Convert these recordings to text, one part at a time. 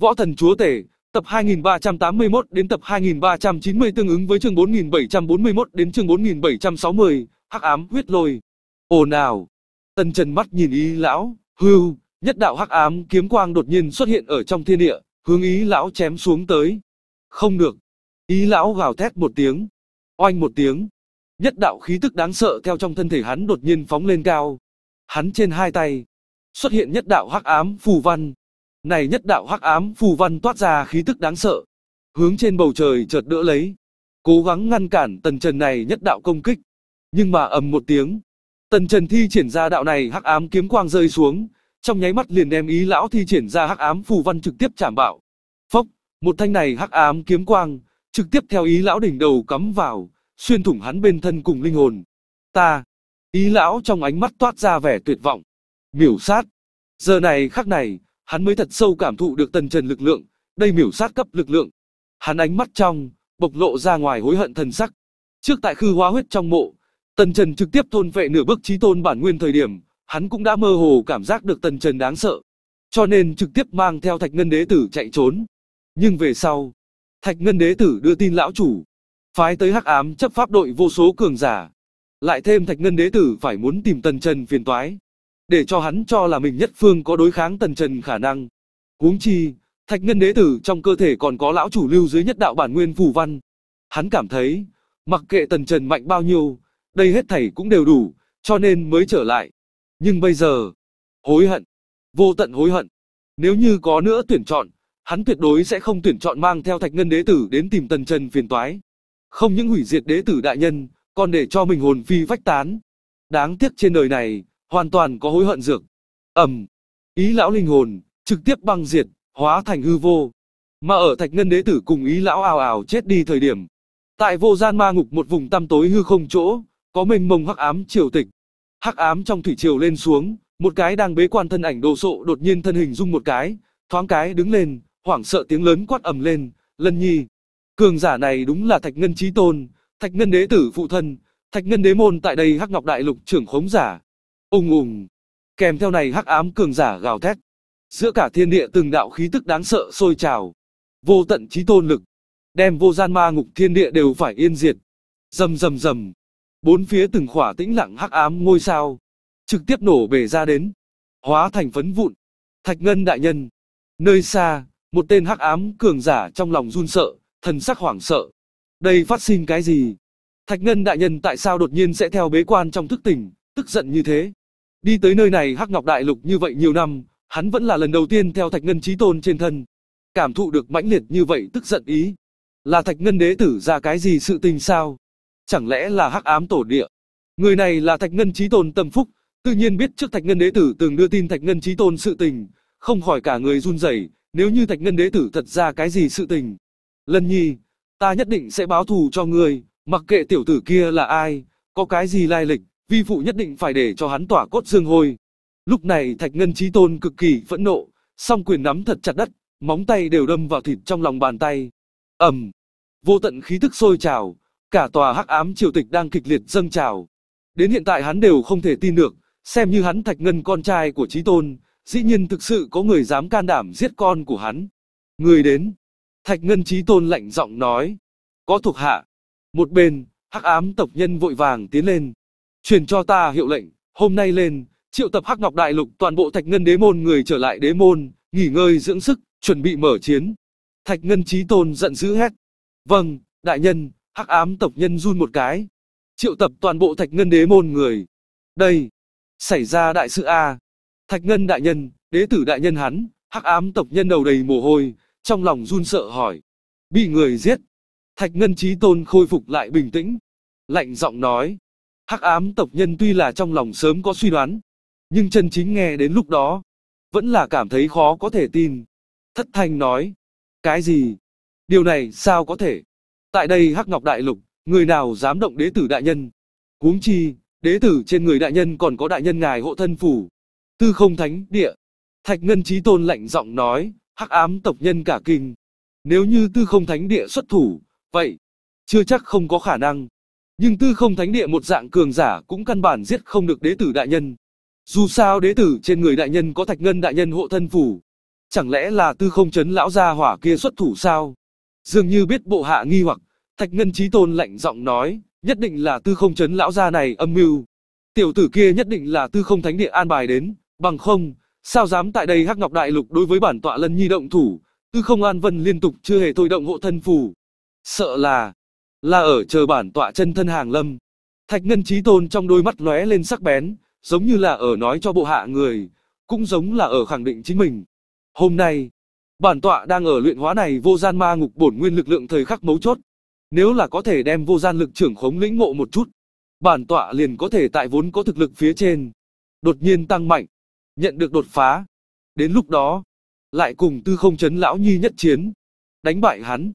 Võ Thần Chúa Tể, tập 2381 đến tập 2390 tương ứng với chương 4741 đến chương 4760, Hắc Ám Huyết Lôi. ồ nào Tần Trần mắt nhìn ý lão, hưu, nhất đạo Hắc Ám kiếm quang đột nhiên xuất hiện ở trong thiên địa, hướng ý lão chém xuống tới. Không được. Ý lão gào thét một tiếng, oanh một tiếng. Nhất đạo khí tức đáng sợ theo trong thân thể hắn đột nhiên phóng lên cao. Hắn trên hai tay, xuất hiện nhất đạo hắc ám phù văn, này nhất đạo hắc ám phù văn toát ra khí tức đáng sợ, hướng trên bầu trời chợt đỡ lấy, cố gắng ngăn cản tần trần này nhất đạo công kích. Nhưng mà ầm một tiếng, tần trần thi triển ra đạo này hắc ám kiếm quang rơi xuống, trong nháy mắt liền đem ý lão thi triển ra hắc ám phù văn trực tiếp chạm bạo. Phốc, một thanh này hắc ám kiếm quang, trực tiếp theo ý lão đỉnh đầu cắm vào, xuyên thủng hắn bên thân cùng linh hồn. Ta, ý lão trong ánh mắt toát ra vẻ tuyệt vọng, miểu sát. Giờ này khắc này, hắn mới thật sâu cảm thụ được tần trần lực lượng, đây miểu sát cấp lực lượng. Hắn ánh mắt trong, bộc lộ ra ngoài hối hận thần sắc. Trước tại khư hóa huyết trong mộ, tần trần trực tiếp thôn vệ nửa bước trí tôn bản nguyên thời điểm, hắn cũng đã mơ hồ cảm giác được tần trần đáng sợ. Cho nên trực tiếp mang theo thạch ngân đế tử chạy trốn. Nhưng về sau, thạch ngân đế tử đưa tin lão chủ, phái tới hắc ám chấp pháp đội vô số cường giả. Lại thêm thạch ngân đế tử phải muốn tìm tần trần phiền toái, để cho hắn cho là mình nhất phương có đối kháng tần trần khả năng. Huống chi, thạch ngân đế tử trong cơ thể còn có lão chủ lưu dưới nhất đạo bản nguyên phù văn. Hắn cảm thấy, mặc kệ tần trần mạnh bao nhiêu, đây hết thảy cũng đều đủ, cho nên mới trở lại. Nhưng bây giờ, hối hận, vô tận hối hận. Nếu như có nữa tuyển chọn, hắn tuyệt đối sẽ không tuyển chọn mang theo thạch ngân đế tử đến tìm tần trần phiền toái. Không những hủy diệt đế tử đại nhân, còn để cho mình hồn phi vách tán. Đáng tiếc trên đời này, hoàn toàn có hối hận dược. Ẩm, ý lão linh hồn, trực tiếp băng diệt, hóa thành hư vô. Mà ở thạch ngân đế tử cùng ý lão ào ào chết đi thời điểm. Tại vô gian ma ngục một vùng tăm tối hư không chỗ, có mênh mông hắc ám triều tịch. Hắc ám trong thủy triều lên xuống, một cái đang bế quan thân ảnh đồ sộ đột nhiên thân hình rung một cái, thoáng cái đứng lên, hoảng sợ tiếng lớn quát ầm lên, lân nhi. Cường giả này đúng là thạch ngân trí tôn, thạch ngân đế tử phụ thân, thạch ngân đế môn tại đây hắc ngọc đại lục trưởng khống giả. Ùng ùng, kèm theo này hắc ám cường giả gào thét. Giữa cả thiên địa từng đạo khí tức đáng sợ sôi trào. Vô tận trí tôn lực, đem vô gian ma ngục thiên địa đều phải yên diệt. Rầm rầm rầm, bốn phía từng khỏa tĩnh lặng hắc ám ngôi sao, trực tiếp nổ bể ra đến, hóa thành phấn vụn. Thạch Ngân đại nhân, nơi xa, một tên hắc ám cường giả trong lòng run sợ, thần sắc hoảng sợ. Đây phát sinh cái gì? Thạch Ngân đại nhân tại sao đột nhiên sẽ theo bế quan trong thức tỉnh, tức giận như thế? Đi tới nơi này Hắc Ngọc Đại Lục như vậy nhiều năm, hắn vẫn là lần đầu tiên theo Thạch Ngân Chí Tôn trên thân. Cảm thụ được mãnh liệt như vậy tức giận ý. Là Thạch Ngân Đế Tử ra cái gì sự tình sao? Chẳng lẽ là Hắc Ám Tổ Địa? Người này là Thạch Ngân Chí Tôn tâm phúc, tự nhiên biết trước Thạch Ngân Đế Tử từng đưa tin Thạch Ngân Chí Tôn sự tình, không khỏi cả người run rẩy. nếu như Thạch Ngân Đế Tử thật ra cái gì sự tình. Lần nhi, ta nhất định sẽ báo thù cho người mặc kệ tiểu tử kia là ai, có cái gì lai lịch vi phụ nhất định phải để cho hắn tỏa cốt dương hôi. Lúc này Thạch Ngân Chí Tôn cực kỳ phẫn nộ, song quyền nắm thật chặt đất, móng tay đều đâm vào thịt trong lòng bàn tay. Ầm. Vô tận khí tức sôi trào, cả tòa hắc ám triều tịch đang kịch liệt dâng trào. Đến hiện tại hắn đều không thể tin được, xem như hắn Thạch Ngân con trai của Chí Tôn, dĩ nhiên thực sự có người dám can đảm giết con của hắn. Người đến. Thạch Ngân Chí Tôn lạnh giọng nói, có thuộc hạ. Một bên, hắc ám tộc nhân vội vàng tiến lên, Truyền cho ta hiệu lệnh, hôm nay lên, triệu tập Hắc Ngọc Đại Lục toàn bộ Thạch Ngân Đế Môn người trở lại Đế Môn, nghỉ ngơi dưỡng sức, chuẩn bị mở chiến. Thạch Ngân Chí Tôn giận dữ hét. Vâng, đại nhân, Hắc Ám tộc nhân run một cái. Triệu tập toàn bộ Thạch Ngân Đế Môn người. Đây, xảy ra đại sự A. Thạch Ngân đại nhân, đế tử đại nhân hắn, Hắc Ám tộc nhân đầu đầy mồ hôi, trong lòng run sợ hỏi. Bị người giết. Thạch Ngân Chí Tôn khôi phục lại bình tĩnh. Lạnh giọng nói. Hắc ám tộc nhân tuy là trong lòng sớm có suy đoán, nhưng chân chính nghe đến lúc đó, vẫn là cảm thấy khó có thể tin. Thất thanh nói, cái gì? Điều này sao có thể? Tại đây Hắc Ngọc Đại Lục, người nào dám động đế tử đại nhân? Huống chi, đế tử trên người đại nhân còn có đại nhân ngài hộ thân phủ. Tư không thánh địa. Thạch Ngân Chí Tôn lạnh giọng nói, Hắc ám tộc nhân cả kinh. Nếu như tư không thánh địa xuất thủ, vậy, chưa chắc không có khả năng. Nhưng tư không thánh địa một dạng cường giả cũng căn bản giết không được đế tử đại nhân. Dù sao đế tử trên người đại nhân có thạch ngân đại nhân hộ thân phủ. Chẳng lẽ là tư không chấn lão gia hỏa kia xuất thủ sao? Dường như biết bộ hạ nghi hoặc, thạch ngân trí tôn lạnh giọng nói, nhất định là tư không chấn lão gia này âm mưu. Tiểu tử kia nhất định là tư không thánh địa an bài đến, bằng không, sao dám tại đây hắc ngọc đại lục đối với bản tọa lân nhi động thủ, tư không an vân liên tục chưa hề thôi động hộ thân phủ. Sợ là, là ở chờ bản tọa chân thân hàng lâm. Thạch ngân trí tôn trong đôi mắt lóe lên sắc bén, giống như là ở nói cho bộ hạ người, cũng giống là ở khẳng định chính mình. Hôm nay, bản tọa đang ở luyện hóa này vô gian ma ngục bổn nguyên lực lượng thời khắc mấu chốt. Nếu là có thể đem vô gian lực trưởng khống lĩnh ngộ một chút, bản tọa liền có thể tại vốn có thực lực phía trên, đột nhiên tăng mạnh, nhận được đột phá. Đến lúc đó, lại cùng tư không chấn lão nhi nhất chiến, đánh bại hắn.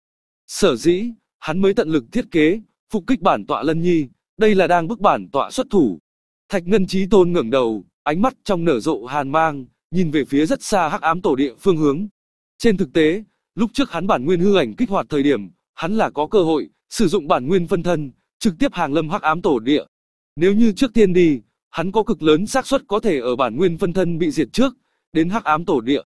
Sở dĩ, hắn mới tận lực thiết kế, phục kích bản tọa lân nhi, đây là đang bức bản tọa xuất thủ. Thạch Ngân Chí Tôn ngẩng đầu, ánh mắt trong nở rộ hàn mang, nhìn về phía rất xa hắc ám tổ địa phương hướng. Trên thực tế, lúc trước hắn bản nguyên hư ảnh kích hoạt thời điểm, hắn là có cơ hội sử dụng bản nguyên phân thân, trực tiếp hàng lâm hắc ám tổ địa. Nếu như trước tiên đi, hắn có cực lớn xác suất có thể ở bản nguyên phân thân bị diệt trước, đến hắc ám tổ địa.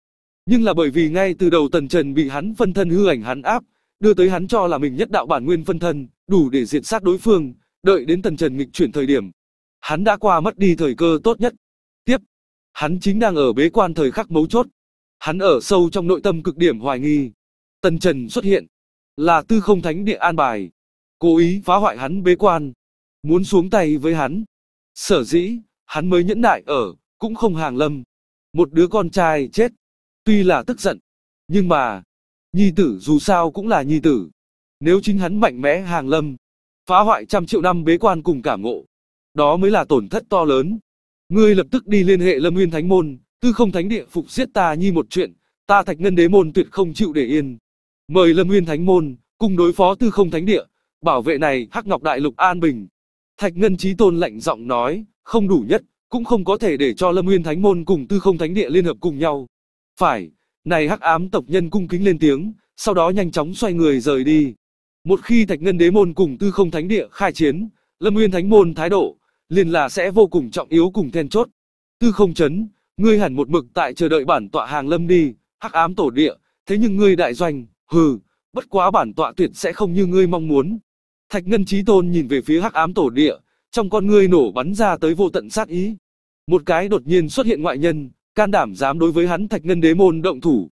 Nhưng là bởi vì ngay từ đầu Tần Trần bị hắn phân thân hư ảnh hắn áp, đưa tới hắn cho là mình nhất đạo bản nguyên phân thân, đủ để diệt sát đối phương, đợi đến tần trần nghịch chuyển thời điểm. Hắn đã qua mất đi thời cơ tốt nhất. Tiếp, hắn chính đang ở bế quan thời khắc mấu chốt. Hắn ở sâu trong nội tâm cực điểm hoài nghi. Tần trần xuất hiện, là tư không thánh địa an bài. Cố ý phá hoại hắn bế quan, muốn xuống tay với hắn. Sở dĩ, hắn mới nhẫn nại ở, cũng không hàng lâm. Một đứa con trai chết, tuy là tức giận, nhưng mà, Nhi tử dù sao cũng là nhi tử. Nếu chính hắn mạnh mẽ hàng lâm, phá hoại trăm triệu năm bế quan cùng cả ngộ, đó mới là tổn thất to lớn. Ngươi lập tức đi liên hệ Lâm Nguyên Thánh Môn, tư không thánh địa phục giết ta nhi một chuyện, ta thạch ngân đế môn tuyệt không chịu để yên. Mời Lâm Nguyên Thánh Môn, cùng đối phó tư không thánh địa, bảo vệ này hắc ngọc đại lục an bình. Thạch ngân trí tôn lạnh giọng nói, không đủ nhất, cũng không có thể để cho Lâm Nguyên Thánh Môn cùng tư không thánh địa liên hợp cùng nhau. Phải, này hắc ám tộc nhân cung kính lên tiếng, sau đó nhanh chóng xoay người rời đi. Một khi Thạch Ngân Đế Môn cùng Tư Không Thánh Địa khai chiến, Lâm Nguyên Thánh Môn thái độ, liền là sẽ vô cùng trọng yếu cùng then chốt. Tư Không Chấn, ngươi hẳn một mực tại chờ đợi bản tọa hàng lâm đi, hắc ám tổ địa, thế nhưng ngươi đại doanh, hừ, bất quá bản tọa tuyệt sẽ không như ngươi mong muốn. Thạch Ngân Chí Tôn nhìn về phía hắc ám tổ địa, trong con ngươi nổ bắn ra tới vô tận sát ý. Một cái đột nhiên xuất hiện ngoại nhân, can đảm dám đối với hắn thạch ngân đế môn động thủ.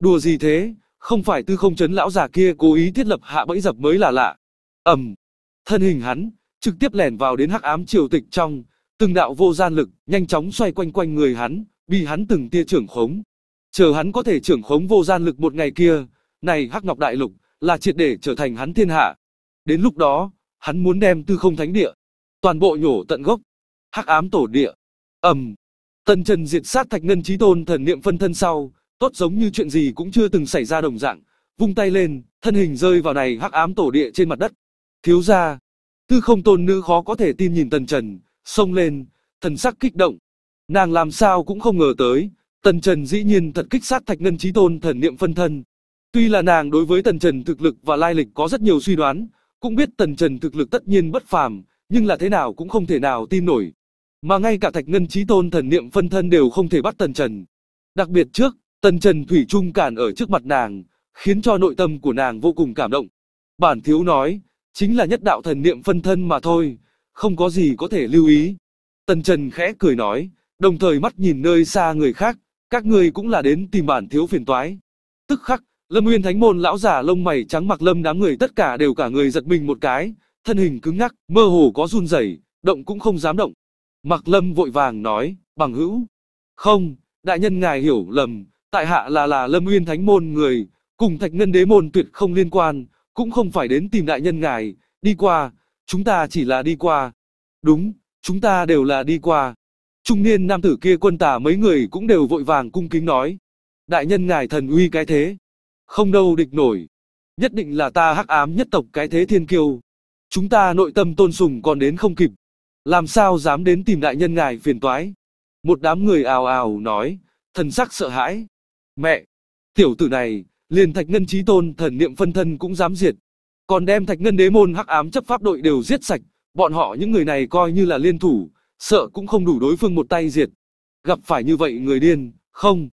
Đùa gì thế, không phải tư không chấn lão già kia cố ý thiết lập hạ bẫy dập mới là lạ. ầm, thân hình hắn, trực tiếp lèn vào đến hắc ám triều tịch trong, từng đạo vô gian lực, nhanh chóng xoay quanh quanh người hắn, bị hắn từng tia trưởng khống. Chờ hắn có thể trưởng khống vô gian lực một ngày kia, này hắc ngọc đại lục, là triệt để trở thành hắn thiên hạ. Đến lúc đó, hắn muốn đem tư không thánh địa, toàn bộ nhổ tận gốc, hắc ám tổ địa, ầm, Tần Trần diệt sát Thạch Ngân Chí Tôn thần niệm phân thân sau, tốt giống như chuyện gì cũng chưa từng xảy ra đồng dạng, vung tay lên, thân hình rơi vào này hắc ám tổ địa trên mặt đất. Thiếu gia, Tư Không Tôn nữ khó có thể tin nhìn Tần Trần, xông lên, thần sắc kích động. Nàng làm sao cũng không ngờ tới, Tần Trần dĩ nhiên thật kích sát Thạch Ngân Chí Tôn thần niệm phân thân. Tuy là nàng đối với Tần Trần thực lực và lai lịch có rất nhiều suy đoán, cũng biết Tần Trần thực lực tất nhiên bất phàm, nhưng là thế nào cũng không thể nào tin nổi, mà ngay cả Thạch Ngân trí Tôn thần niệm phân thân đều không thể bắt Tần Trần. Đặc biệt trước, Tần Trần Thủy Trung cản ở trước mặt nàng, khiến cho nội tâm của nàng vô cùng cảm động. Bản thiếu nói, chính là nhất đạo thần niệm phân thân mà thôi, không có gì có thể lưu ý. Tần Trần khẽ cười nói, đồng thời mắt nhìn nơi xa người khác, các ngươi cũng là đến tìm bản thiếu phiền toái. Tức khắc, Lâm Nguyên Thánh Môn lão già lông mày trắng mặc lâm đám người tất cả đều cả người giật mình một cái, thân hình cứng ngắc, mơ hồ có run rẩy, động cũng không dám động. Mạc Lâm vội vàng nói, bằng hữu. Không, đại nhân ngài hiểu lầm, tại hạ là là Lâm Uyên Thánh Môn người, cùng Thạch Ngân Đế Môn tuyệt không liên quan, cũng không phải đến tìm đại nhân ngài, đi qua, chúng ta chỉ là đi qua. Đúng, chúng ta đều là đi qua. Trung niên nam tử kia quân tà mấy người cũng đều vội vàng cung kính nói. Đại nhân ngài thần uy cái thế. Không đâu địch nổi. Nhất định là ta hắc ám nhất tộc cái thế thiên kiêu. Chúng ta nội tâm tôn sùng còn đến không kịp, làm sao dám đến tìm đại nhân ngài phiền toái. Một đám người ào ào nói, thần sắc sợ hãi. Mẹ, tiểu tử này, liền thạch ngân trí tôn thần niệm phân thân cũng dám diệt. Còn đem thạch ngân đế môn hắc ám chấp pháp đội đều giết sạch, bọn họ những người này coi như là liên thủ, sợ cũng không đủ đối phương một tay diệt. Gặp phải như vậy người điên, không.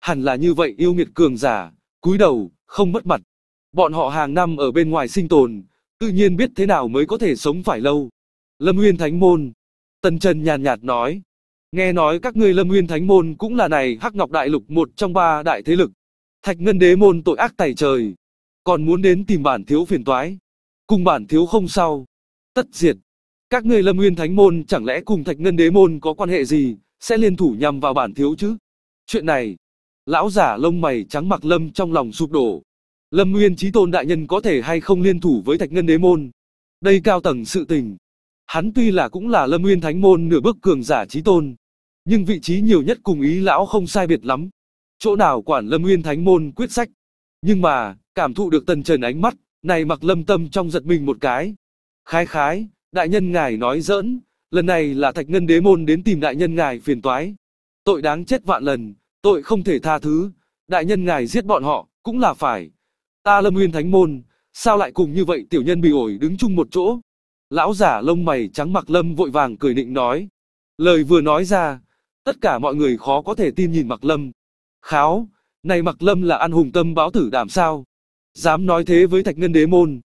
Hẳn là như vậy yêu nghiệt cường giả, cúi đầu, không mất mặt. Bọn họ hàng năm ở bên ngoài sinh tồn, tự nhiên biết thế nào mới có thể sống phải lâu. Lâm Nguyên Thánh Môn. Tần Trần nhàn nhạt, nói. Nghe nói các ngươi Lâm Nguyên Thánh Môn cũng là này Hắc Ngọc Đại Lục một trong ba đại thế lực. Thạch Ngân Đế Môn tội ác tày trời. Còn muốn đến tìm bản thiếu phiền toái. Cùng bản thiếu không sao. Tất diệt. Các ngươi Lâm Nguyên Thánh Môn chẳng lẽ cùng Thạch Ngân Đế Môn có quan hệ gì, sẽ liên thủ nhằm vào bản thiếu chứ? Chuyện này. Lão giả lông mày trắng mặc Lâm trong lòng sụp đổ. Lâm Nguyên Chí Tôn Đại Nhân có thể hay không liên thủ với Thạch Ngân Đế Môn? Đây cao tầng sự tình, Hắn tuy là cũng là lâm nguyên thánh môn nửa bước cường giả trí tôn, nhưng vị trí nhiều nhất cùng ý lão không sai biệt lắm. Chỗ nào quản lâm nguyên thánh môn quyết sách. Nhưng mà, cảm thụ được tần trần ánh mắt, này mặc lâm tâm trong giật mình một cái. Khái khái, đại nhân ngài nói giỡn, lần này là thạch ngân đế môn đến tìm đại nhân ngài phiền toái. Tội đáng chết vạn lần, tội không thể tha thứ, đại nhân ngài giết bọn họ, cũng là phải. Ta lâm nguyên thánh môn, sao lại cùng như vậy tiểu nhân bị ổi đứng chung một chỗ, Lão giả lông mày trắng mặc lâm vội vàng cười định nói. Lời vừa nói ra, tất cả mọi người khó có thể tin nhìn mặc lâm. Kháo, này mặc lâm là ăn hùng tâm báo tử đảm sao. Dám nói thế với thạch ngân đế môn.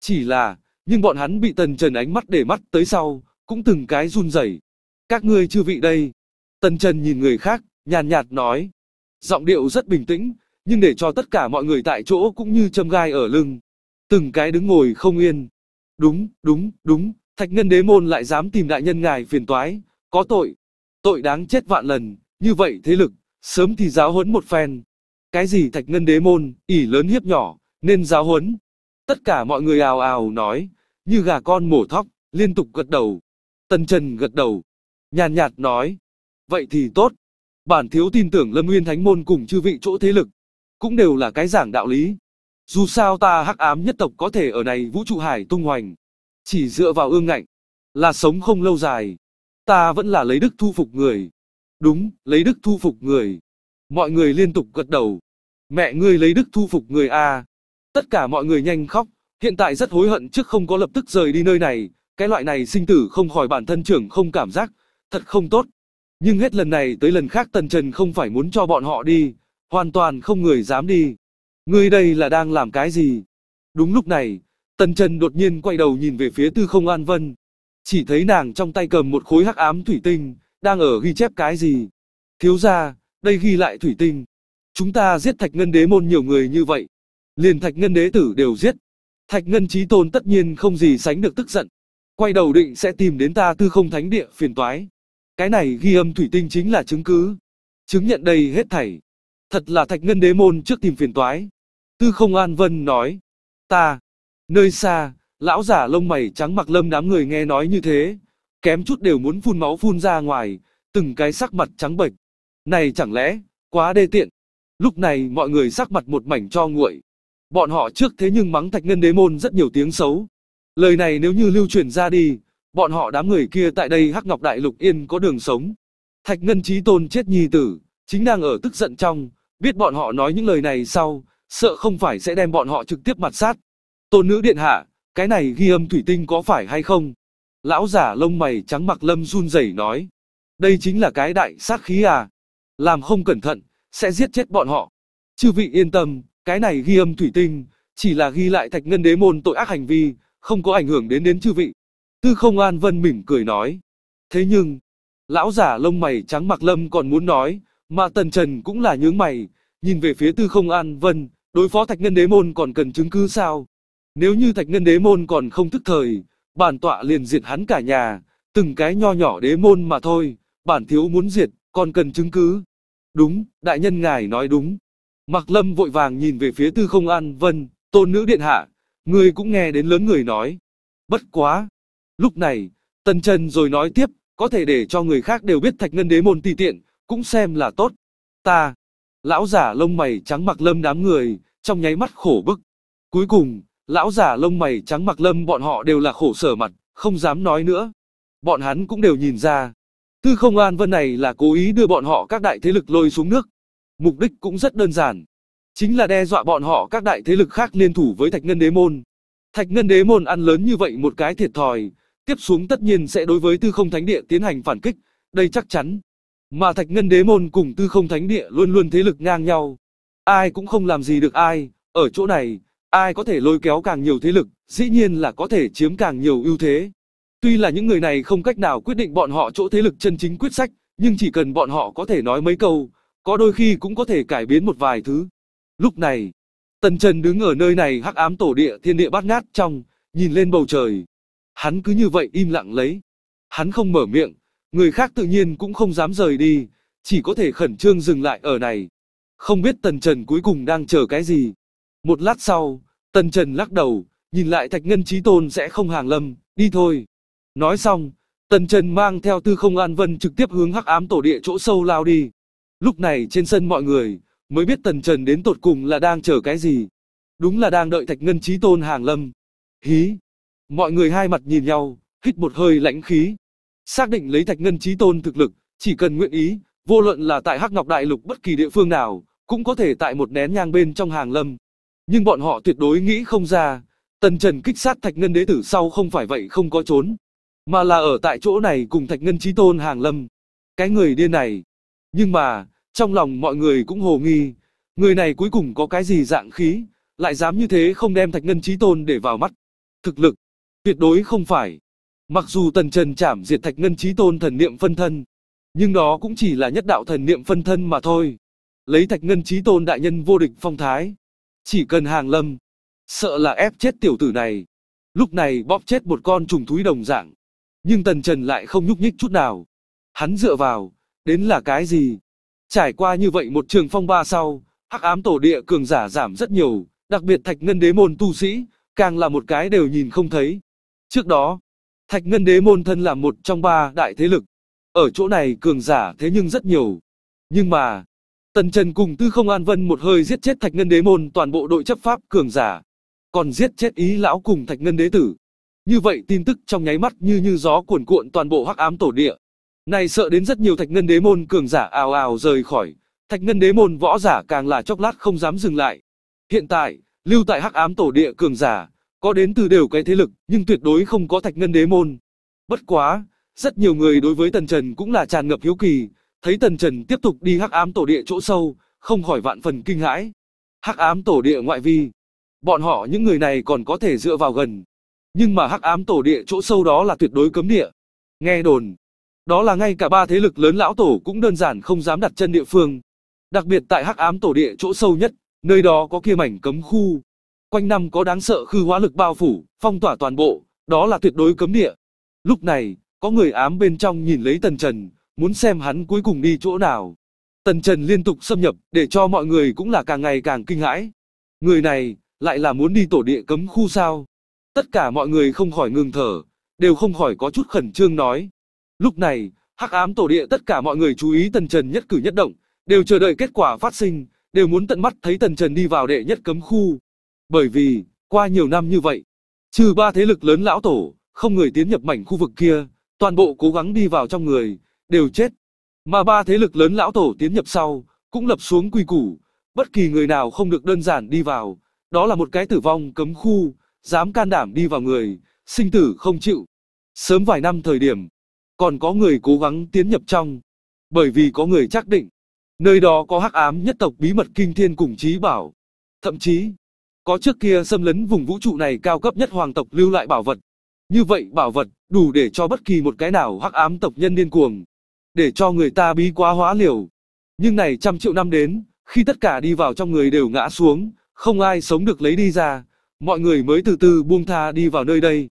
Chỉ là, nhưng bọn hắn bị tần trần ánh mắt để mắt tới sau, cũng từng cái run rẩy. Các ngươi chưa vị đây. Tần trần nhìn người khác, nhàn nhạt nói. Giọng điệu rất bình tĩnh, nhưng để cho tất cả mọi người tại chỗ cũng như châm gai ở lưng. Từng cái đứng ngồi không yên, Đúng, đúng, đúng, Thạch Ngân Đế Môn lại dám tìm đại nhân ngài phiền toái, có tội. Tội đáng chết vạn lần, như vậy thế lực, sớm thì giáo huấn một phen. Cái gì Thạch Ngân Đế Môn, ỉ lớn hiếp nhỏ, nên giáo huấn. Tất cả mọi người ào ào nói, như gà con mổ thóc, liên tục gật đầu. tần Trần gật đầu, nhàn nhạt nói, vậy thì tốt. Bản thiếu tin tưởng Lâm Nguyên Thánh Môn cùng chư vị chỗ thế lực, cũng đều là cái giảng đạo lý, dù sao ta hắc ám nhất tộc có thể ở này vũ trụ hải tung hoành. Chỉ dựa vào ương ngạnh. Là sống không lâu dài. Ta vẫn là lấy đức thu phục người. Đúng, lấy đức thu phục người. Mọi người liên tục gật đầu. Mẹ ngươi lấy đức thu phục người a. À. Tất cả mọi người nhanh khóc, hiện tại rất hối hận trước không có lập tức rời đi nơi này, cái loại này sinh tử không khỏi bản thân trưởng không cảm giác, thật không tốt. Nhưng hết lần này tới lần khác Tần Trần không phải muốn cho bọn họ đi, hoàn toàn không người dám đi ngươi đây là đang làm cái gì? Đúng lúc này, Tần Trần đột nhiên quay đầu nhìn về phía tư không An Vân. Chỉ thấy nàng trong tay cầm một khối hắc ám thủy tinh, đang ở ghi chép cái gì? Thiếu ra, đây ghi lại thủy tinh. Chúng ta giết thạch ngân đế môn nhiều người như vậy. Liền thạch ngân đế tử đều giết. Thạch ngân trí tôn tất nhiên không gì sánh được tức giận. Quay đầu định sẽ tìm đến ta tư không thánh địa phiền toái. Cái này ghi âm thủy tinh chính là chứng cứ. Chứng nhận đây hết thảy. Thật là thạch ngân đế môn trước tìm phiền toái. Tư không an vân nói. Ta. Nơi xa, lão giả lông mày trắng mặc lâm đám người nghe nói như thế. Kém chút đều muốn phun máu phun ra ngoài. Từng cái sắc mặt trắng bệch. Này chẳng lẽ, quá đê tiện. Lúc này mọi người sắc mặt một mảnh cho nguội. Bọn họ trước thế nhưng mắng thạch ngân đế môn rất nhiều tiếng xấu. Lời này nếu như lưu truyền ra đi, bọn họ đám người kia tại đây hắc ngọc đại lục yên có đường sống. Thạch ngân trí tôn chết nhi tử, chính đang ở tức giận trong, Biết bọn họ nói những lời này sau, sợ không phải sẽ đem bọn họ trực tiếp mặt sát. Tôn nữ điện hạ, cái này ghi âm thủy tinh có phải hay không? Lão giả lông mày trắng mặc lâm run rẩy nói. Đây chính là cái đại sát khí à. Làm không cẩn thận, sẽ giết chết bọn họ. Chư vị yên tâm, cái này ghi âm thủy tinh, chỉ là ghi lại thạch ngân đế môn tội ác hành vi, không có ảnh hưởng đến đến chư vị. Tư không an vân mỉm cười nói. Thế nhưng, lão giả lông mày trắng mặc lâm còn muốn nói, mà Tần Trần cũng là nhướng mày, nhìn về phía tư không an vân, đối phó thạch ngân đế môn còn cần chứng cứ sao? Nếu như thạch ngân đế môn còn không thức thời, bản tọa liền diệt hắn cả nhà, từng cái nho nhỏ đế môn mà thôi, bản thiếu muốn diệt, còn cần chứng cứ. Đúng, đại nhân ngài nói đúng. Mạc Lâm vội vàng nhìn về phía tư không an vân, tôn nữ điện hạ, người cũng nghe đến lớn người nói. Bất quá. Lúc này, Tần Trần rồi nói tiếp, có thể để cho người khác đều biết thạch ngân đế môn tùy tiện, cũng xem là tốt. Ta, lão giả lông mày trắng mặc lâm đám người, trong nháy mắt khổ bức. Cuối cùng, lão giả lông mày trắng mặc lâm bọn họ đều là khổ sở mặt, không dám nói nữa. Bọn hắn cũng đều nhìn ra. Tư không an vân này là cố ý đưa bọn họ các đại thế lực lôi xuống nước. Mục đích cũng rất đơn giản. Chính là đe dọa bọn họ các đại thế lực khác liên thủ với Thạch Ngân Đế Môn. Thạch Ngân Đế Môn ăn lớn như vậy một cái thiệt thòi, tiếp xuống tất nhiên sẽ đối với tư không thánh địa tiến hành phản kích, đây chắc chắn mà Thạch Ngân Đế Môn cùng Tư Không Thánh Địa luôn luôn thế lực ngang nhau. Ai cũng không làm gì được ai, ở chỗ này, ai có thể lôi kéo càng nhiều thế lực, dĩ nhiên là có thể chiếm càng nhiều ưu thế. Tuy là những người này không cách nào quyết định bọn họ chỗ thế lực chân chính quyết sách, nhưng chỉ cần bọn họ có thể nói mấy câu, có đôi khi cũng có thể cải biến một vài thứ. Lúc này, Tần Trần đứng ở nơi này hắc ám tổ địa thiên địa bát ngát trong, nhìn lên bầu trời. Hắn cứ như vậy im lặng lấy. Hắn không mở miệng, Người khác tự nhiên cũng không dám rời đi, chỉ có thể khẩn trương dừng lại ở này. Không biết Tần Trần cuối cùng đang chờ cái gì. Một lát sau, Tần Trần lắc đầu, nhìn lại Thạch Ngân Chí Tôn sẽ không hàng lâm, đi thôi. Nói xong, Tần Trần mang theo tư không An Vân trực tiếp hướng hắc ám tổ địa chỗ sâu lao đi. Lúc này trên sân mọi người, mới biết Tần Trần đến tột cùng là đang chờ cái gì. Đúng là đang đợi Thạch Ngân Chí Tôn hàng lâm. Hí! Mọi người hai mặt nhìn nhau, hít một hơi lãnh khí. Xác định lấy Thạch Ngân Chí Tôn thực lực, chỉ cần nguyện ý, vô luận là tại Hắc Ngọc Đại Lục bất kỳ địa phương nào, cũng có thể tại một nén nhang bên trong hàng lâm. Nhưng bọn họ tuyệt đối nghĩ không ra, Tần Trần kích sát Thạch Ngân đế tử sau không phải vậy không có trốn, mà là ở tại chỗ này cùng Thạch Ngân Chí Tôn hàng lâm. Cái người điên này. Nhưng mà, trong lòng mọi người cũng hồ nghi, người này cuối cùng có cái gì dạng khí, lại dám như thế không đem Thạch Ngân Chí Tôn để vào mắt. Thực lực, tuyệt đối không phải Mặc dù tần trần chảm diệt thạch ngân trí tôn thần niệm phân thân, nhưng đó cũng chỉ là nhất đạo thần niệm phân thân mà thôi. Lấy thạch ngân trí tôn đại nhân vô địch phong thái. Chỉ cần hàng lâm, sợ là ép chết tiểu tử này. Lúc này bóp chết một con trùng thúi đồng dạng. Nhưng tần trần lại không nhúc nhích chút nào. Hắn dựa vào, đến là cái gì? Trải qua như vậy một trường phong ba sau, hắc ám tổ địa cường giả giảm rất nhiều, đặc biệt thạch ngân đế môn tu sĩ, càng là một cái đều nhìn không thấy. Trước đó, Thạch Ngân Đế Môn thân là một trong ba đại thế lực. Ở chỗ này cường giả thế nhưng rất nhiều. Nhưng mà, Tần Trần cùng Tư Không An Vân một hơi giết chết Thạch Ngân Đế Môn toàn bộ đội chấp pháp cường giả. Còn giết chết ý lão cùng Thạch Ngân Đế Tử. Như vậy tin tức trong nháy mắt như như gió cuồn cuộn toàn bộ hắc ám tổ địa. Này sợ đến rất nhiều Thạch Ngân Đế Môn cường giả ào ào rời khỏi. Thạch Ngân Đế Môn võ giả càng là chốc lát không dám dừng lại. Hiện tại, lưu tại hắc ám tổ địa cường giả, có đến từ đều cái thế lực, nhưng tuyệt đối không có thạch ngân đế môn. Bất quá, rất nhiều người đối với Tần Trần cũng là tràn ngập hiếu kỳ, thấy Tần Trần tiếp tục đi hắc ám tổ địa chỗ sâu, không khỏi vạn phần kinh hãi. Hắc ám tổ địa ngoại vi, bọn họ những người này còn có thể dựa vào gần. Nhưng mà hắc ám tổ địa chỗ sâu đó là tuyệt đối cấm địa. Nghe đồn, đó là ngay cả ba thế lực lớn lão tổ cũng đơn giản không dám đặt chân địa phương. Đặc biệt tại hắc ám tổ địa chỗ sâu nhất, nơi đó có kia mảnh cấm khu, Quanh năm có đáng sợ khư hóa lực bao phủ, phong tỏa toàn bộ, đó là tuyệt đối cấm địa. Lúc này, có người ám bên trong nhìn lấy Tần Trần, muốn xem hắn cuối cùng đi chỗ nào. Tần Trần liên tục xâm nhập, để cho mọi người cũng là càng ngày càng kinh hãi. Người này, lại là muốn đi tổ địa cấm khu sao. Tất cả mọi người không khỏi ngừng thở, đều không khỏi có chút khẩn trương nói. Lúc này, hắc ám tổ địa tất cả mọi người chú ý Tần Trần nhất cử nhất động, đều chờ đợi kết quả phát sinh, đều muốn tận mắt thấy Tần Trần đi vào đệ nhất cấm khu. Bởi vì, qua nhiều năm như vậy, trừ ba thế lực lớn lão tổ, không người tiến nhập mảnh khu vực kia, toàn bộ cố gắng đi vào trong người, đều chết. Mà ba thế lực lớn lão tổ tiến nhập sau, cũng lập xuống quy củ, bất kỳ người nào không được đơn giản đi vào, đó là một cái tử vong cấm khu, dám can đảm đi vào người, sinh tử không chịu. Sớm vài năm thời điểm, còn có người cố gắng tiến nhập trong, bởi vì có người chắc định, nơi đó có hắc ám nhất tộc bí mật kinh thiên cùng trí bảo. Thậm chí, có trước kia xâm lấn vùng vũ trụ này cao cấp nhất hoàng tộc lưu lại bảo vật. Như vậy bảo vật đủ để cho bất kỳ một cái nào hắc ám tộc nhân điên cuồng. Để cho người ta bí quá hóa liều. Nhưng này trăm triệu năm đến, khi tất cả đi vào trong người đều ngã xuống, không ai sống được lấy đi ra, mọi người mới từ từ buông tha đi vào nơi đây.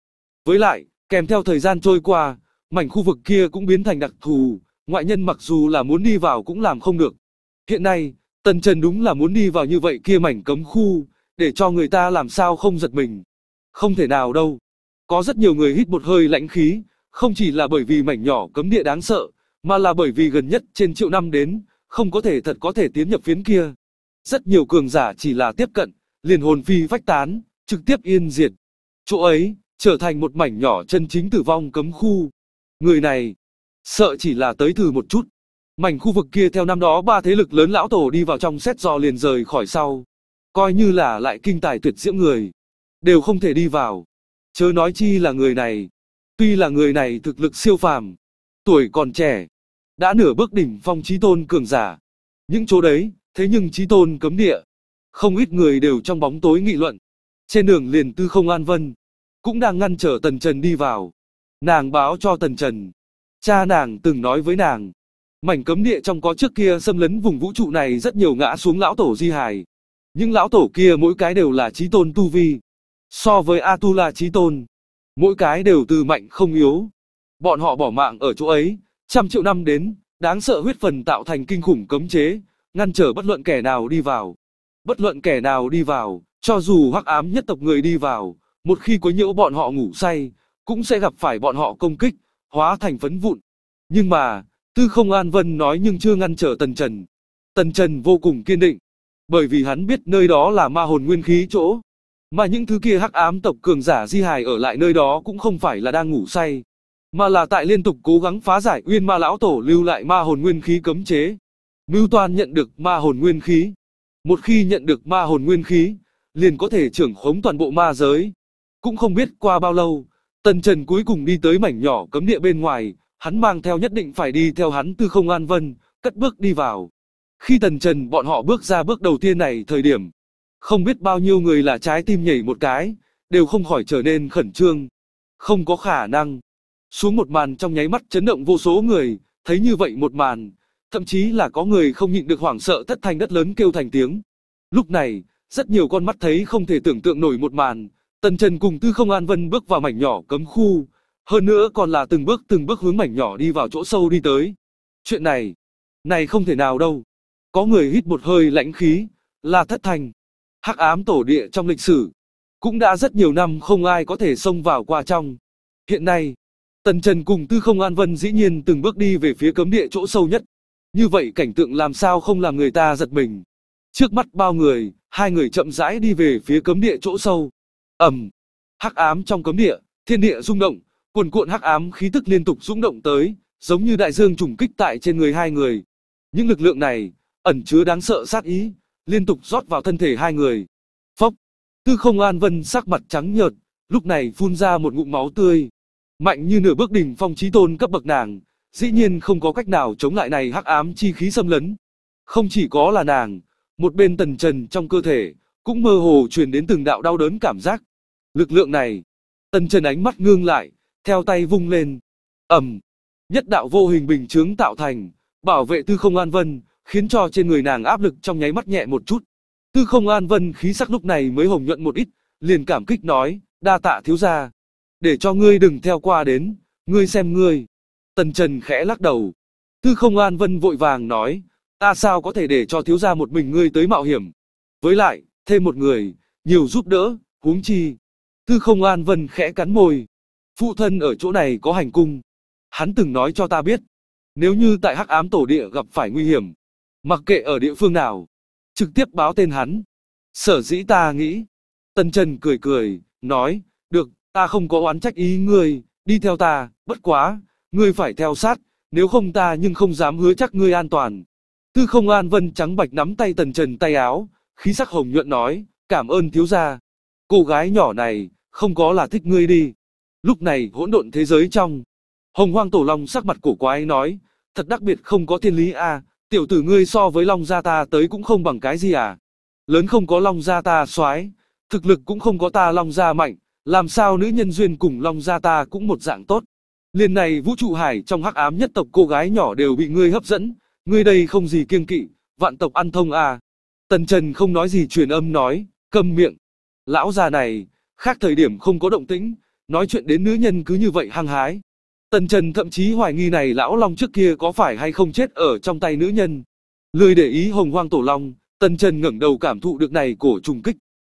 Với lại, kèm theo thời gian trôi qua, mảnh khu vực kia cũng biến thành đặc thù, ngoại nhân mặc dù là muốn đi vào cũng làm không được. Hiện nay, Tần Trần đúng là muốn đi vào như vậy kia mảnh cấm khu, để cho người ta làm sao không giật mình. Không thể nào đâu. Có rất nhiều người hít một hơi lãnh khí, không chỉ là bởi vì mảnh nhỏ cấm địa đáng sợ, mà là bởi vì gần nhất trên triệu năm đến, không có thể thật có thể tiến nhập phiến kia. Rất nhiều cường giả chỉ là tiếp cận, liền hồn phi vách tán, trực tiếp yên diệt. Chỗ ấy, trở thành một mảnh nhỏ chân chính tử vong cấm khu. Người này, sợ chỉ là tới thử một chút. Mảnh khu vực kia theo năm đó ba thế lực lớn lão tổ đi vào trong xét do liền rời khỏi sau coi như là lại kinh tài tuyệt diễm người, đều không thể đi vào. Chớ nói chi là người này, tuy là người này thực lực siêu phàm, tuổi còn trẻ, đã nửa bước đỉnh phong trí tôn cường giả. Những chỗ đấy, thế nhưng trí tôn cấm địa, không ít người đều trong bóng tối nghị luận. Trên đường liền tư không an vân, cũng đang ngăn trở Tần Trần đi vào. Nàng báo cho Tần Trần, cha nàng từng nói với nàng, mảnh cấm địa trong có trước kia xâm lấn vùng vũ trụ này rất nhiều ngã xuống lão tổ di hài. Những lão tổ kia mỗi cái đều là trí tôn tu vi. So với Atula trí tôn, mỗi cái đều từ mạnh không yếu. Bọn họ bỏ mạng ở chỗ ấy, trăm triệu năm đến, đáng sợ huyết phần tạo thành kinh khủng cấm chế, ngăn trở bất luận kẻ nào đi vào. Bất luận kẻ nào đi vào, cho dù hắc ám nhất tộc người đi vào, một khi quấy nhiễu bọn họ ngủ say, cũng sẽ gặp phải bọn họ công kích, hóa thành phấn vụn. Nhưng mà, Tư Không An Vân nói nhưng chưa ngăn trở Tần Trần. Tần Trần vô cùng kiên định, bởi vì hắn biết nơi đó là ma hồn nguyên khí chỗ. Mà những thứ kia hắc ám tộc cường giả di hài ở lại nơi đó cũng không phải là đang ngủ say, mà là tại liên tục cố gắng phá giải uyên ma lão tổ lưu lại ma hồn nguyên khí cấm chế. Mưu toàn nhận được ma hồn nguyên khí. Một khi nhận được ma hồn nguyên khí, liền có thể trưởng khống toàn bộ ma giới. Cũng không biết qua bao lâu, Tần Trần cuối cùng đi tới mảnh nhỏ cấm địa bên ngoài, hắn mang theo nhất định phải đi theo hắn từ không an vân, cất bước đi vào. Khi Tần Trần bọn họ bước ra bước đầu tiên này thời điểm, không biết bao nhiêu người là trái tim nhảy một cái, đều không khỏi trở nên khẩn trương. Không có khả năng. Xuống một màn trong nháy mắt chấn động vô số người, thấy như vậy một màn, thậm chí là có người không nhịn được hoảng sợ thất thanh đất lớn kêu thành tiếng. Lúc này, rất nhiều con mắt thấy không thể tưởng tượng nổi một màn, Tần Trần cùng Tư Không An Vân bước vào mảnh nhỏ cấm khu, hơn nữa còn là từng bước từng bước hướng mảnh nhỏ đi vào chỗ sâu đi tới. Chuyện này, này không thể nào đâu. Có người hít một hơi lãnh khí, là thất thành. Hắc ám tổ địa trong lịch sử, cũng đã rất nhiều năm không ai có thể xông vào qua trong. Hiện nay, Tần Trần cùng Tư Không An Vân dĩ nhiên từng bước đi về phía cấm địa chỗ sâu nhất. Như vậy cảnh tượng làm sao không làm người ta giật mình. Trước mắt bao người, hai người chậm rãi đi về phía cấm địa chỗ sâu. Ẩm, hắc ám trong cấm địa, thiên địa rung động, cuồn cuộn hắc ám khí tức liên tục rung động tới, giống như đại dương trùng kích tại trên người hai người. Những lực lượng này, ẩn chứa đáng sợ sát ý, liên tục rót vào thân thể hai người. Phốc, tư không an vân sắc mặt trắng nhợt, lúc này phun ra một ngụm máu tươi. Mạnh như nửa bước đỉnh phong trí tôn cấp bậc nàng, dĩ nhiên không có cách nào chống lại này hắc ám chi khí xâm lấn. Không chỉ có là nàng, một bên tần trần trong cơ thể, cũng mơ hồ truyền đến từng đạo đau đớn cảm giác. Lực lượng này, tần trần ánh mắt ngương lại, theo tay vung lên. ầm, nhất đạo vô hình bình chướng tạo thành, bảo vệ tư không an vân, khiến cho trên người nàng áp lực trong nháy mắt nhẹ một chút. Tư không an vân khí sắc lúc này mới hồng nhuận một ít, liền cảm kích nói, đa tạ thiếu gia. Để cho ngươi đừng theo qua đến, ngươi xem ngươi. Tần Trần khẽ lắc đầu. Tư không an vân vội vàng nói, ta sao có thể để cho thiếu gia một mình ngươi tới mạo hiểm. Với lại, thêm một người, nhiều giúp đỡ, huống chi. Tư không an vân khẽ cắn môi. Phụ thân ở chỗ này có hành cung. Hắn từng nói cho ta biết, nếu như tại hắc ám tổ địa gặp phải nguy hiểm, mặc kệ ở địa phương nào, trực tiếp báo tên hắn. Sở dĩ ta nghĩ, Tân Trần cười cười, nói, được, ta không có oán trách ý ngươi, đi theo ta, bất quá, ngươi phải theo sát, nếu không ta nhưng không dám hứa chắc ngươi an toàn. Tư không an vân trắng bạch nắm tay Tần Trần tay áo, khí sắc hồng nhuận nói, cảm ơn thiếu gia. Cô gái nhỏ này, không có là thích ngươi đi. Lúc này hỗn độn thế giới trong. Hồng hoang tổ long sắc mặt cổ quái nói, thật đặc biệt không có thiên lý a à, Tiểu tử ngươi so với Long Gia ta tới cũng không bằng cái gì à? Lớn không có Long Gia ta soái thực lực cũng không có ta Long Gia mạnh, làm sao nữ nhân duyên cùng Long Gia ta cũng một dạng tốt. Liên này vũ trụ hải trong hắc ám nhất tộc cô gái nhỏ đều bị ngươi hấp dẫn, ngươi đây không gì kiêng kỵ, vạn tộc ăn thông à. Tần Trần không nói gì truyền âm nói, câm miệng. Lão già này, khác thời điểm không có động tĩnh, nói chuyện đến nữ nhân cứ như vậy hăng hái, Tần Trần thậm chí hoài nghi này lão long trước kia có phải hay không chết ở trong tay nữ nhân. Lười để ý hồng hoang tổ long, Tần Trần ngẩng đầu cảm thụ được này cổ trùng kích.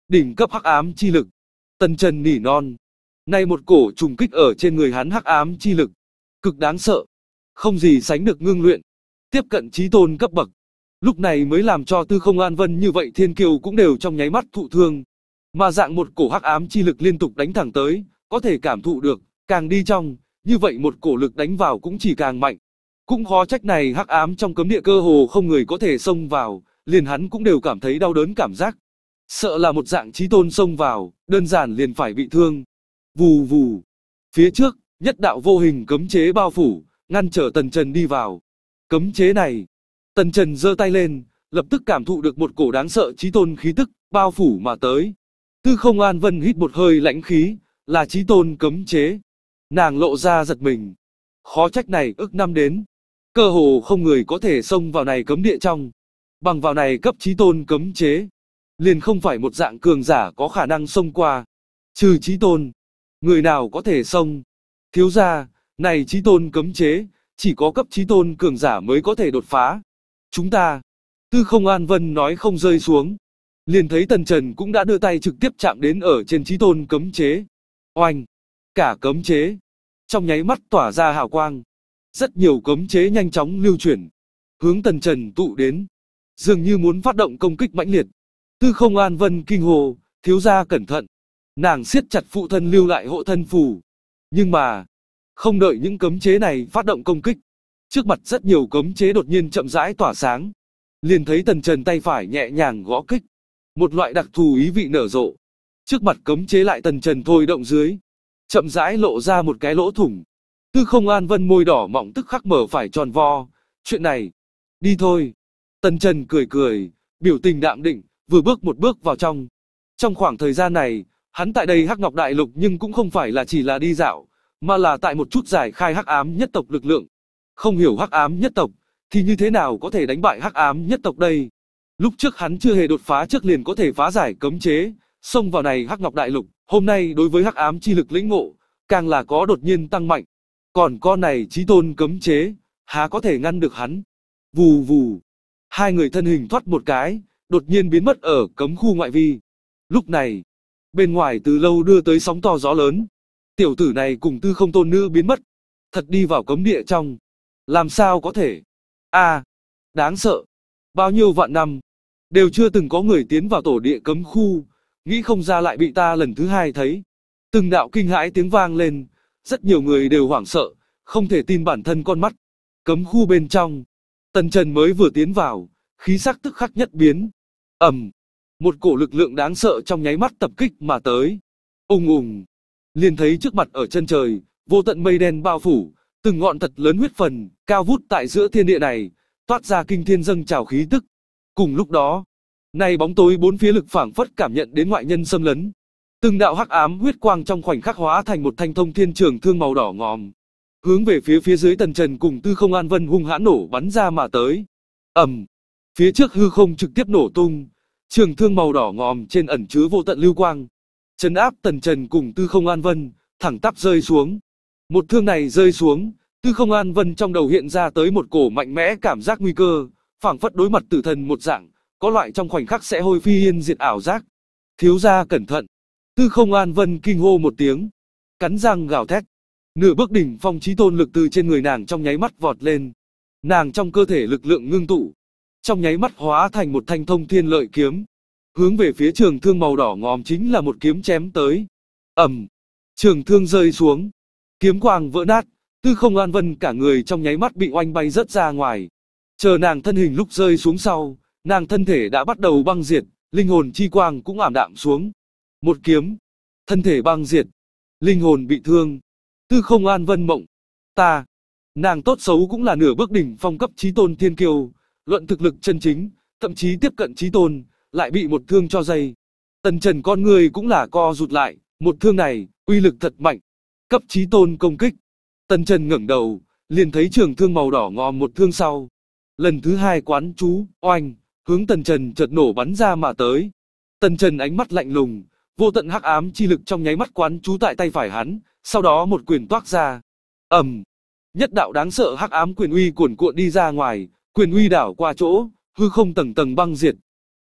Đỉnh cấp hắc ám chi lực. Tần Trần nỉ non. Nay một cổ trùng kích ở trên người hắn hắc ám chi lực. Cực đáng sợ. Không gì sánh được ngưng luyện. Tiếp cận trí tôn cấp bậc. Lúc này mới làm cho tư không an vân như vậy thiên kiều cũng đều trong nháy mắt thụ thương. Mà dạng một cổ hắc ám chi lực liên tục đánh thẳng tới, có thể cảm thụ được, càng đi trong, như vậy một cổ lực đánh vào cũng chỉ càng mạnh. Cũng khó trách này hắc ám trong cấm địa cơ hồ không người có thể xông vào, liền hắn cũng đều cảm thấy đau đớn cảm giác. Sợ là một dạng trí tôn xông vào, đơn giản liền phải bị thương. Vù vù. Phía trước, nhất đạo vô hình cấm chế bao phủ, ngăn trở Tần Trần đi vào. Cấm chế này. Tần Trần giơ tay lên, lập tức cảm thụ được một cổ đáng sợ trí tôn khí tức, bao phủ mà tới. Tư không an vân hít một hơi lãnh khí, là trí tôn cấm chế nàng lộ ra giật mình. Khó trách này ước năm đến, cơ hồ không người có thể xông vào này cấm địa trong. Bằng vào này cấp trí tôn cấm chế, liền không phải một dạng cường giả có khả năng xông qua. Trừ trí tôn, người nào có thể xông? Thiếu ra, này trí tôn cấm chế, chỉ có cấp trí tôn cường giả mới có thể đột phá. Chúng ta, tư không an vân nói không rơi xuống. Liền thấy tần trần cũng đã đưa tay trực tiếp chạm đến ở trên trí tôn cấm chế. Oanh! cả cấm chế. Trong nháy mắt tỏa ra hào quang, rất nhiều cấm chế nhanh chóng lưu chuyển, hướng Tần Trần tụ đến, dường như muốn phát động công kích mãnh liệt. Tư không An Vân kinh hồ, thiếu gia cẩn thận. Nàng siết chặt phụ thân lưu lại hộ thân phù. Nhưng mà, không đợi những cấm chế này phát động công kích, trước mặt rất nhiều cấm chế đột nhiên chậm rãi tỏa sáng. Liền thấy Tần Trần tay phải nhẹ nhàng gõ kích, một loại đặc thù ý vị nở rộ. Trước mặt cấm chế lại Tần Trần thôi động dưới, chậm rãi lộ ra một cái lỗ thủng. Tư không an vân môi đỏ mọng tức khắc mở phải tròn vo, chuyện này, đi thôi. Tần Trần cười cười, biểu tình đạm định, vừa bước một bước vào trong. Trong khoảng thời gian này, hắn tại đây Hắc Ngọc Đại Lục nhưng cũng không phải là chỉ là đi dạo, mà là tại một chút giải khai Hắc Ám nhất tộc lực lượng. Không hiểu Hắc Ám nhất tộc, thì như thế nào có thể đánh bại Hắc Ám nhất tộc đây? Lúc trước hắn chưa hề đột phá trước liền có thể phá giải cấm chế, xông vào này hắc ngọc đại lục, hôm nay đối với hắc ám chi lực lĩnh ngộ, càng là có đột nhiên tăng mạnh. Còn con này trí tôn cấm chế, há có thể ngăn được hắn. Vù vù, hai người thân hình thoát một cái, đột nhiên biến mất ở cấm khu ngoại vi. Lúc này, bên ngoài từ lâu đưa tới sóng to gió lớn. Tiểu tử này cùng tư không tôn nữ biến mất, thật đi vào cấm địa trong. Làm sao có thể? a đáng sợ. Bao nhiêu vạn năm, đều chưa từng có người tiến vào tổ địa cấm khu, nghĩ không ra lại bị ta lần thứ hai thấy. Từng đạo kinh hãi tiếng vang lên, rất nhiều người đều hoảng sợ, không thể tin bản thân con mắt. Cấm khu bên trong, Tần Trần mới vừa tiến vào, khí sắc tức khắc nhất biến. Ầm, một cổ lực lượng đáng sợ trong nháy mắt tập kích mà tới. ung ung, liền thấy trước mặt ở chân trời, vô tận mây đen bao phủ, từng ngọn thật lớn huyết phần, cao vút tại giữa thiên địa này, toát ra kinh thiên dâng trào khí tức. Cùng lúc đó, Nay bóng tối bốn phía lực phảng phất cảm nhận đến ngoại nhân xâm lấn. Từng đạo hắc ám huyết quang trong khoảnh khắc hóa thành một thanh thông thiên trường thương màu đỏ ngòm, hướng về phía phía dưới Tần Trần cùng Tư Không An Vân hung hãn nổ bắn ra mà tới. Ầm, phía trước hư không trực tiếp nổ tung, trường thương màu đỏ ngòm trên ẩn chứa vô tận lưu quang, trấn áp Tần Trần cùng Tư Không An Vân, thẳng tắp rơi xuống. Một thương này rơi xuống, Tư Không An Vân trong đầu hiện ra tới một cổ mạnh mẽ cảm giác nguy cơ, phảng phất đối mặt tử thần một dạng, có loại trong khoảnh khắc sẽ hôi phi yên diệt ảo giác. Thiếu gia cẩn thận. Tư không an vân kinh hô một tiếng. Cắn răng gào thét. Nửa bước đỉnh phong trí tôn lực từ trên người nàng trong nháy mắt vọt lên. Nàng trong cơ thể lực lượng ngưng tụ. Trong nháy mắt hóa thành một thanh thông thiên lợi kiếm. Hướng về phía trường thương màu đỏ ngòm chính là một kiếm chém tới. ầm, Trường thương rơi xuống. Kiếm quang vỡ nát. Tư không an vân cả người trong nháy mắt bị oanh bay rớt ra ngoài. Chờ nàng thân hình lúc rơi xuống sau, nàng thân thể đã bắt đầu băng diệt, linh hồn chi quang cũng ảm đạm xuống. Một kiếm, thân thể băng diệt, linh hồn bị thương. Tư không an vân mộng, ta, nàng tốt xấu cũng là nửa bước đỉnh phong cấp trí tôn thiên kiêu, luận thực lực chân chính, thậm chí tiếp cận trí tôn, lại bị một thương cho dây. Tần trần con người cũng là co rụt lại, một thương này, uy lực thật mạnh. Cấp trí tôn công kích. Tần trần ngẩng đầu, liền thấy trường thương màu đỏ ngòm một thương sau. Lần thứ hai quán chú, oanh hướng Tần Trần chợt nổ bắn ra mà tới. Tần Trần ánh mắt lạnh lùng, vô tận hắc ám chi lực trong nháy mắt quán trú tại tay phải hắn, sau đó một quyền toát ra. Ầm. Nhất đạo đáng sợ hắc ám quyền uy cuồn cuộn đi ra ngoài, quyền uy đảo qua chỗ, hư không tầng tầng băng diệt.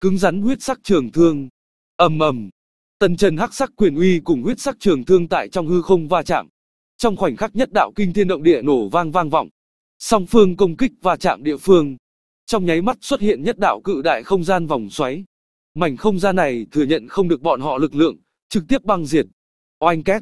Cứng rắn huyết sắc trường thương. Ầm ầm. Tần Trần hắc sắc quyền uy cùng huyết sắc trường thương tại trong hư không va chạm. Trong khoảnh khắc nhất đạo kinh thiên động địa nổ vang vang vọng. Song phương công kích va chạm địa phương. Trong nháy mắt xuất hiện nhất đạo cự đại không gian vòng xoáy. Mảnh không gian này thừa nhận không được bọn họ lực lượng, trực tiếp băng diệt. Oanh két.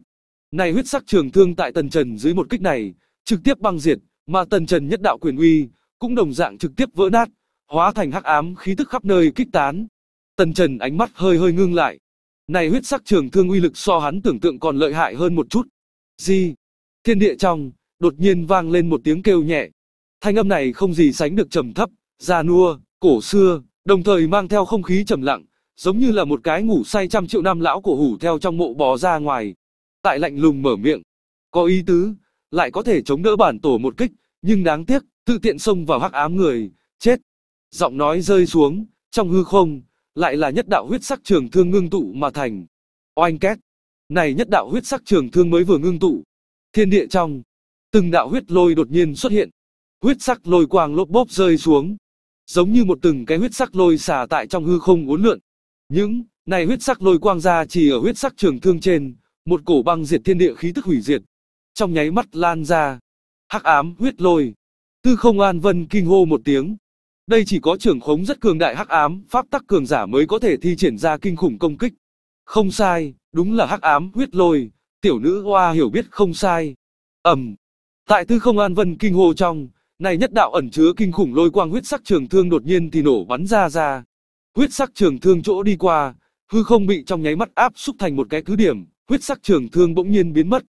Này huyết sắc trường thương tại Tần Trần dưới một kích này, trực tiếp băng diệt, mà Tần Trần nhất đạo quyền uy, cũng đồng dạng trực tiếp vỡ nát, hóa thành hắc ám khí tức khắp nơi kích tán. Tần Trần ánh mắt hơi hơi ngưng lại. Này huyết sắc trường thương uy lực so hắn tưởng tượng còn lợi hại hơn một chút. Gì? Thiên địa trong, đột nhiên vang lên một tiếng kêu nhẹ. Thanh âm này không gì sánh được trầm thấp, già nua, cổ xưa, đồng thời mang theo không khí trầm lặng, giống như là một cái ngủ say trăm triệu năm lão cổ hủ theo trong mộ bò ra ngoài. Tại lạnh lùng mở miệng, có ý tứ, lại có thể chống đỡ bản tổ một kích, nhưng đáng tiếc, tự tiện xông vào hắc ám người, chết. Giọng nói rơi xuống, trong hư không, lại là nhất đạo huyết sắc trường thương ngưng tụ mà thành. Oanh két, này nhất đạo huyết sắc trường thương mới vừa ngưng tụ. Thiên địa trong, từng đạo huyết lôi đột nhiên xuất hiện. Huyết sắc lôi quang lốp bốp rơi xuống, giống như một từng cái huyết sắc lôi xả tại trong hư không uốn lượn. Những này huyết sắc lôi quang ra chỉ ở huyết sắc trường thương trên, một cổ băng diệt thiên địa khí tức hủy diệt, trong nháy mắt lan ra. Hắc ám huyết lôi. Tư Không An Vân kinh hô một tiếng. Đây chỉ có trưởng khống rất cường đại hắc ám, pháp tắc cường giả mới có thể thi triển ra kinh khủng công kích. Không sai, đúng là hắc ám huyết lôi, tiểu nữ hoa hiểu biết không sai. Ầm. Tại Tư Không An Vân kinh hô trong, này nhất đạo ẩn chứa kinh khủng lôi quang huyết sắc trường thương đột nhiên thì nổ bắn ra ra. Huyết sắc trường thương chỗ đi qua, hư không bị trong nháy mắt áp xúc thành một cái cứ điểm, huyết sắc trường thương bỗng nhiên biến mất.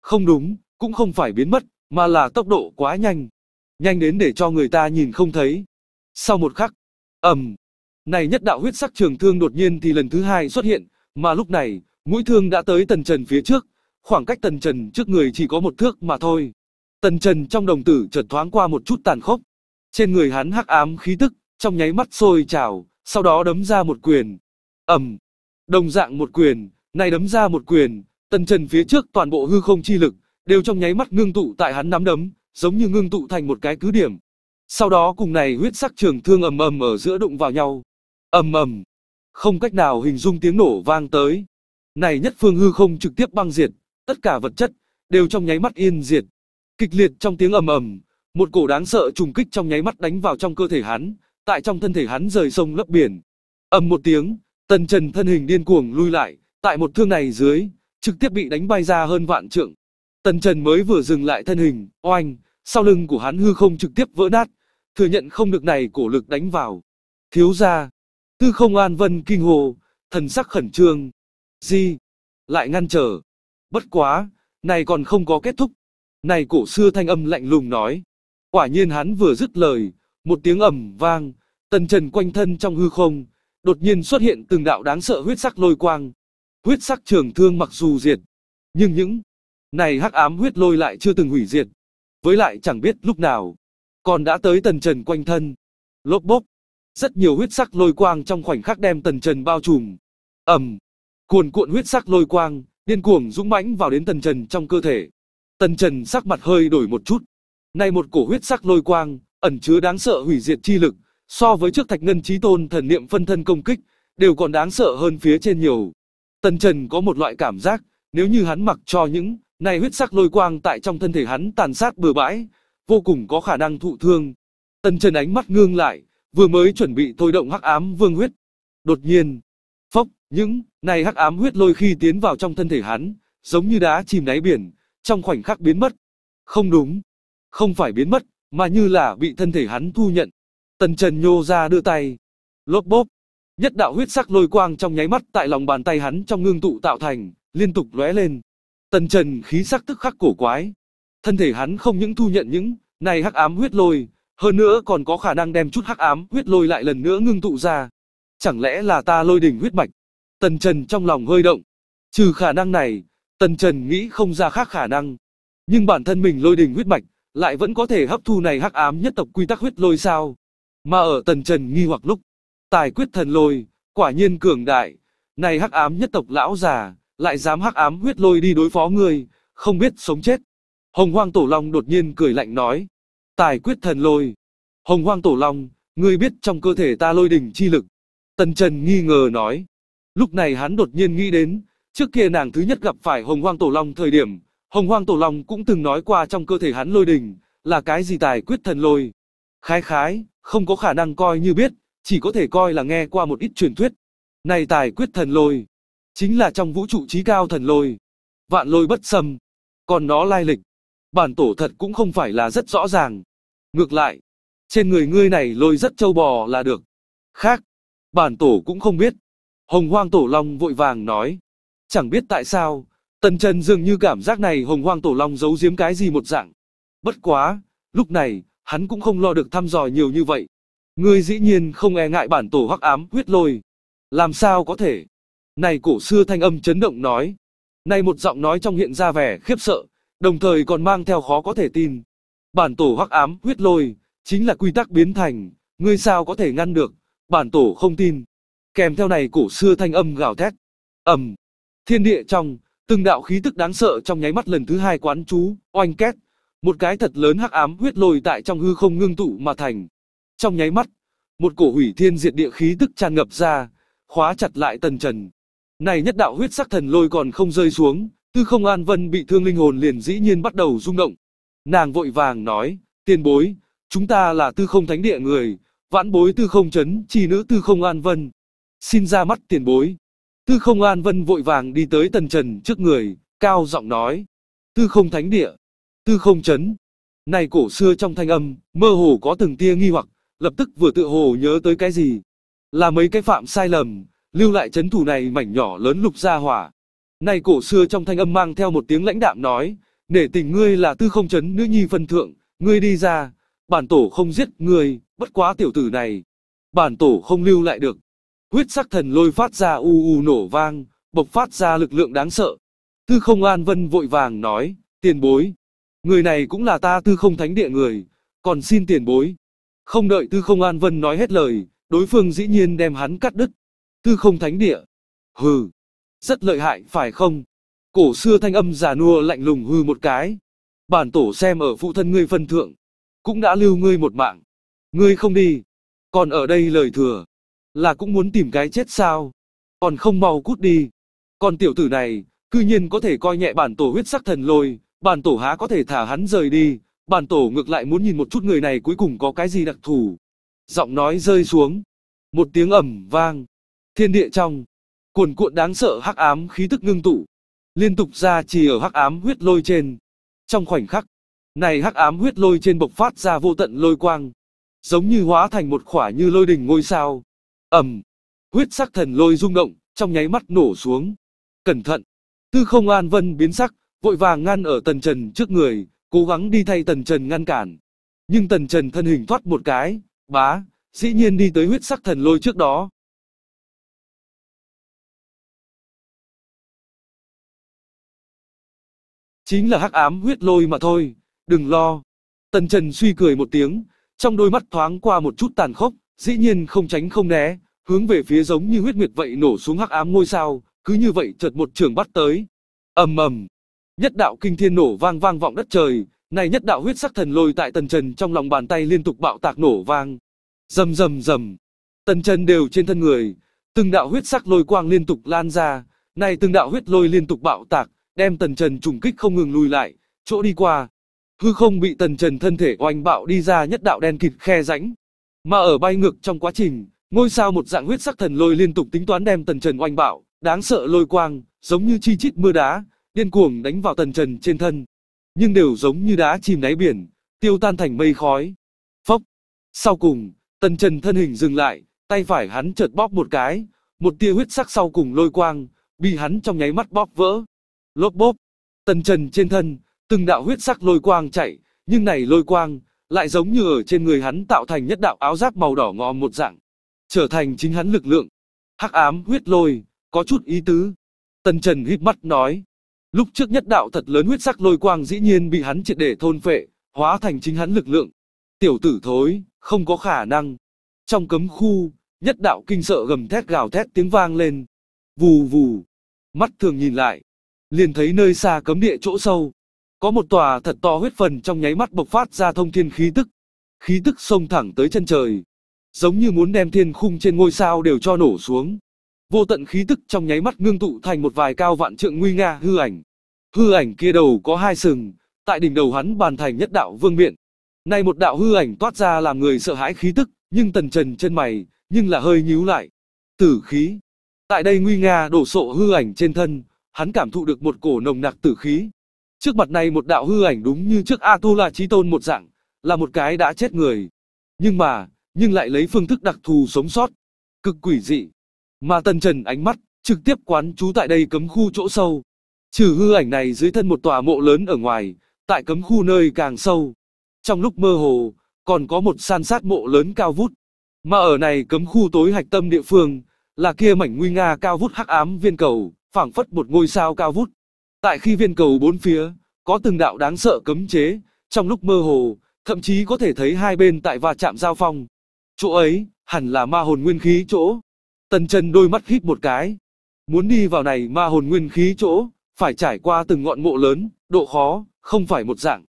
Không đúng, cũng không phải biến mất, mà là tốc độ quá nhanh. Nhanh đến để cho người ta nhìn không thấy. Sau một khắc, ầm, này nhất đạo huyết sắc trường thương đột nhiên thì lần thứ hai xuất hiện, mà lúc này, mũi thương đã tới tần trần phía trước, khoảng cách tần trần trước người chỉ có một thước mà thôi. Tần Trần trong đồng tử chợt thoáng qua một chút tàn khốc. Trên người hắn hắc ám khí tức, trong nháy mắt sôi trào, sau đó đấm ra một quyền. Ầm. Đồng dạng một quyền, nay đấm ra một quyền, Tần Trần phía trước toàn bộ hư không chi lực đều trong nháy mắt ngưng tụ tại hắn nắm đấm, giống như ngưng tụ thành một cái cứ điểm. Sau đó cùng này huyết sắc trường thương ầm ầm ở giữa đụng vào nhau. Ầm ầm. Không cách nào hình dung tiếng nổ vang tới. Này nhất phương hư không trực tiếp băng diệt, tất cả vật chất đều trong nháy mắt yên diệt. Kịch liệt trong tiếng ầm ầm, một cổ đáng sợ trùng kích trong nháy mắt đánh vào trong cơ thể hắn, tại trong thân thể hắn rời sông lấp biển. Ầm một tiếng, Tần Trần thân hình điên cuồng lui lại, tại một thương này dưới, trực tiếp bị đánh bay ra hơn vạn trượng. Tần Trần mới vừa dừng lại thân hình, oanh, sau lưng của hắn hư không trực tiếp vỡ nát, thừa nhận không được này cổ lực đánh vào. Thiếu gia, Tư Không An Vân kinh hồ, thần sắc khẩn trương. Gì? Lại ngăn trở. Bất quá, này còn không có kết thúc, này cổ xưa thanh âm lạnh lùng nói. Quả nhiên hắn vừa dứt lời, một tiếng ầm vang, tần trần quanh thân trong hư không, đột nhiên xuất hiện từng đạo đáng sợ huyết sắc lôi quang. Huyết sắc trường thương mặc dù diệt, nhưng những này hắc ám huyết lôi lại chưa từng hủy diệt. Với lại chẳng biết lúc nào, còn đã tới tần trần quanh thân. Lốp bốc, rất nhiều huyết sắc lôi quang trong khoảnh khắc đem tần trần bao trùm. ầm, cuồn cuộn huyết sắc lôi quang, điên cuồng dũng mãnh vào đến tần trần trong cơ thể. Tần Trần sắc mặt hơi đổi một chút. Này một cổ huyết sắc lôi quang, ẩn chứa đáng sợ hủy diệt chi lực, so với trước Thạch Ngân Chí Tôn thần niệm phân thân công kích, đều còn đáng sợ hơn phía trên nhiều. Tần Trần có một loại cảm giác, nếu như hắn mặc cho những này huyết sắc lôi quang tại trong thân thể hắn tàn sát bừa bãi, vô cùng có khả năng thụ thương. Tần Trần ánh mắt ngương lại, vừa mới chuẩn bị thôi động hắc ám vương huyết. Đột nhiên, phốc, những này hắc ám huyết lôi khi tiến vào trong thân thể hắn, giống như đá chìm đáy biển, trong khoảnh khắc biến mất. Không đúng, không phải biến mất, mà như là bị thân thể hắn thu nhận. Tần Trần nhô ra đưa tay, lốp bốp, nhất đạo huyết sắc lôi quang trong nháy mắt tại lòng bàn tay hắn trong ngưng tụ tạo thành, liên tục lóe lên. Tần Trần khí sắc tức khắc cổ quái, thân thể hắn không những thu nhận những này hắc ám huyết lôi, hơn nữa còn có khả năng đem chút hắc ám huyết lôi lại lần nữa ngưng tụ ra. Chẳng lẽ là ta lôi đỉnh huyết mạch? Tần Trần trong lòng hơi động. Trừ khả năng này, Tần Trần nghĩ không ra khác khả năng. Nhưng bản thân mình lôi đình huyết mạch, lại vẫn có thể hấp thu này hắc ám nhất tộc quy tắc huyết lôi sao. Mà ở Tần Trần nghi hoặc lúc, tài quyết thần lôi, quả nhiên cường đại, này hắc ám nhất tộc lão già, lại dám hắc ám huyết lôi đi đối phó người, không biết sống chết. Hồng Hoang Tổ Long đột nhiên cười lạnh nói, tài quyết thần lôi. Hồng Hoang Tổ Long, ngươi biết trong cơ thể ta lôi đình chi lực. Tần Trần nghi ngờ nói, lúc này hắn đột nhiên nghĩ đến, Trước kia nàng thứ nhất gặp phải hồng hoang tổ long thời điểm, hồng hoang tổ long cũng từng nói qua trong cơ thể hắn lôi đình, là cái gì tài quyết thần lôi. Khái khái, không có khả năng coi như biết, chỉ có thể coi là nghe qua một ít truyền thuyết. Này tài quyết thần lôi, chính là trong vũ trụ trí cao thần lôi, vạn lôi bất xâm. Còn nó lai lịch, bản tổ thật cũng không phải là rất rõ ràng. Ngược lại, trên người ngươi này lôi rất châu bò là được. Khác, bản tổ cũng không biết. Hồng hoang tổ long vội vàng nói. Chẳng biết tại sao, Tần Trần dường như cảm giác này hồng hoang tổ long giấu giếm cái gì một dạng. Bất quá, lúc này, hắn cũng không lo được thăm dò nhiều như vậy. Ngươi dĩ nhiên không e ngại bản tổ hắc ám huyết lôi. Làm sao có thể? Này cổ xưa thanh âm chấn động nói. Này một giọng nói trong hiện ra vẻ khiếp sợ, đồng thời còn mang theo khó có thể tin. Bản tổ hắc ám huyết lôi, chính là quy tắc biến thành, ngươi sao có thể ngăn được, bản tổ không tin. Kèm theo này cổ xưa thanh âm gào thét. ầm Thiên địa trong, từng đạo khí tức đáng sợ trong nháy mắt lần thứ hai quán chú, oanh két, một cái thật lớn hắc ám huyết lôi tại trong hư không ngưng tụ mà thành. Trong nháy mắt, một cổ hủy thiên diệt địa khí tức tràn ngập ra, khóa chặt lại Tần Trần. Này nhất đạo huyết sắc thần lôi còn không rơi xuống, Tư Không An Vân bị thương linh hồn liền dĩ nhiên bắt đầu rung động. Nàng vội vàng nói, tiền bối, chúng ta là Tư Không Thánh Địa người, vãn bối Tư Không chấn chi nữ Tư Không An Vân. Xin ra mắt tiền bối. Tư không An Vân vội vàng đi tới Tần Trần trước người, cao giọng nói. Tư không thánh địa, tư không chấn. Này cổ xưa trong thanh âm, mơ hồ có từng tia nghi hoặc, lập tức vừa tự hồ nhớ tới cái gì. Là mấy cái phạm sai lầm, lưu lại chấn thủ này mảnh nhỏ lớn lục gia hỏa. Này cổ xưa trong thanh âm mang theo một tiếng lãnh đạm nói, nể tình ngươi là tư không chấn nữ nhi phân thượng, ngươi đi ra, bản tổ không giết ngươi, bất quá tiểu tử này. Bản tổ không lưu lại được, huyết sắc thần lôi phát ra u u nổ vang, bộc phát ra lực lượng đáng sợ. Tư không An Vân vội vàng nói, tiền bối, người này cũng là ta tư không thánh địa người, còn xin tiền bối. Không đợi tư không An Vân nói hết lời, đối phương dĩ nhiên đem hắn cắt đứt. Tư không thánh địa, hừ, rất lợi hại phải không? Cổ xưa thanh âm già nua lạnh lùng hư một cái. Bản tổ xem ở phụ thân ngươi phân thượng, cũng đã lưu ngươi một mạng. Ngươi không đi, còn ở đây lời thừa, là cũng muốn tìm cái chết sao? Còn không mau cút đi. Còn tiểu tử này, cư nhiên có thể coi nhẹ bản tổ huyết sắc thần lôi, bản tổ há có thể thả hắn rời đi, bản tổ ngược lại muốn nhìn một chút người này cuối cùng có cái gì đặc thù. Giọng nói rơi xuống, một tiếng ầm vang, thiên địa trong, cuồn cuộn đáng sợ hắc ám khí tức ngưng tụ, liên tục ra chỉ ở hắc ám huyết lôi trên. Trong khoảnh khắc, này hắc ám huyết lôi trên bộc phát ra vô tận lôi quang, giống như hóa thành một khỏa như lôi đỉnh ngôi sao, ầm huyết sắc thần lôi rung động trong nháy mắt nổ xuống cẩn thận tư không an vân biến sắc vội vàng ngăn ở tần trần trước người cố gắng đi thay tần trần ngăn cản nhưng tần trần thân hình thoát một cái bá dĩ nhiên đi tới huyết sắc thần lôi trước đó chính là hắc ám huyết lôi mà thôi đừng lo tần trần suy cười một tiếng trong đôi mắt thoáng qua một chút tàn khốc dĩ nhiên không tránh không né hướng về phía giống như huyết nguyệt vậy nổ xuống hắc ám ngôi sao, cứ như vậy chợt một trường bắt tới. Ầm ầm. Nhất đạo kinh thiên nổ vang vang vọng đất trời, này nhất đạo huyết sắc thần lôi tại Tần Trần trong lòng bàn tay liên tục bạo tạc nổ vang. Rầm rầm rầm. Tần Trần đều trên thân người, từng đạo huyết sắc lôi quang liên tục lan ra, này từng đạo huyết lôi liên tục bạo tạc, đem Tần Trần trùng kích không ngừng lùi lại, chỗ đi qua. Hư không bị Tần Trần thân thể oanh bạo đi ra nhất đạo đen kịt khe rãnh. Mà ở bay ngược trong quá trình, Ngôi sao một dạng huyết sắc thần lôi liên tục tính toán đem Tần Trần oanh bạo, đáng sợ lôi quang, giống như chi chít mưa đá, điên cuồng đánh vào Tần Trần trên thân. Nhưng đều giống như đá chìm đáy biển, tiêu tan thành mây khói. Phốc. Sau cùng, Tần Trần thân hình dừng lại, tay phải hắn chợt bóp một cái, một tia huyết sắc sau cùng lôi quang, bị hắn trong nháy mắt bóp vỡ. Lốp bốp. Tần Trần trên thân, từng đạo huyết sắc lôi quang chạy, nhưng này lôi quang lại giống như ở trên người hắn tạo thành nhất đạo áo giáp màu đỏ ngòm một dạng trở thành chính hắn lực lượng. Hắc ám huyết lôi, có chút ý tứ. Tần Trần hít mắt nói, lúc trước nhất đạo thật lớn huyết sắc lôi quang dĩ nhiên bị hắn triệt để thôn phệ, hóa thành chính hắn lực lượng. Tiểu tử thối, không có khả năng. Trong cấm khu, nhất đạo kinh sợ gầm thét gào thét tiếng vang lên. Vù vù, mắt thường nhìn lại, liền thấy nơi xa cấm địa chỗ sâu. Có một tòa thật to huyết phần trong nháy mắt bộc phát ra thông thiên khí tức. Khí tức xông thẳng tới chân trời, giống như muốn đem thiên khung trên ngôi sao đều cho nổ xuống. Vô tận khí tức trong nháy mắt ngưng tụ thành một vài cao vạn trượng nguy nga hư ảnh. Hư ảnh kia đầu có hai sừng, tại đỉnh đầu hắn bàn thành nhất đạo vương miện. Nay một đạo hư ảnh toát ra làm người sợ hãi khí tức, nhưng tần trần chân mày, nhưng là hơi nhíu lại. Tử khí. Tại đây nguy nga đổ sộ hư ảnh trên thân, hắn cảm thụ được một cổ nồng nặc tử khí. Trước mặt này một đạo hư ảnh đúng như trước atula chí tôn một dạng, là một cái đã chết người. Nhưng mà, nhưng lại lấy phương thức đặc thù sống sót, cực quỷ dị. Mà Tần Trần ánh mắt trực tiếp quán trú tại đây cấm khu chỗ sâu. Trừ hư ảnh này dưới thân một tòa mộ lớn ở ngoài, tại cấm khu nơi càng sâu. Trong lúc mơ hồ, còn có một san sát mộ lớn cao vút. Mà ở này cấm khu tối hạch tâm địa phương, là kia mảnh nguy nga cao vút hắc ám viên cầu, phảng phất một ngôi sao cao vút. Tại khi viên cầu bốn phía, có từng đạo đáng sợ cấm chế, trong lúc mơ hồ, thậm chí có thể thấy hai bên tại va chạm giao phong. Chỗ ấy, hẳn là ma hồn nguyên khí chỗ. Tần chân đôi mắt hít một cái. Muốn đi vào này ma hồn nguyên khí chỗ, phải trải qua từng ngọn mộ lớn, độ khó, không phải một dạng.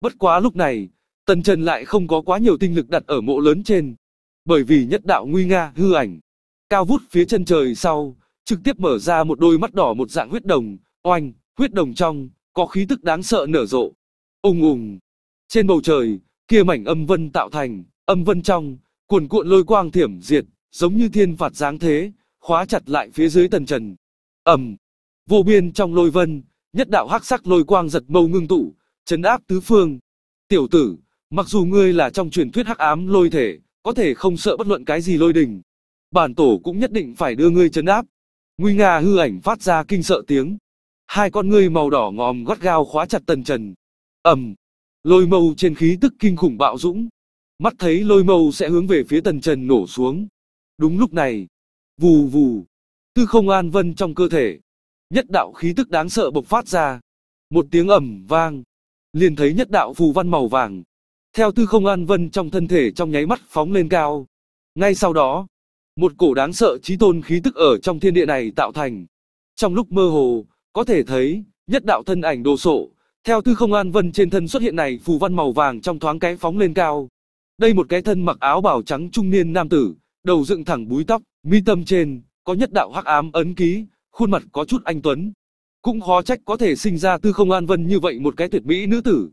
Bất quá lúc này, Tần chân lại không có quá nhiều tinh lực đặt ở mộ lớn trên. Bởi vì nhất đạo nguy nga hư ảnh. Cao vút phía chân trời sau, trực tiếp mở ra một đôi mắt đỏ một dạng huyết đồng, oanh, huyết đồng trong, có khí tức đáng sợ nở rộ. Ùng ùng. Trên bầu trời, kia mảnh âm vân tạo thành, âm vân trong, cuồn cuộn lôi quang thiểm diệt, giống như thiên phạt giáng thế, khóa chặt lại phía dưới tần trần. Ẩm, vô biên trong lôi vân, nhất đạo hắc sắc lôi quang giật mâu ngưng tụ, chấn áp tứ phương. Tiểu tử, mặc dù ngươi là trong truyền thuyết hắc ám lôi thể, có thể không sợ bất luận cái gì lôi đình. Bản tổ cũng nhất định phải đưa ngươi chấn áp. Nguy nga hư ảnh phát ra kinh sợ tiếng. Hai con ngươi màu đỏ ngòm gắt gao khóa chặt tần trần. Ẩm, lôi mâu trên khí tức kinh khủng bạo dũng, Mắt thấy lôi mâu sẽ hướng về phía tần trần nổ xuống. Đúng lúc này, vù vù, tư không an vân trong cơ thể. Nhất đạo khí tức đáng sợ bộc phát ra. Một tiếng ẩm vang, liền thấy nhất đạo phù văn màu vàng. Theo tư không an vân trong thân thể trong nháy mắt phóng lên cao. Ngay sau đó, một cổ đáng sợ trí tôn khí tức ở trong thiên địa này tạo thành. Trong lúc mơ hồ, có thể thấy, nhất đạo thân ảnh đồ sộ, theo tư không an vân trên thân xuất hiện này phù văn màu vàng trong thoáng cái phóng lên cao. Đây một cái thân mặc áo bào trắng trung niên nam tử, đầu dựng thẳng búi tóc, mi tâm trên, có nhất đạo hắc ám ấn ký, khuôn mặt có chút anh tuấn. Cũng khó trách có thể sinh ra tư không an vân như vậy một cái tuyệt mỹ nữ tử.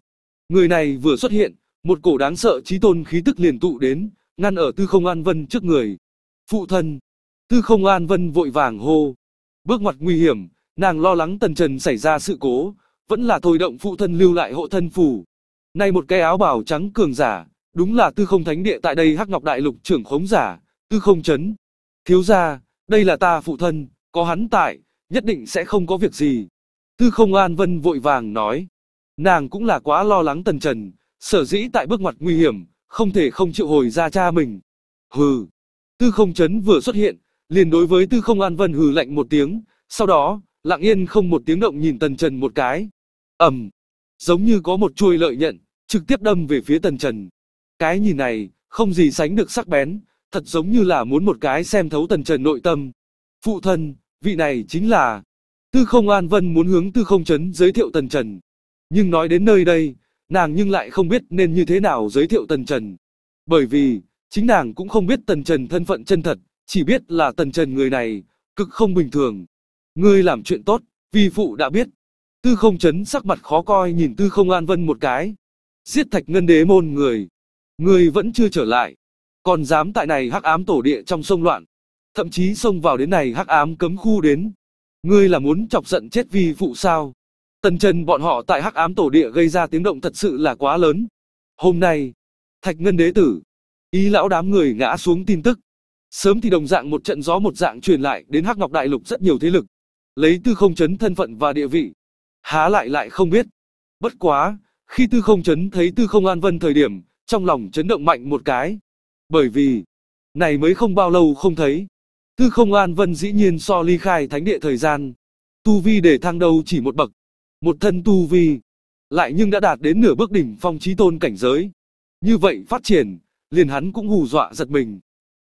Người này vừa xuất hiện, một cổ đáng sợ trí tôn khí tức liền tụ đến, ngăn ở tư không an vân trước người. Phụ thân, tư không an vân vội vàng hô. Bước ngoặt nguy hiểm, nàng lo lắng tần trần xảy ra sự cố, vẫn là thôi động phụ thân lưu lại hộ thân phủ. Này một cái áo bào trắng cường giả, đúng là tư không thánh địa tại đây hắc ngọc đại lục trưởng khống giả, tư không chấn. Thiếu gia, đây là ta phụ thân, có hắn tại, nhất định sẽ không có việc gì. Tư không an vân vội vàng nói. Nàng cũng là quá lo lắng tần trần, sở dĩ tại bước ngoặt nguy hiểm, không thể không chịu hồi ra cha mình. Hừ. Tư không chấn vừa xuất hiện, liền đối với tư không an vân hừ lạnh một tiếng, sau đó, lặng yên không một tiếng động nhìn tần trần một cái. ầm, Giống như có một chuôi lợi nhận, trực tiếp đâm về phía tần trần. Cái nhìn này, không gì sánh được sắc bén, thật giống như là muốn một cái xem thấu tần trần nội tâm. Phụ thân, vị này chính là... Tư không An Vân muốn hướng tư không chấn giới thiệu tần trần. Nhưng nói đến nơi đây, nàng nhưng lại không biết nên như thế nào giới thiệu tần trần. Bởi vì, chính nàng cũng không biết tần trần thân phận chân thật, chỉ biết là tần trần người này, cực không bình thường. Ngươi làm chuyện tốt, vì phụ đã biết. Tư không chấn sắc mặt khó coi nhìn tư không An Vân một cái. Giết thạch ngân đế môn người, Ngươi vẫn chưa trở lại. Còn dám tại này hắc ám tổ địa trong sông loạn. Thậm chí xông vào đến này hắc ám cấm khu đến. Ngươi là muốn chọc giận chết vì phụ sao. Tần Trần bọn họ tại hắc ám tổ địa gây ra tiếng động thật sự là quá lớn. Hôm nay, Thạch Ngân Đế Tử, ý lão đám người ngã xuống tin tức. Sớm thì đồng dạng một trận gió một dạng truyền lại đến Hắc Ngọc Đại Lục rất nhiều thế lực. Lấy tư không chấn thân phận và địa vị. Há lại lại không biết. Bất quá, khi tư không chấn thấy tư không an vân thời điểm, trong lòng chấn động mạnh một cái. Bởi vì, này mới không bao lâu không thấy. Tư không An Vân dĩ nhiên so ly khai thánh địa thời gian. Tu vi để thăng đầu chỉ một bậc. Một thân tu vi. Lại nhưng đã đạt đến nửa bước đỉnh phong trí tôn cảnh giới. Như vậy phát triển, liền hắn cũng hù dọa giật mình.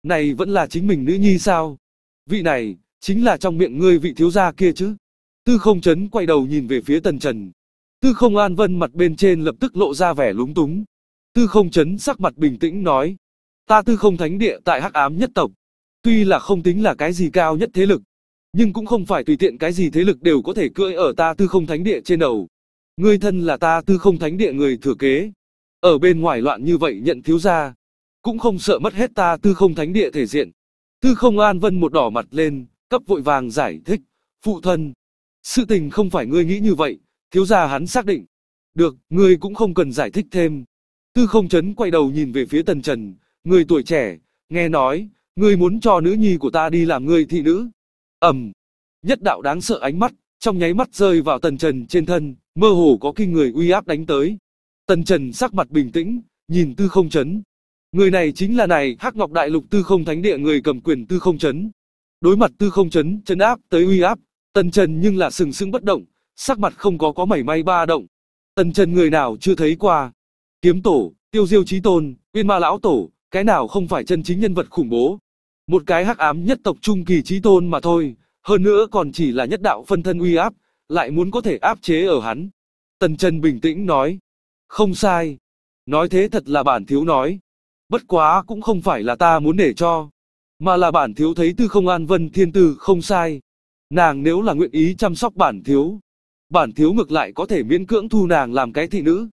Này vẫn là chính mình nữ nhi sao? Vị này, chính là trong miệng ngươi vị thiếu gia kia chứ? Tư không chấn quay đầu nhìn về phía tần trần. Tư không An Vân mặt bên trên lập tức lộ ra vẻ lúng túng. Tư không chấn sắc mặt bình tĩnh nói. Ta tư không thánh địa tại hắc ám nhất tộc. Tuy là không tính là cái gì cao nhất thế lực. Nhưng cũng không phải tùy tiện cái gì thế lực đều có thể cưỡi ở ta tư không thánh địa trên đầu. Ngươi thân là ta tư không thánh địa người thừa kế. Ở bên ngoài loạn như vậy nhận thiếu ra. Cũng không sợ mất hết ta tư không thánh địa thể diện. Tư không an vân một đỏ mặt lên, cấp vội vàng giải thích. Phụ thân. Sự tình không phải ngươi nghĩ như vậy, thiếu gia hắn xác định. Được, ngươi cũng không cần giải thích thêm. Tư không chấn quay đầu nhìn về phía tần trần, người tuổi trẻ, nghe nói, người muốn cho nữ nhi của ta đi làm người thị nữ. ầm, nhất đạo đáng sợ ánh mắt, trong nháy mắt rơi vào tần trần trên thân, mơ hồ có kinh người uy áp đánh tới. Tần trần sắc mặt bình tĩnh, nhìn tư không chấn. Người này chính là này, hắc ngọc đại lục tư không thánh địa người cầm quyền tư không chấn. Đối mặt tư không chấn, chấn áp tới uy áp, tần trần nhưng là sừng sững bất động, sắc mặt không có có mảy may ba động. Tần trần người nào chưa thấy qua, kiếm tổ, tiêu diêu chí tôn, uyên ma lão tổ, cái nào không phải chân chính nhân vật khủng bố. Một cái hắc ám nhất tộc trung kỳ chí tôn mà thôi, hơn nữa còn chỉ là nhất đạo phân thân uy áp, lại muốn có thể áp chế ở hắn. Tần Trần bình tĩnh nói, không sai, nói thế thật là bản thiếu nói. Bất quá cũng không phải là ta muốn để cho, mà là bản thiếu thấy tư không an vân thiên tư không sai. Nàng nếu là nguyện ý chăm sóc bản thiếu, bản thiếu ngược lại có thể miễn cưỡng thu nàng làm cái thị nữ,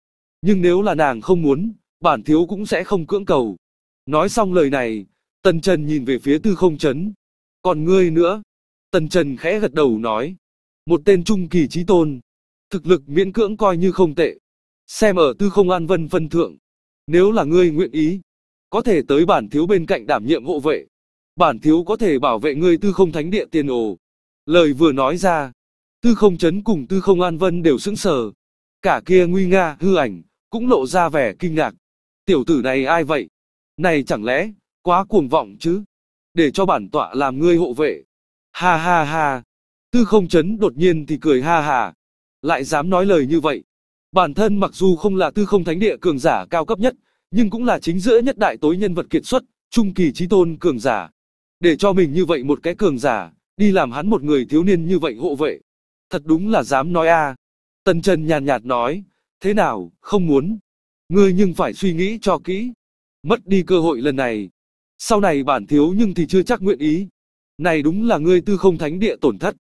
nhưng nếu là nàng không muốn, bản thiếu cũng sẽ không cưỡng cầu. Nói xong lời này, Tần Trần nhìn về phía tư không chấn. Còn ngươi nữa. Tần Trần khẽ gật đầu nói. Một tên trung kỳ trí tôn. Thực lực miễn cưỡng coi như không tệ. Xem ở tư không an vân phân thượng. Nếu là ngươi nguyện ý, có thể tới bản thiếu bên cạnh đảm nhiệm hộ vệ. Bản thiếu có thể bảo vệ ngươi tư không thánh địa tiền ồ. Lời vừa nói ra, tư không chấn cùng tư không an vân đều sững sờ. Cả kia nguy nga, hư ảnh, cũng lộ ra vẻ kinh ngạc. Tiểu tử này ai vậy? Này chẳng lẽ, quá cuồng vọng chứ? Để cho bản tọa làm ngươi hộ vệ. Ha ha ha. Tư không chấn đột nhiên thì cười ha ha. Lại dám nói lời như vậy. Bản thân mặc dù không là tư không thánh địa cường giả cao cấp nhất, nhưng cũng là chính giữa nhất đại tối nhân vật kiệt xuất, trung kỳ trí tôn cường giả. Để cho mình như vậy một cái cường giả, đi làm hắn một người thiếu niên như vậy hộ vệ. Thật đúng là dám nói a à. Tần Trần nhàn nhạt nói, Thế nào, không muốn? Ngươi nhưng phải suy nghĩ cho kỹ. Mất đi cơ hội lần này. Sau này bản thiếu nhưng thì chưa chắc nguyện ý. Này đúng là ngươi tư không thánh địa tổn thất.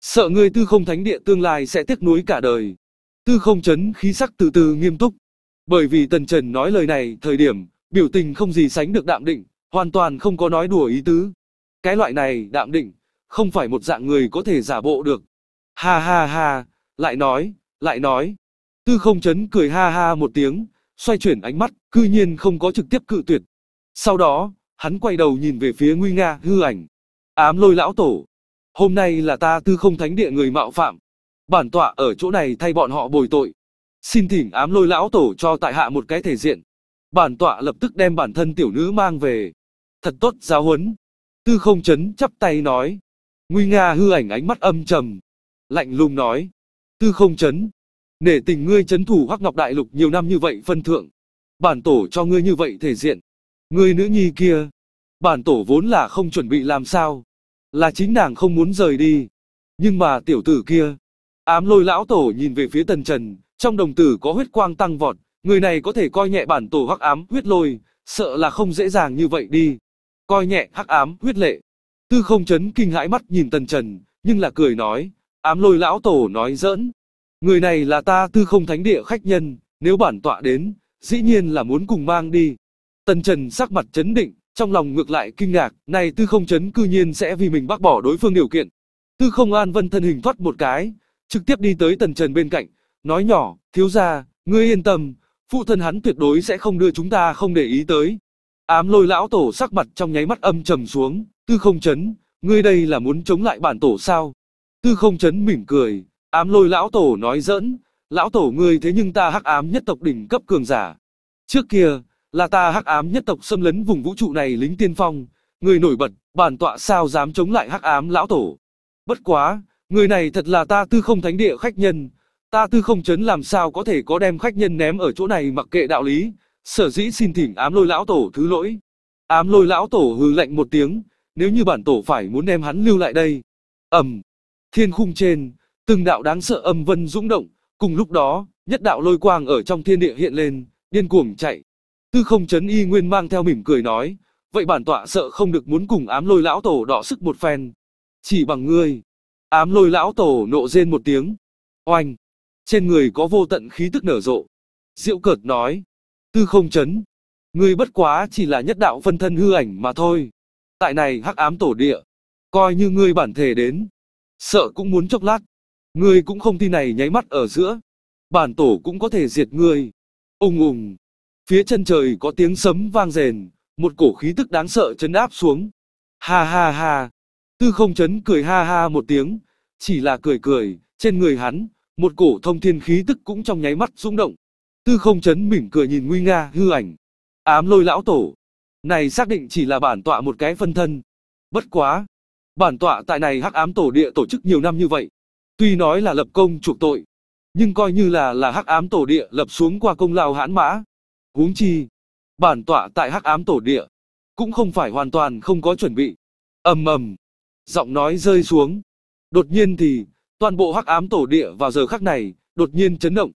Sợ ngươi tư không thánh địa tương lai sẽ tiếc nuối cả đời. Tư không chấn khí sắc từ từ nghiêm túc. Bởi vì Tần Trần nói lời này thời điểm, biểu tình không gì sánh được đạm định, hoàn toàn không có nói đùa ý tứ. Cái loại này đạm định, không phải một dạng người có thể giả bộ được. Ha ha ha, lại nói, lại nói, Tư không chấn cười ha ha một tiếng, xoay chuyển ánh mắt, cư nhiên không có trực tiếp cự tuyệt. Sau đó, hắn quay đầu nhìn về phía nguy nga hư ảnh. Ám lôi lão tổ. Hôm nay là ta tư không thánh địa người mạo phạm. Bản tọa ở chỗ này thay bọn họ bồi tội. Xin thỉnh ám lôi lão tổ cho tại hạ một cái thể diện. Bản tọa lập tức đem bản thân tiểu nữ mang về. Thật tốt giáo huấn. Tư không chấn chắp tay nói. Nguy nga hư ảnh ánh mắt âm trầm. Lạnh lùng nói. Tư không chấn, Nể tình ngươi chấn thủ Hắc Ngọc Đại Lục nhiều năm như vậy phân thượng. Bản tổ cho ngươi như vậy thể diện. Ngươi nữ nhi kia. Bản tổ vốn là không chuẩn bị làm sao. Là chính nàng không muốn rời đi. Nhưng mà tiểu tử kia. Ám lôi lão tổ nhìn về phía tần trần. Trong đồng tử có huyết quang tăng vọt. Người này có thể coi nhẹ bản tổ hắc ám huyết lôi. Sợ là không dễ dàng như vậy đi. Coi nhẹ hắc ám huyết lệ. Tư không chấn kinh hãi mắt nhìn tần trần. Nhưng là cười nói. Ám lôi lão tổ nói giỡn. Người này là ta tư không thánh địa khách nhân, nếu bản tọa đến, dĩ nhiên là muốn cùng mang đi. Tần Trần sắc mặt chấn định, trong lòng ngược lại kinh ngạc, này tư không chấn cư nhiên sẽ vì mình bác bỏ đối phương điều kiện. Tư không an vân thân hình thoát một cái, trực tiếp đi tới Tần Trần bên cạnh, nói nhỏ, thiếu gia, ngươi yên tâm, phụ thân hắn tuyệt đối sẽ không đưa chúng ta không để ý tới. Ám lôi lão tổ sắc mặt trong nháy mắt âm trầm xuống, tư không chấn, ngươi đây là muốn chống lại bản tổ sao? Tư không chấn mỉm cười, Ám lôi lão tổ nói giỡn, lão tổ ngươi thế nhưng ta hắc ám nhất tộc đỉnh cấp cường giả. Trước kia, là ta hắc ám nhất tộc xâm lấn vùng vũ trụ này lính tiên phong, người nổi bật, bản tọa sao dám chống lại hắc ám lão tổ. Bất quá, người này thật là ta tư không thánh địa khách nhân, ta tư không chấn làm sao có thể có đem khách nhân ném ở chỗ này mặc kệ đạo lý, sở dĩ xin thỉnh ám lôi lão tổ thứ lỗi. Ám lôi lão tổ hừ lạnh một tiếng, nếu như bản tổ phải muốn đem hắn lưu lại đây. ầm, Thiên khung trên, Từng đạo đáng sợ âm vân dũng động, cùng lúc đó, nhất đạo lôi quang ở trong thiên địa hiện lên, điên cuồng chạy. Tư không chấn y nguyên mang theo mỉm cười nói, vậy bản tọa sợ không được muốn cùng ám lôi lão tổ đỏ sức một phen. Chỉ bằng ngươi. Ám lôi lão tổ nộ rên một tiếng. Oanh. Trên người có vô tận khí tức nở rộ. Diệu cợt nói. Tư không chấn. Ngươi bất quá chỉ là nhất đạo phân thân hư ảnh mà thôi. Tại này hắc ám tổ địa. Coi như ngươi bản thể đến. Sợ cũng muốn chốc lát, Ngươi cũng không thi này nháy mắt ở giữa. Bản tổ cũng có thể diệt ngươi. ung ung, Phía chân trời có tiếng sấm vang rền, một cổ khí tức đáng sợ chấn áp xuống. Ha ha ha. Tư không chấn cười ha ha một tiếng, chỉ là cười cười, trên người hắn, một cổ thông thiên khí tức cũng trong nháy mắt rung động. Tư không chấn mỉm cười nhìn nguy nga hư ảnh. Ám lôi lão tổ. Này xác định chỉ là bản tọa một cái phân thân. Bất quá. Bản tọa tại này hắc ám tổ địa tổ chức nhiều năm như vậy, Tuy nói là lập công chuộc tội, nhưng coi như là là hắc ám tổ địa lập xuống qua công lao hãn mã. Huống chi, bản tọa tại hắc ám tổ địa, cũng không phải hoàn toàn không có chuẩn bị. ầm ầm, giọng nói rơi xuống. Đột nhiên thì, toàn bộ hắc ám tổ địa vào giờ khắc này, đột nhiên chấn động.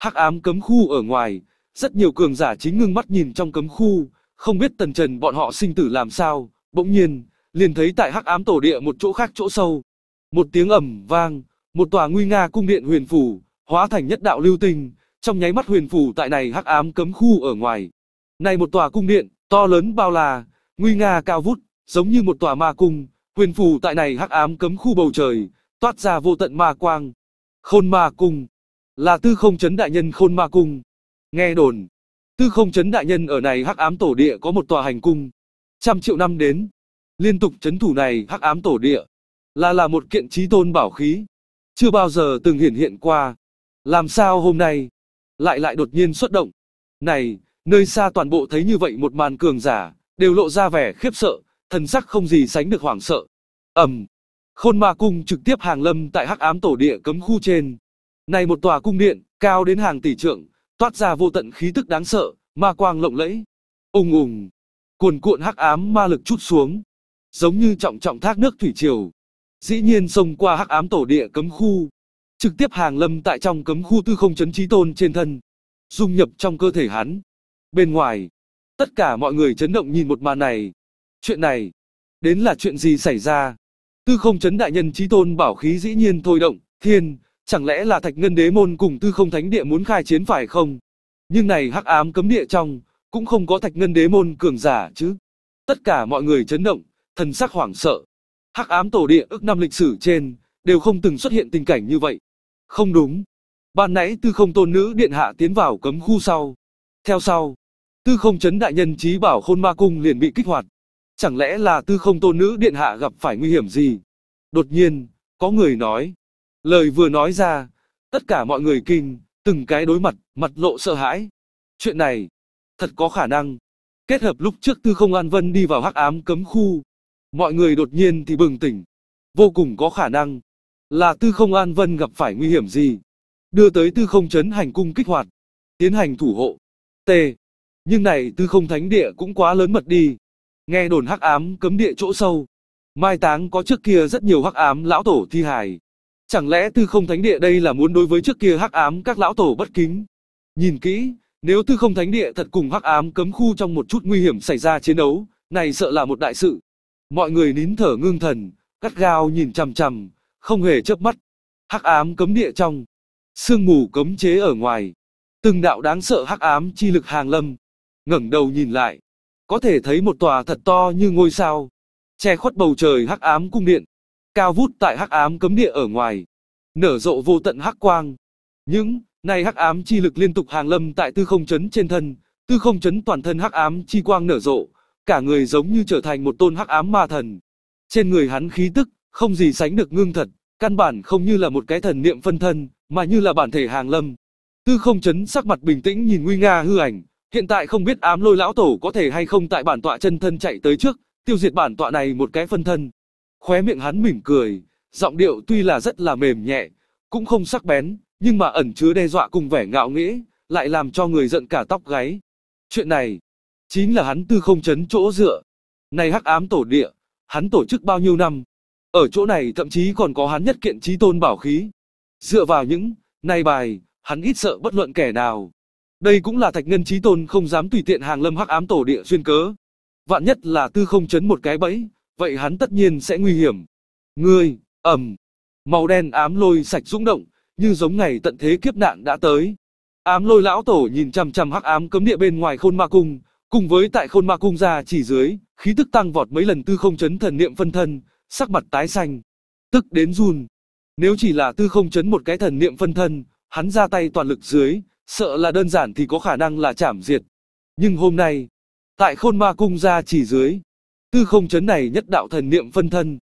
Hắc ám cấm khu ở ngoài, rất nhiều cường giả chính ngưng mắt nhìn trong cấm khu, không biết tần trần bọn họ sinh tử làm sao, bỗng nhiên, liền thấy tại hắc ám tổ địa một chỗ khác chỗ sâu. Một tiếng ầm vang, một tòa nguy nga cung điện huyền phủ, hóa thành nhất đạo lưu tinh trong nháy mắt huyền phủ tại này hắc ám cấm khu ở ngoài. Này một tòa cung điện, to lớn bao là, nguy nga cao vút, giống như một tòa ma cung, huyền phủ tại này hắc ám cấm khu bầu trời, toát ra vô tận ma quang. Khôn ma cung, là tư không chấn đại nhân khôn ma cung. Nghe đồn, tư không chấn đại nhân ở này hắc ám tổ địa có một tòa hành cung. Trăm triệu năm đến, liên tục chấn thủ này hắc ám tổ địa, là là một kiện trí tôn bảo khí chưa bao giờ từng hiển hiện qua. Làm sao hôm nay, lại lại đột nhiên xuất động. Này, nơi xa toàn bộ thấy như vậy một màn cường giả, đều lộ ra vẻ khiếp sợ, thần sắc không gì sánh được hoảng sợ. ầm, khôn ma cung trực tiếp hàng lâm tại hắc ám tổ địa cấm khu trên. Này một tòa cung điện, cao đến hàng tỷ trượng, toát ra vô tận khí tức đáng sợ, ma quang lộng lẫy. ung ung, cuồn cuộn hắc ám ma lực chút xuống, giống như trọng trọng thác nước thủy triều, dĩ nhiên xông qua hắc ám tổ địa cấm khu, trực tiếp hàng lâm tại trong cấm khu tư không chấn trí tôn trên thân, dung nhập trong cơ thể hắn. Bên ngoài, tất cả mọi người chấn động nhìn một màn này. Chuyện này, đến là chuyện gì xảy ra? Tư không chấn đại nhân trí tôn bảo khí dĩ nhiên thôi động, thiên, chẳng lẽ là thạch ngân đế môn cùng tư không thánh địa muốn khai chiến phải không? Nhưng này hắc ám cấm địa trong, cũng không có thạch ngân đế môn cường giả chứ. Tất cả mọi người chấn động, thần sắc hoảng sợ, hắc ám tổ địa ước năm lịch sử trên, đều không từng xuất hiện tình cảnh như vậy. Không đúng. Ban nãy tư không tôn nữ điện hạ tiến vào cấm khu sau. Theo sau, tư không chấn đại nhân trí bảo khôn ma cung liền bị kích hoạt. Chẳng lẽ là tư không tôn nữ điện hạ gặp phải nguy hiểm gì? Đột nhiên, có người nói. Lời vừa nói ra, tất cả mọi người kinh, từng cái đối mặt, mặt lộ sợ hãi. Chuyện này, thật có khả năng. Kết hợp lúc trước tư không An Vân đi vào hắc ám cấm khu, mọi người đột nhiên thì bừng tỉnh. Vô cùng có khả năng là Tư Không An Vân gặp phải nguy hiểm gì, đưa tới Tư Không Trấn hành cung kích hoạt, tiến hành thủ hộ. T. Nhưng này Tư Không Thánh Địa cũng quá lớn mật đi. Nghe đồn hắc ám cấm địa chỗ sâu, mai táng có trước kia rất nhiều hắc ám lão tổ thi hài. Chẳng lẽ Tư Không Thánh Địa đây là muốn đối với trước kia hắc ám các lão tổ bất kính? Nhìn kỹ, nếu Tư Không Thánh Địa thật cùng hắc ám cấm khu trong một chút nguy hiểm xảy ra chiến đấu, này sợ là một đại sự. Mọi người nín thở ngưng thần, cắt gao nhìn chằm chằm, không hề chớp mắt. Hắc ám cấm địa trong, sương mù cấm chế ở ngoài. Từng đạo đáng sợ hắc ám chi lực hàng lâm, ngẩng đầu nhìn lại, có thể thấy một tòa thật to như ngôi sao, che khuất bầu trời hắc ám cung điện, cao vút tại hắc ám cấm địa ở ngoài, nở rộ vô tận hắc quang. Những nay hắc ám chi lực liên tục hàng lâm tại tư không chấn trên thân, tư không chấn toàn thân hắc ám chi quang nở rộ, cả người giống như trở thành một tôn hắc ám ma thần. Trên người hắn khí tức, không gì sánh được ngưng thật, căn bản không như là một cái thần niệm phân thân, mà như là bản thể hàng lâm. Tư không chấn sắc mặt bình tĩnh nhìn nguy nga hư ảnh, hiện tại không biết ám lôi lão tổ có thể hay không tại bản tọa chân thân chạy tới trước, tiêu diệt bản tọa này một cái phân thân. Khóe miệng hắn mỉm cười, giọng điệu tuy là rất là mềm nhẹ, cũng không sắc bén, nhưng mà ẩn chứa đe dọa cùng vẻ ngạo nghễ, lại làm cho người giận cả tóc gáy. Chuyện này, Chính là hắn tư không chấn chỗ dựa. này hắc ám tổ địa, hắn tổ chức bao nhiêu năm. Ở chỗ này thậm chí còn có hắn nhất kiện trí tôn bảo khí. Dựa vào những, này bài, hắn ít sợ bất luận kẻ nào. Đây cũng là thạch ngân trí tôn không dám tùy tiện hàng lâm hắc ám tổ địa xuyên cớ. Vạn nhất là tư không chấn một cái bẫy, vậy hắn tất nhiên sẽ nguy hiểm. Ngươi, ẩm, màu đen ám lôi sạch rung động, như giống ngày tận thế kiếp nạn đã tới. Ám lôi lão tổ nhìn chằm chằm hắc ám cấm địa bên ngoài khôn ma cung, Cùng với tại khôn ma cung ra chỉ dưới, khí tức tăng vọt mấy lần tư không chấn thần niệm phân thân, sắc mặt tái xanh. Tức đến run. Nếu chỉ là tư không chấn một cái thần niệm phân thân, hắn ra tay toàn lực dưới, sợ là đơn giản thì có khả năng là chảm diệt. Nhưng hôm nay, tại khôn ma cung ra chỉ dưới, tư không chấn này nhất đạo thần niệm phân thân,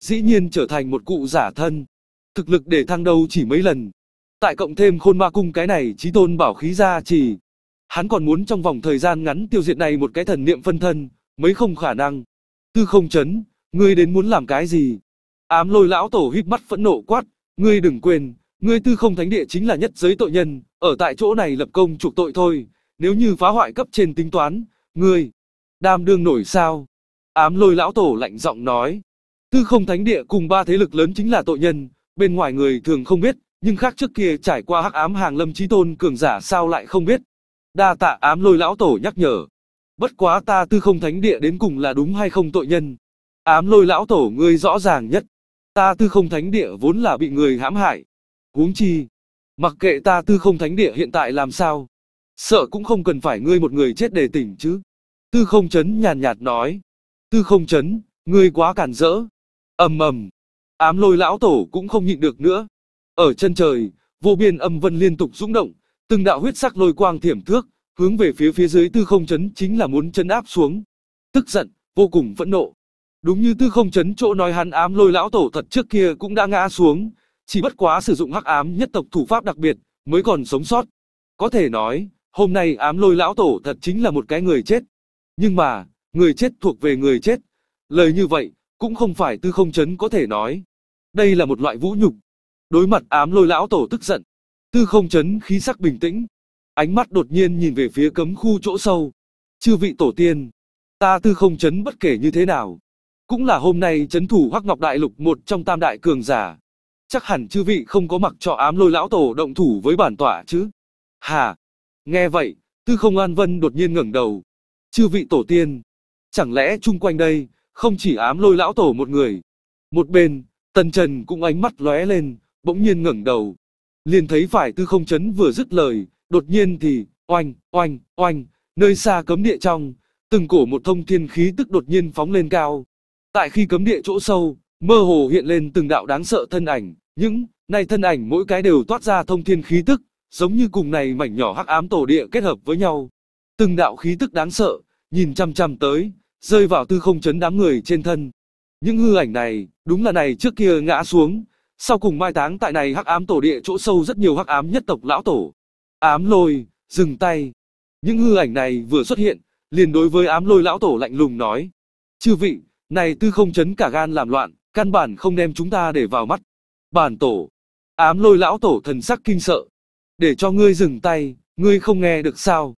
dĩ nhiên trở thành một cụ giả thân, thực lực để thăng đâu chỉ mấy lần. Tại cộng thêm khôn ma cung cái này trí tôn bảo khí ra chỉ, Hắn còn muốn trong vòng thời gian ngắn tiêu diệt này một cái thần niệm phân thân, mấy không khả năng. Tư không chấn, ngươi đến muốn làm cái gì? Ám lôi lão tổ hít mắt phẫn nộ quát, ngươi đừng quên, ngươi tư không thánh địa chính là nhất giới tội nhân, ở tại chỗ này lập công trục tội thôi, nếu như phá hoại cấp trên tính toán, ngươi, đam đương nổi sao? Ám lôi lão tổ lạnh giọng nói, tư không thánh địa cùng ba thế lực lớn chính là tội nhân, bên ngoài người thường không biết, nhưng khác trước kia trải qua hắc ám hàng lâm trí tôn cường giả sao lại không biết, đa tạ ám lôi lão tổ nhắc nhở. Bất quá ta tư không thánh địa đến cùng là đúng hay không tội nhân. Ám lôi lão tổ ngươi rõ ràng nhất. Ta tư không thánh địa vốn là bị người hãm hại. Huống chi. Mặc kệ ta tư không thánh địa hiện tại làm sao. Sợ cũng không cần phải ngươi một người chết để tỉnh chứ. Tư không chấn nhàn nhạt nói. Tư không chấn, ngươi quá cản rỡ. ầm ầm. Ám lôi lão tổ cũng không nhịn được nữa. Ở chân trời, vô biên âm vân liên tục rung động, từng đạo huyết sắc lôi quang thiểm thước, hướng về phía phía dưới tư không chấn chính là muốn chấn áp xuống. Tức giận, vô cùng phẫn nộ. Đúng như tư không chấn chỗ nói hắn ám lôi lão tổ thật trước kia cũng đã ngã xuống, chỉ bất quá sử dụng hắc ám nhất tộc thủ pháp đặc biệt, mới còn sống sót. Có thể nói, hôm nay ám lôi lão tổ thật chính là một cái người chết. Nhưng mà, người chết thuộc về người chết. Lời như vậy, cũng không phải tư không chấn có thể nói. Đây là một loại vũ nhục. Đối mặt ám lôi lão tổ tức giận, Tư không chấn khí sắc bình tĩnh, ánh mắt đột nhiên nhìn về phía cấm khu chỗ sâu. Chư vị tổ tiên, ta tư không chấn bất kể như thế nào. Cũng là hôm nay chấn thủ Hoắc Ngọc Đại Lục một trong tam đại cường giả. Chắc hẳn chư vị không có mặc cho ám lôi lão tổ động thủ với bản tọa chứ. Hà! Nghe vậy, tư không an vân đột nhiên ngẩng đầu. Chư vị tổ tiên, chẳng lẽ chung quanh đây, không chỉ ám lôi lão tổ một người. Một bên, tần trần cũng ánh mắt lóe lên, bỗng nhiên ngẩng đầu liền thấy phải tư không chấn vừa dứt lời, đột nhiên thì, oanh, oanh, oanh, nơi xa cấm địa trong, từng cổ một thông thiên khí tức đột nhiên phóng lên cao. Tại khi cấm địa chỗ sâu, mơ hồ hiện lên từng đạo đáng sợ thân ảnh, những, nay thân ảnh mỗi cái đều toát ra thông thiên khí tức, giống như cùng này mảnh nhỏ hắc ám tổ địa kết hợp với nhau. Từng đạo khí tức đáng sợ, nhìn chăm chăm tới, rơi vào tư không chấn đám người trên thân. Những hư ảnh này, đúng là này trước kia ngã xuống, sau cùng mai táng tại này hắc ám tổ địa chỗ sâu rất nhiều hắc ám nhất tộc lão tổ. Ám lôi, dừng tay. Những hư ảnh này vừa xuất hiện, liền đối với ám lôi lão tổ lạnh lùng nói. Chư vị, này tư không chấn cả gan làm loạn, căn bản không đem chúng ta để vào mắt. Bản tổ. Ám lôi lão tổ thần sắc kinh sợ. Để cho ngươi dừng tay, ngươi không nghe được sao.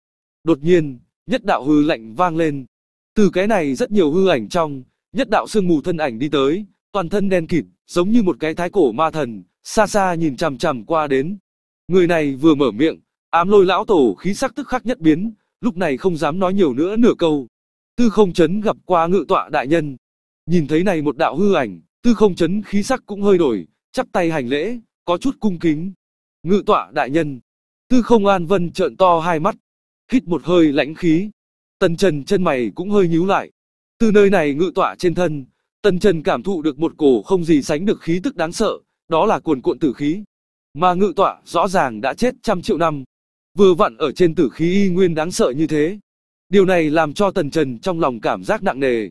Đột nhiên, nhất đạo hư lạnh vang lên. Từ cái này rất nhiều hư ảnh trong, nhất đạo sương mù thân ảnh đi tới, toàn thân đen kịt, giống như một cái thái cổ ma thần, xa xa nhìn chằm chằm qua đến. Người này vừa mở miệng, ám lôi lão tổ khí sắc tức khắc nhất biến, lúc này không dám nói nhiều nữa nửa câu. Tư không chấn gặp qua ngự tọa đại nhân. Nhìn thấy này một đạo hư ảnh, tư không chấn khí sắc cũng hơi đổi, chắp tay hành lễ, có chút cung kính. Ngự tọa đại nhân. Tư không an vân trợn to hai mắt, hít một hơi lãnh khí. Tần trần chân mày cũng hơi nhíu lại. Từ nơi này ngự tọa trên thân, Tần Trần cảm thụ được một cổ không gì sánh được khí tức đáng sợ, đó là cuồn cuộn tử khí. Mà ngự tọa rõ ràng đã chết trăm triệu năm. Vừa vặn ở trên tử khí y nguyên đáng sợ như thế. Điều này làm cho Tần Trần trong lòng cảm giác nặng nề.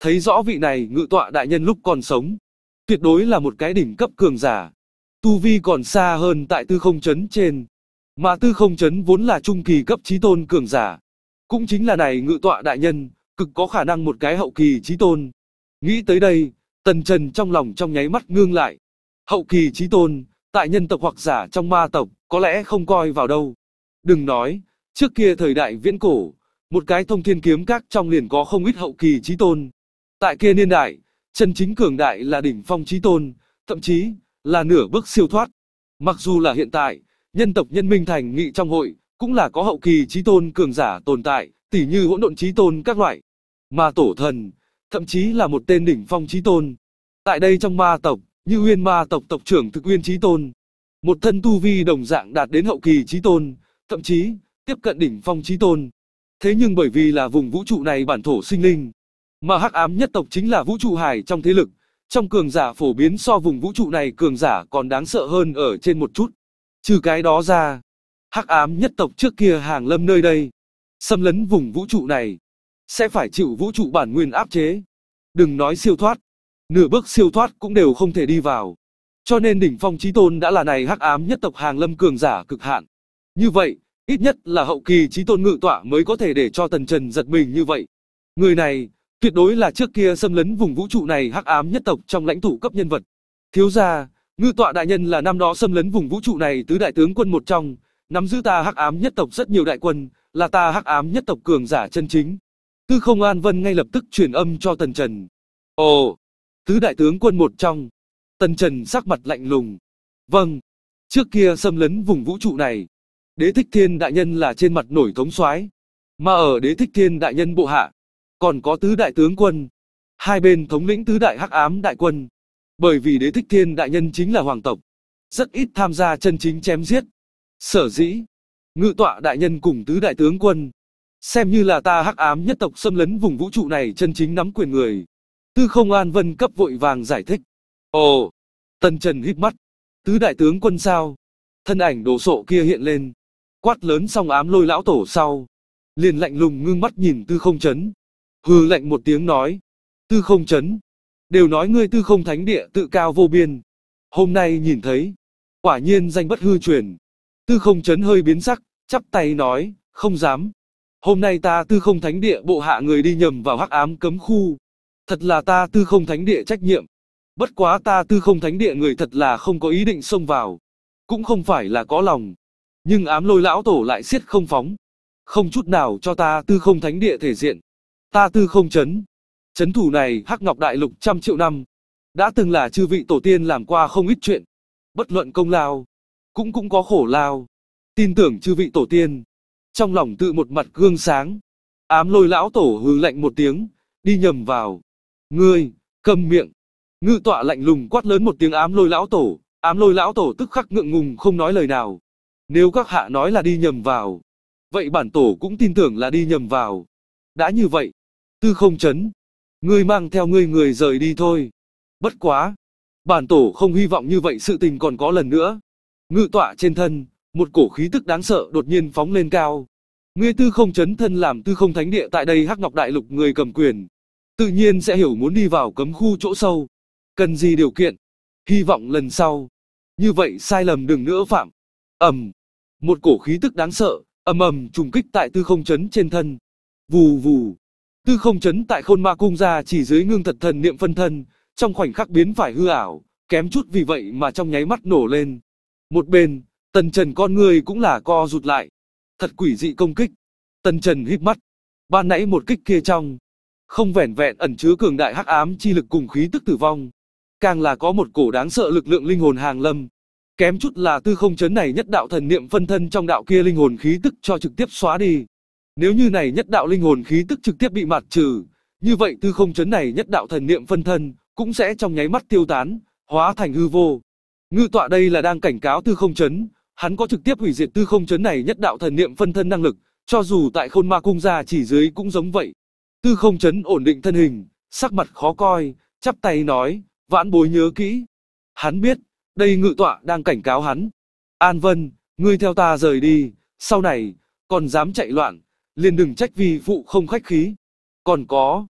Thấy rõ vị này ngự tọa đại nhân lúc còn sống. Tuyệt đối là một cái đỉnh cấp cường giả. Tu vi còn xa hơn tại tư không chấn trên. Mà tư không chấn vốn là trung kỳ cấp trí tôn cường giả. Cũng chính là này ngự tọa đại nhân, cực có khả năng một cái hậu kỳ trí tôn. Nghĩ tới đây, Tần Trần trong lòng trong nháy mắt ngương lại. Hậu kỳ trí tôn, tại nhân tộc hoặc giả trong ma tộc, có lẽ không coi vào đâu. Đừng nói, trước kia thời đại viễn cổ, một cái thông thiên kiếm các trong liền có không ít hậu kỳ trí tôn. Tại kia niên đại, chân chính cường đại là đỉnh phong trí tôn, thậm chí là nửa bước siêu thoát. Mặc dù là hiện tại, nhân tộc nhân minh thành nghị trong hội, cũng là có hậu kỳ trí tôn cường giả tồn tại, tỉ như hỗn độn trí tôn các loại. Mà tổ thần, thậm chí là một tên đỉnh phong trí tôn. Tại đây trong ma tộc, như Uyên ma tộc tộc trưởng thực Uyên trí tôn, một thân tu vi đồng dạng đạt đến hậu kỳ trí tôn, thậm chí tiếp cận đỉnh phong trí tôn. Thế nhưng bởi vì là vùng vũ trụ này bản thổ sinh linh, mà hắc ám nhất tộc chính là vũ trụ hải trong thế lực, trong cường giả phổ biến so vùng vũ trụ này cường giả còn đáng sợ hơn ở trên một chút. Trừ cái đó ra, hắc ám nhất tộc trước kia hàng lâm nơi đây, xâm lấn vùng vũ trụ này, sẽ phải chịu vũ trụ bản nguyên áp chế. Đừng nói siêu thoát, nửa bước siêu thoát cũng đều không thể đi vào. Cho nên đỉnh phong chí tôn đã là này hắc ám nhất tộc hàng lâm cường giả cực hạn. Như vậy, ít nhất là hậu kỳ chí tôn ngự tọa mới có thể để cho tần trần giật mình như vậy. Người này, tuyệt đối là trước kia xâm lấn vùng vũ trụ này hắc ám nhất tộc trong lãnh thủ cấp nhân vật. Thiếu gia, ngự tọa đại nhân là năm đó xâm lấn vùng vũ trụ này tứ đại tướng quân một trong, nắm giữ ta hắc ám nhất tộc rất nhiều đại quân, là ta hắc ám nhất tộc cường giả chân chính. Tư không An Vân ngay lập tức truyền âm cho Tần Trần. Ồ, tứ đại tướng quân một trong. Tần Trần sắc mặt lạnh lùng. Vâng, trước kia xâm lấn vùng vũ trụ này. Đế thích thiên đại nhân là trên mặt nổi thống soái Mà ở đế thích thiên đại nhân bộ hạ, còn có tứ đại tướng quân. Hai bên thống lĩnh tứ đại hắc ám đại quân. Bởi vì đế thích thiên đại nhân chính là hoàng tộc. Rất ít tham gia chân chính chém giết. Sở dĩ, ngự tọa đại nhân cùng tứ đại tướng quân, Xem như là ta hắc ám nhất tộc xâm lấn vùng vũ trụ này chân chính nắm quyền người. Tư không An Vân cấp vội vàng giải thích. Ồ, tần Trần hít mắt. Tứ đại tướng quân sao? Thân ảnh đồ sộ kia hiện lên. Quát lớn xong ám lôi lão tổ sau. Liền lạnh lùng ngưng mắt nhìn tư không chấn. Hừ lạnh một tiếng nói. Tư không chấn. Đều nói ngươi tư không thánh địa tự cao vô biên. Hôm nay nhìn thấy. Quả nhiên danh bất hư truyền. Tư không chấn hơi biến sắc, chắp tay nói, không dám. Hôm nay ta tư không thánh địa bộ hạ người đi nhầm vào hắc ám cấm khu. Thật là ta tư không thánh địa trách nhiệm. Bất quá ta tư không thánh địa người thật là không có ý định xông vào. Cũng không phải là có lòng. Nhưng ám lôi lão tổ lại siết không phóng. Không chút nào cho ta tư không thánh địa thể diện. Ta tư không chấn. Chấn thủ này hắc ngọc đại lục trăm triệu năm. Đã từng là chư vị tổ tiên làm qua không ít chuyện. Bất luận công lao. Cũng cũng có khổ lao. Tin tưởng chư vị tổ tiên, trong lòng tự một mặt gương sáng. Ám lôi lão tổ hừ lạnh một tiếng, đi nhầm vào. Ngươi, cầm miệng. Ngự tọa lạnh lùng quát lớn một tiếng ám lôi lão tổ, ám lôi lão tổ tức khắc ngượng ngùng không nói lời nào. Nếu các hạ nói là đi nhầm vào, vậy bản tổ cũng tin tưởng là đi nhầm vào. Đã như vậy, tư không chấn, ngươi mang theo ngươi người rời đi thôi. Bất quá, bản tổ không hy vọng như vậy sự tình còn có lần nữa. Ngự tọa trên thân, một cổ khí tức đáng sợ đột nhiên phóng lên cao. Ngươi tư không chấn thân làm tư không thánh địa tại đây Hắc Ngọc Đại Lục người cầm quyền, tự nhiên sẽ hiểu muốn đi vào cấm khu chỗ sâu. Cần gì điều kiện? Hy vọng lần sau. Như vậy sai lầm đừng nữa phạm. Ầm. Một cổ khí tức đáng sợ, ầm ầm trùng kích tại tư không chấn trên thân. Vù vù. Tư không chấn tại khôn ma cung ra chỉ dưới ngưng thật thần niệm phân thân, trong khoảnh khắc biến phải hư ảo, kém chút vì vậy mà trong nháy mắt nổ lên. Một bên, Tần Trần con người cũng là co rụt lại. Thật quỷ dị công kích. Tần Trần hít mắt. Ban nãy một kích kia trong. Không vẻn vẹn ẩn chứa cường đại hắc ám chi lực cùng khí tức tử vong. Càng là có một cổ đáng sợ lực lượng linh hồn hàng lâm. Kém chút là tư không chấn này nhất đạo thần niệm phân thân trong đạo kia linh hồn khí tức cho trực tiếp xóa đi. Nếu như này nhất đạo linh hồn khí tức trực tiếp bị mặt trừ, như vậy tư không chấn này nhất đạo thần niệm phân thân cũng sẽ trong nháy mắt tiêu tán, hóa thành hư vô. Ngư tọa đây là đang cảnh cáo tư không chấn, hắn có trực tiếp hủy diệt tư không chấn này nhất đạo thần niệm phân thân năng lực, cho dù tại khôn ma cung gia chỉ dưới cũng giống vậy. Tư không chấn ổn định thân hình, sắc mặt khó coi, chắp tay nói, vãn bối nhớ kỹ. Hắn biết, đây ngự tọa đang cảnh cáo hắn. An Vân, ngươi theo ta rời đi, sau này, còn dám chạy loạn, liền đừng trách vì phụ không khách khí. Còn có,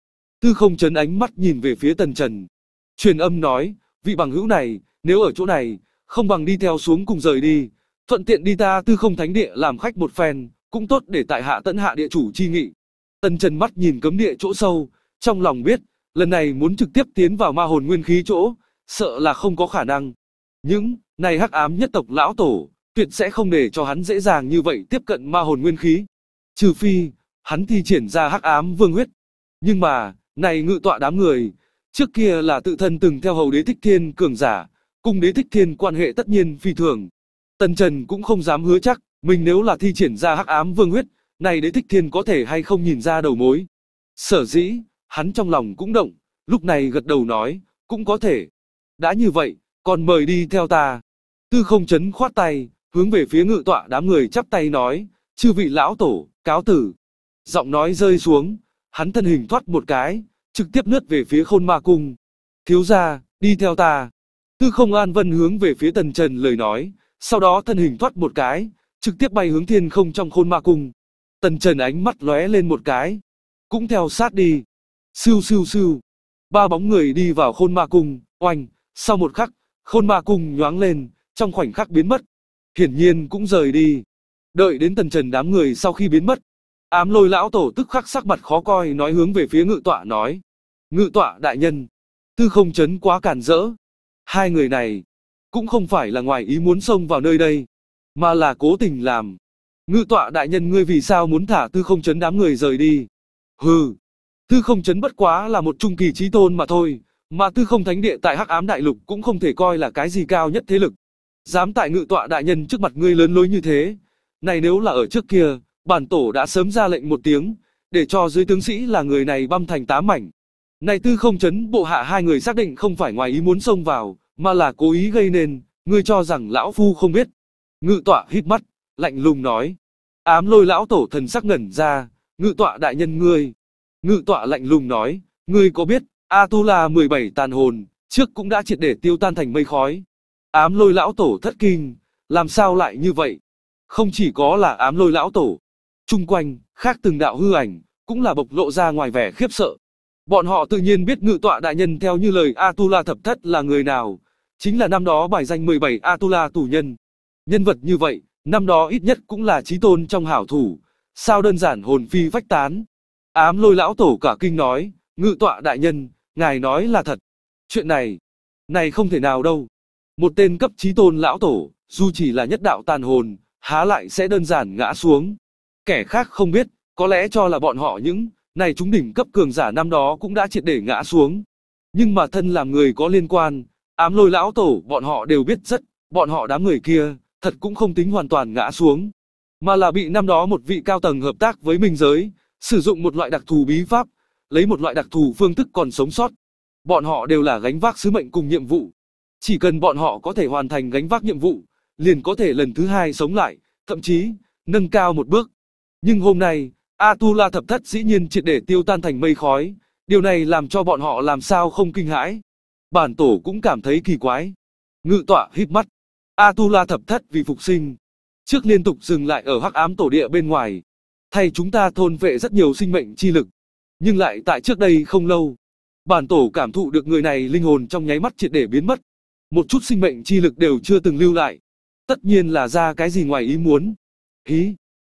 tư không chấn ánh mắt nhìn về phía tần trần. Truyền âm nói, vị bằng hữu này, nếu ở chỗ này, không bằng đi theo xuống cùng rời đi, thuận tiện đi ta tư không thánh địa làm khách một phen, cũng tốt để tại hạ tận hạ địa chủ chi nghị. Tần Trần mắt nhìn cấm địa chỗ sâu, trong lòng biết, lần này muốn trực tiếp tiến vào ma hồn nguyên khí chỗ, sợ là không có khả năng. Những, này hắc ám nhất tộc lão tổ, tuyệt sẽ không để cho hắn dễ dàng như vậy tiếp cận ma hồn nguyên khí. Trừ phi, hắn thi triển ra hắc ám vương huyết. Nhưng mà, này ngự tọa đám người, trước kia là tự thân từng theo hầu đế thích thiên cường giả, cùng đế thích thiên quan hệ tất nhiên phi thường, Tần Trần cũng không dám hứa chắc, mình nếu là thi triển ra hắc ám vương huyết, này đế thích thiên có thể hay không nhìn ra đầu mối. Sở dĩ, hắn trong lòng cũng động, lúc này gật đầu nói, cũng có thể. Đã như vậy, còn mời đi theo ta. Tư không chấn khoát tay, hướng về phía ngự tọa đám người chắp tay nói, chư vị lão tổ, cáo tử. Giọng nói rơi xuống, hắn thân hình thoát một cái, trực tiếp nướt về phía khôn ma cung. Thiếu ra, đi theo ta. Tư không an vân hướng về phía tần trần lời nói, sau đó thân hình thoát một cái, trực tiếp bay hướng thiên không trong khôn ma cung. Tần Trần ánh mắt lóe lên một cái, cũng theo sát đi. Siêu siêu siêu, ba bóng người đi vào khôn ma cung, oanh, sau một khắc, khôn ma cung nhoáng lên, trong khoảnh khắc biến mất. Hiển nhiên cũng rời đi. Đợi đến Tần Trần đám người sau khi biến mất, ám lôi lão tổ tức khắc sắc mặt khó coi nói hướng về phía ngự tọa nói. Ngự tọa đại nhân, tư không chấn quá cản rỡ. Hai người này, cũng không phải là ngoài ý muốn xông vào nơi đây, mà là cố tình làm. Ngự tọa đại nhân ngươi vì sao muốn thả tư không chấn đám người rời đi? Hừ, tư không chấn bất quá là một trung kỳ trí tôn mà thôi, mà tư không thánh địa tại hắc ám đại lục cũng không thể coi là cái gì cao nhất thế lực. Dám tại ngự tọa đại nhân trước mặt ngươi lớn lối như thế, này nếu là ở trước kia, bản tổ đã sớm ra lệnh một tiếng, để cho dưới tướng sĩ là người này băm thành tám mảnh. Này tư không chấn bộ hạ hai người xác định không phải ngoài ý muốn xông vào, mà là cố ý gây nên, ngươi cho rằng lão phu không biết. Ngự tọa hít mắt, lạnh lùng nói. Ám lôi lão tổ thần sắc ngẩn ra, ngự tọa đại nhân ngươi. Ngự tọa lạnh lùng nói, ngươi có biết, Atula tu la 17 tàn hồn, trước cũng đã triệt để tiêu tan thành mây khói. Ám lôi lão tổ thất kinh, làm sao lại như vậy? Không chỉ có là ám lôi lão tổ, chung quanh, khác từng đạo hư ảnh, cũng là bộc lộ ra ngoài vẻ khiếp sợ. Bọn họ tự nhiên biết ngự tọa đại nhân theo như lời Atula thập thất là người nào, chính là năm đó bài danh 17 Atula tù nhân. Nhân vật như vậy, năm đó ít nhất cũng là trí tôn trong hảo thủ, sao đơn giản hồn phi vách tán. Ám lôi lão tổ cả kinh nói, ngự tọa đại nhân, ngài nói là thật. Chuyện này, này không thể nào đâu. Một tên cấp trí tôn lão tổ, dù chỉ là nhất đạo tàn hồn, há lại sẽ đơn giản ngã xuống. Kẻ khác không biết, có lẽ cho là bọn họ những, này chúng đỉnh cấp cường giả năm đó cũng đã triệt để ngã xuống. Nhưng mà thân làm người có liên quan, Ám lôi lão tổ, bọn họ đều biết rất, bọn họ đám người kia, thật cũng không tính hoàn toàn ngã xuống. Mà là bị năm đó một vị cao tầng hợp tác với minh giới, sử dụng một loại đặc thù bí pháp, lấy một loại đặc thù phương thức còn sống sót. Bọn họ đều là gánh vác sứ mệnh cùng nhiệm vụ. Chỉ cần bọn họ có thể hoàn thành gánh vác nhiệm vụ, liền có thể lần thứ hai sống lại, thậm chí, nâng cao một bước. Nhưng hôm nay, Atula thập thất dĩ nhiên triệt để tiêu tan thành mây khói, điều này làm cho bọn họ làm sao không kinh hãi bản tổ cũng cảm thấy kỳ quái. Ngự tọa hít mắt, Atula thập thất vì phục sinh, trước liên tục dừng lại ở hắc ám tổ địa bên ngoài, thay chúng ta thôn vệ rất nhiều sinh mệnh chi lực, nhưng lại tại trước đây không lâu, bản tổ cảm thụ được người này linh hồn trong nháy mắt triệt để biến mất, một chút sinh mệnh chi lực đều chưa từng lưu lại, tất nhiên là ra cái gì ngoài ý muốn. Hí,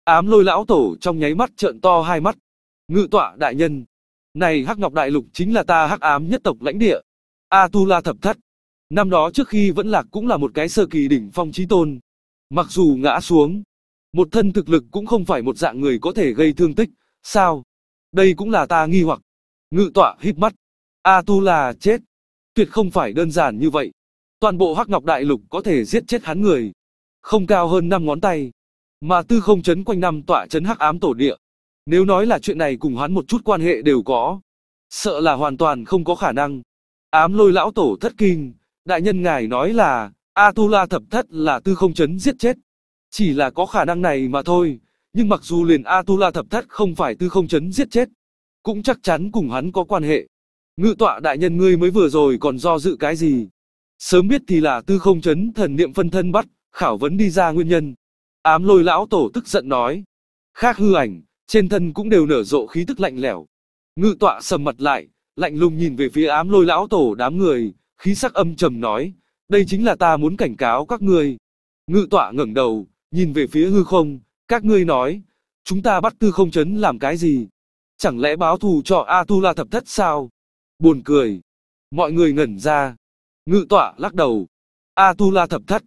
ám lôi lão tổ trong nháy mắt trợn to hai mắt, ngự tọa đại nhân, này hắc ngọc đại lục chính là ta hắc ám nhất tộc lãnh địa, Atula thập thất, năm đó trước khi vẫn lạc cũng là một cái sơ kỳ đỉnh phong chí tôn. Mặc dù ngã xuống, một thân thực lực cũng không phải một dạng người có thể gây thương tích, sao? Đây cũng là ta nghi hoặc. Ngự tọa hít mắt, Atula chết. Tuyệt không phải đơn giản như vậy. Toàn bộ Hắc Ngọc Đại Lục có thể giết chết hắn người. Không cao hơn 5 ngón tay. Mà tư không chấn quanh năm tọa chấn hắc ám tổ địa. Nếu nói là chuyện này cùng hắn một chút quan hệ đều có. Sợ là hoàn toàn không có khả năng. Ám lôi lão tổ thất kinh, đại nhân ngài nói là, Atula thập thất là tư không chấn giết chết. Chỉ là có khả năng này mà thôi, nhưng mặc dù liền Atula thập thất không phải tư không chấn giết chết, cũng chắc chắn cùng hắn có quan hệ. Ngự tọa đại nhân ngươi mới vừa rồi còn do dự cái gì. Sớm biết thì là tư không chấn thần niệm phân thân bắt, khảo vấn đi ra nguyên nhân. Ám lôi lão tổ tức giận nói. Khác hư ảnh, trên thân cũng đều nở rộ khí tức lạnh lẽo. Ngự tọa sầm mặt lại, lạnh lùng nhìn về phía ám lôi lão tổ đám người, khí sắc âm trầm nói, đây chính là ta muốn cảnh cáo các ngươi. Ngự tọa ngẩng đầu, nhìn về phía hư không, các ngươi nói, chúng ta bắt tư không chấn làm cái gì? Chẳng lẽ báo thù cho Atula thập thất sao? Buồn cười. Mọi người ngẩn ra. Ngự tọa lắc đầu. Atula thập thất.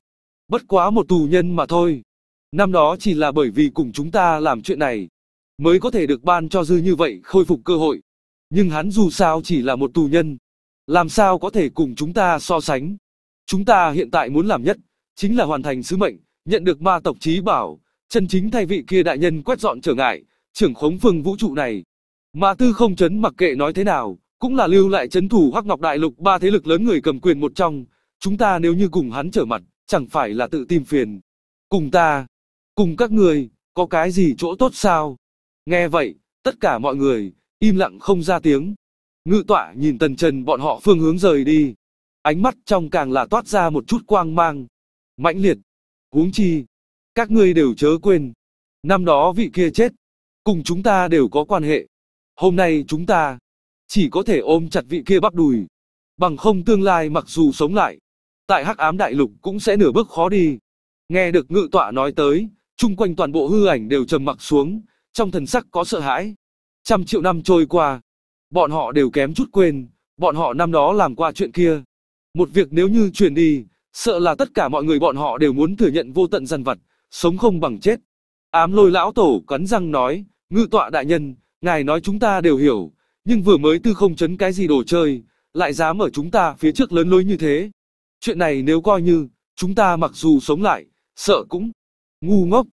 Bất quá một tù nhân mà thôi. Năm đó chỉ là bởi vì cùng chúng ta làm chuyện này. Mới có thể được ban cho dư như vậy khôi phục cơ hội. Nhưng hắn dù sao chỉ là một tù nhân. Làm sao có thể cùng chúng ta so sánh? Chúng ta hiện tại muốn làm nhất, chính là hoàn thành sứ mệnh, nhận được ma tộc trí bảo, chân chính thay vị kia đại nhân quét dọn trở ngại, trưởng khống phương vũ trụ này. Mà tư không chấn mặc kệ nói thế nào, cũng là lưu lại chấn thủ Hắc Ngọc Đại Lục ba thế lực lớn người cầm quyền một trong, chúng ta nếu như cùng hắn trở mặt, chẳng phải là tự tìm phiền. Cùng ta, cùng các người, có cái gì chỗ tốt sao? Nghe vậy, tất cả mọi người, im lặng không ra tiếng. Ngự tỏa nhìn tần trần bọn họ phương hướng rời đi. Ánh mắt trong càng là toát ra một chút quang mang. mãnh liệt. Huống chi. Các ngươi đều chớ quên. Năm đó vị kia chết. Cùng chúng ta đều có quan hệ. Hôm nay chúng ta. Chỉ có thể ôm chặt vị kia bắp đùi. Bằng không tương lai mặc dù sống lại. Tại hắc ám đại lục cũng sẽ nửa bước khó đi. Nghe được ngự tọa nói tới. Trung quanh toàn bộ hư ảnh đều trầm mặc xuống. Trong thần sắc có sợ hãi. Trăm triệu năm trôi qua, bọn họ đều kém chút quên, bọn họ năm đó làm qua chuyện kia. Một việc nếu như truyền đi, sợ là tất cả mọi người bọn họ đều muốn thừa nhận vô tận dân vật, sống không bằng chết. Ám lôi lão tổ cắn răng nói, ngự tọa đại nhân, ngài nói chúng ta đều hiểu, nhưng vừa mới tư không chấn cái gì đồ chơi, lại dám ở chúng ta phía trước lớn lối như thế. Chuyện này nếu coi như, chúng ta mặc dù sống lại, sợ cũng ngu ngốc.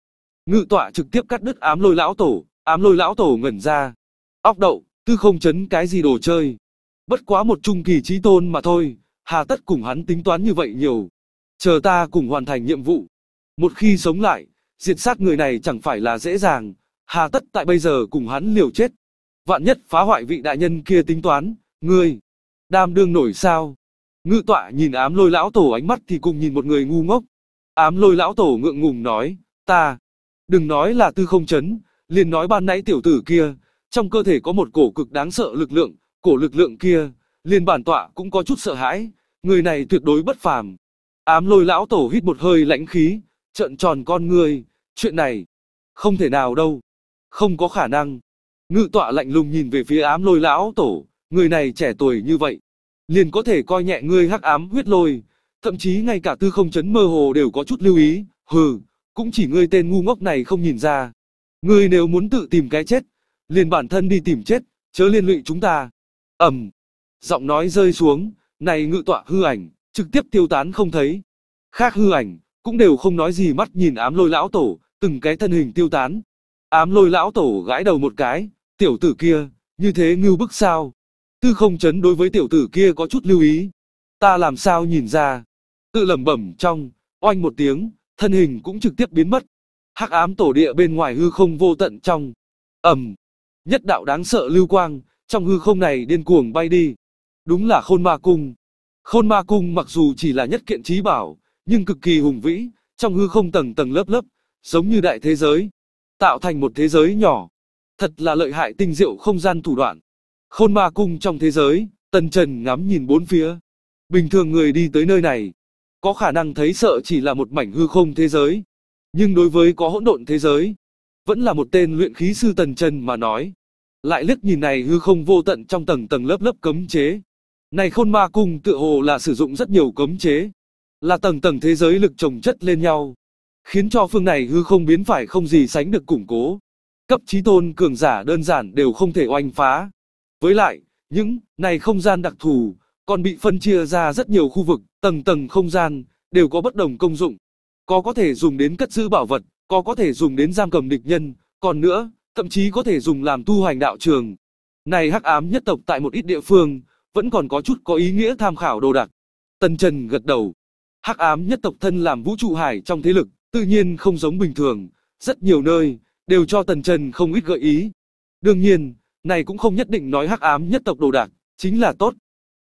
Ngự tọa trực tiếp cắt đứt ám lôi lão tổ, Ám lôi lão tổ ngẩn ra. Óc đậu, tư không chấn cái gì đồ chơi. Bất quá một trung kỳ trí tôn mà thôi, hà tất cùng hắn tính toán như vậy nhiều. Chờ ta cùng hoàn thành nhiệm vụ. Một khi sống lại, diệt sát người này chẳng phải là dễ dàng, hà tất tại bây giờ cùng hắn liều chết. Vạn nhất phá hoại vị đại nhân kia tính toán, ngươi, đam đương nổi sao. Ngự tọa nhìn ám lôi lão tổ ánh mắt thì cùng nhìn một người ngu ngốc. Ám lôi lão tổ ngượng ngùng nói, ta, đừng nói là tư không chấn, liền nói ban nãy tiểu tử kia, trong cơ thể có một cổ cực đáng sợ lực lượng, cổ lực lượng kia, liền bản tọa cũng có chút sợ hãi, người này tuyệt đối bất phàm. Ám lôi lão tổ hít một hơi lãnh khí, trợn tròn con người, chuyện này, không thể nào đâu, không có khả năng. Ngự tọa lạnh lùng nhìn về phía ám lôi lão tổ, người này trẻ tuổi như vậy, liền có thể coi nhẹ ngươi hắc ám huyết lôi, thậm chí ngay cả tư không chấn mơ hồ đều có chút lưu ý, hừ, cũng chỉ ngươi tên ngu ngốc này không nhìn ra, Ngươi nếu muốn tự tìm cái chết, liền bản thân đi tìm chết, chớ liên lụy chúng ta. Ẩm. Giọng nói rơi xuống, này ngự tọa hư ảnh, trực tiếp tiêu tán không thấy. Khác hư ảnh, cũng đều không nói gì mắt nhìn ám lôi lão tổ, từng cái thân hình tiêu tán. Ám lôi lão tổ gãi đầu một cái, tiểu tử kia, như thế ngưu bức sao? Tư không chấn đối với tiểu tử kia có chút lưu ý. Ta làm sao nhìn ra? Tự lẩm bẩm trong, oanh một tiếng, thân hình cũng trực tiếp biến mất hắc ám tổ địa bên ngoài hư không vô tận trong. ầm Nhất đạo đáng sợ lưu quang, trong hư không này điên cuồng bay đi. Đúng là khôn ma cung. Khôn ma cung mặc dù chỉ là nhất kiện trí bảo, nhưng cực kỳ hùng vĩ, trong hư không tầng tầng lớp lớp, giống như đại thế giới. Tạo thành một thế giới nhỏ. Thật là lợi hại tinh diệu không gian thủ đoạn. Khôn ma cung trong thế giới, tần trần ngắm nhìn bốn phía. Bình thường người đi tới nơi này, có khả năng thấy sợ chỉ là một mảnh hư không thế giới, nhưng đối với có hỗn độn thế giới, vẫn là một tên luyện khí sư tần trần mà nói. Lại liếc nhìn này hư không vô tận trong tầng tầng lớp lớp cấm chế. Này khôn ma cung tựa hồ là sử dụng rất nhiều cấm chế. Là tầng tầng thế giới lực trồng chất lên nhau. Khiến cho phương này hư không biến phải không gì sánh được củng cố. Cấp trí tôn cường giả đơn giản đều không thể oanh phá. Với lại, những này không gian đặc thù còn bị phân chia ra rất nhiều khu vực, tầng tầng không gian đều có bất đồng công dụng có có thể dùng đến cất giữ bảo vật, có có thể dùng đến giam cầm địch nhân, còn nữa, thậm chí có thể dùng làm tu hành đạo trường. Này hắc ám nhất tộc tại một ít địa phương, vẫn còn có chút có ý nghĩa tham khảo đồ đạc. Tần Trần gật đầu. Hắc ám nhất tộc thân làm vũ trụ hải trong thế lực, tự nhiên không giống bình thường, rất nhiều nơi đều cho Tần Trần không ít gợi ý. Đương nhiên, này cũng không nhất định nói hắc ám nhất tộc đồ đạc chính là tốt.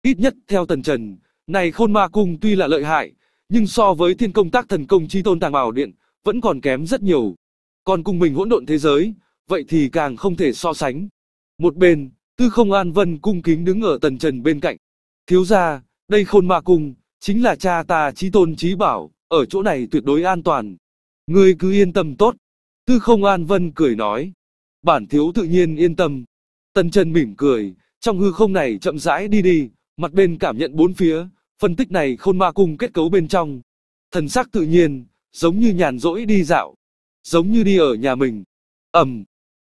Ít nhất theo Tần Trần, này Khôn Ma cung tuy là lợi hại, nhưng so với thiên công tác thần công chi tôn tàng bảo điện, vẫn còn kém rất nhiều. Còn cùng mình hỗn độn thế giới, vậy thì càng không thể so sánh. Một bên, tư không an vân cung kính đứng ở tần trần bên cạnh. Thiếu ra, đây khôn ma cung, chính là cha ta chi tôn chí bảo, ở chỗ này tuyệt đối an toàn. Ngươi cứ yên tâm tốt. Tư không an vân cười nói. Bản thiếu tự nhiên yên tâm. Tần Trần mỉm cười, trong hư không này chậm rãi đi đi, mặt bên cảm nhận bốn phía, Phân tích này khôn ma cung kết cấu bên trong. Thần sắc tự nhiên, giống như nhàn rỗi đi dạo. Giống như đi ở nhà mình. ầm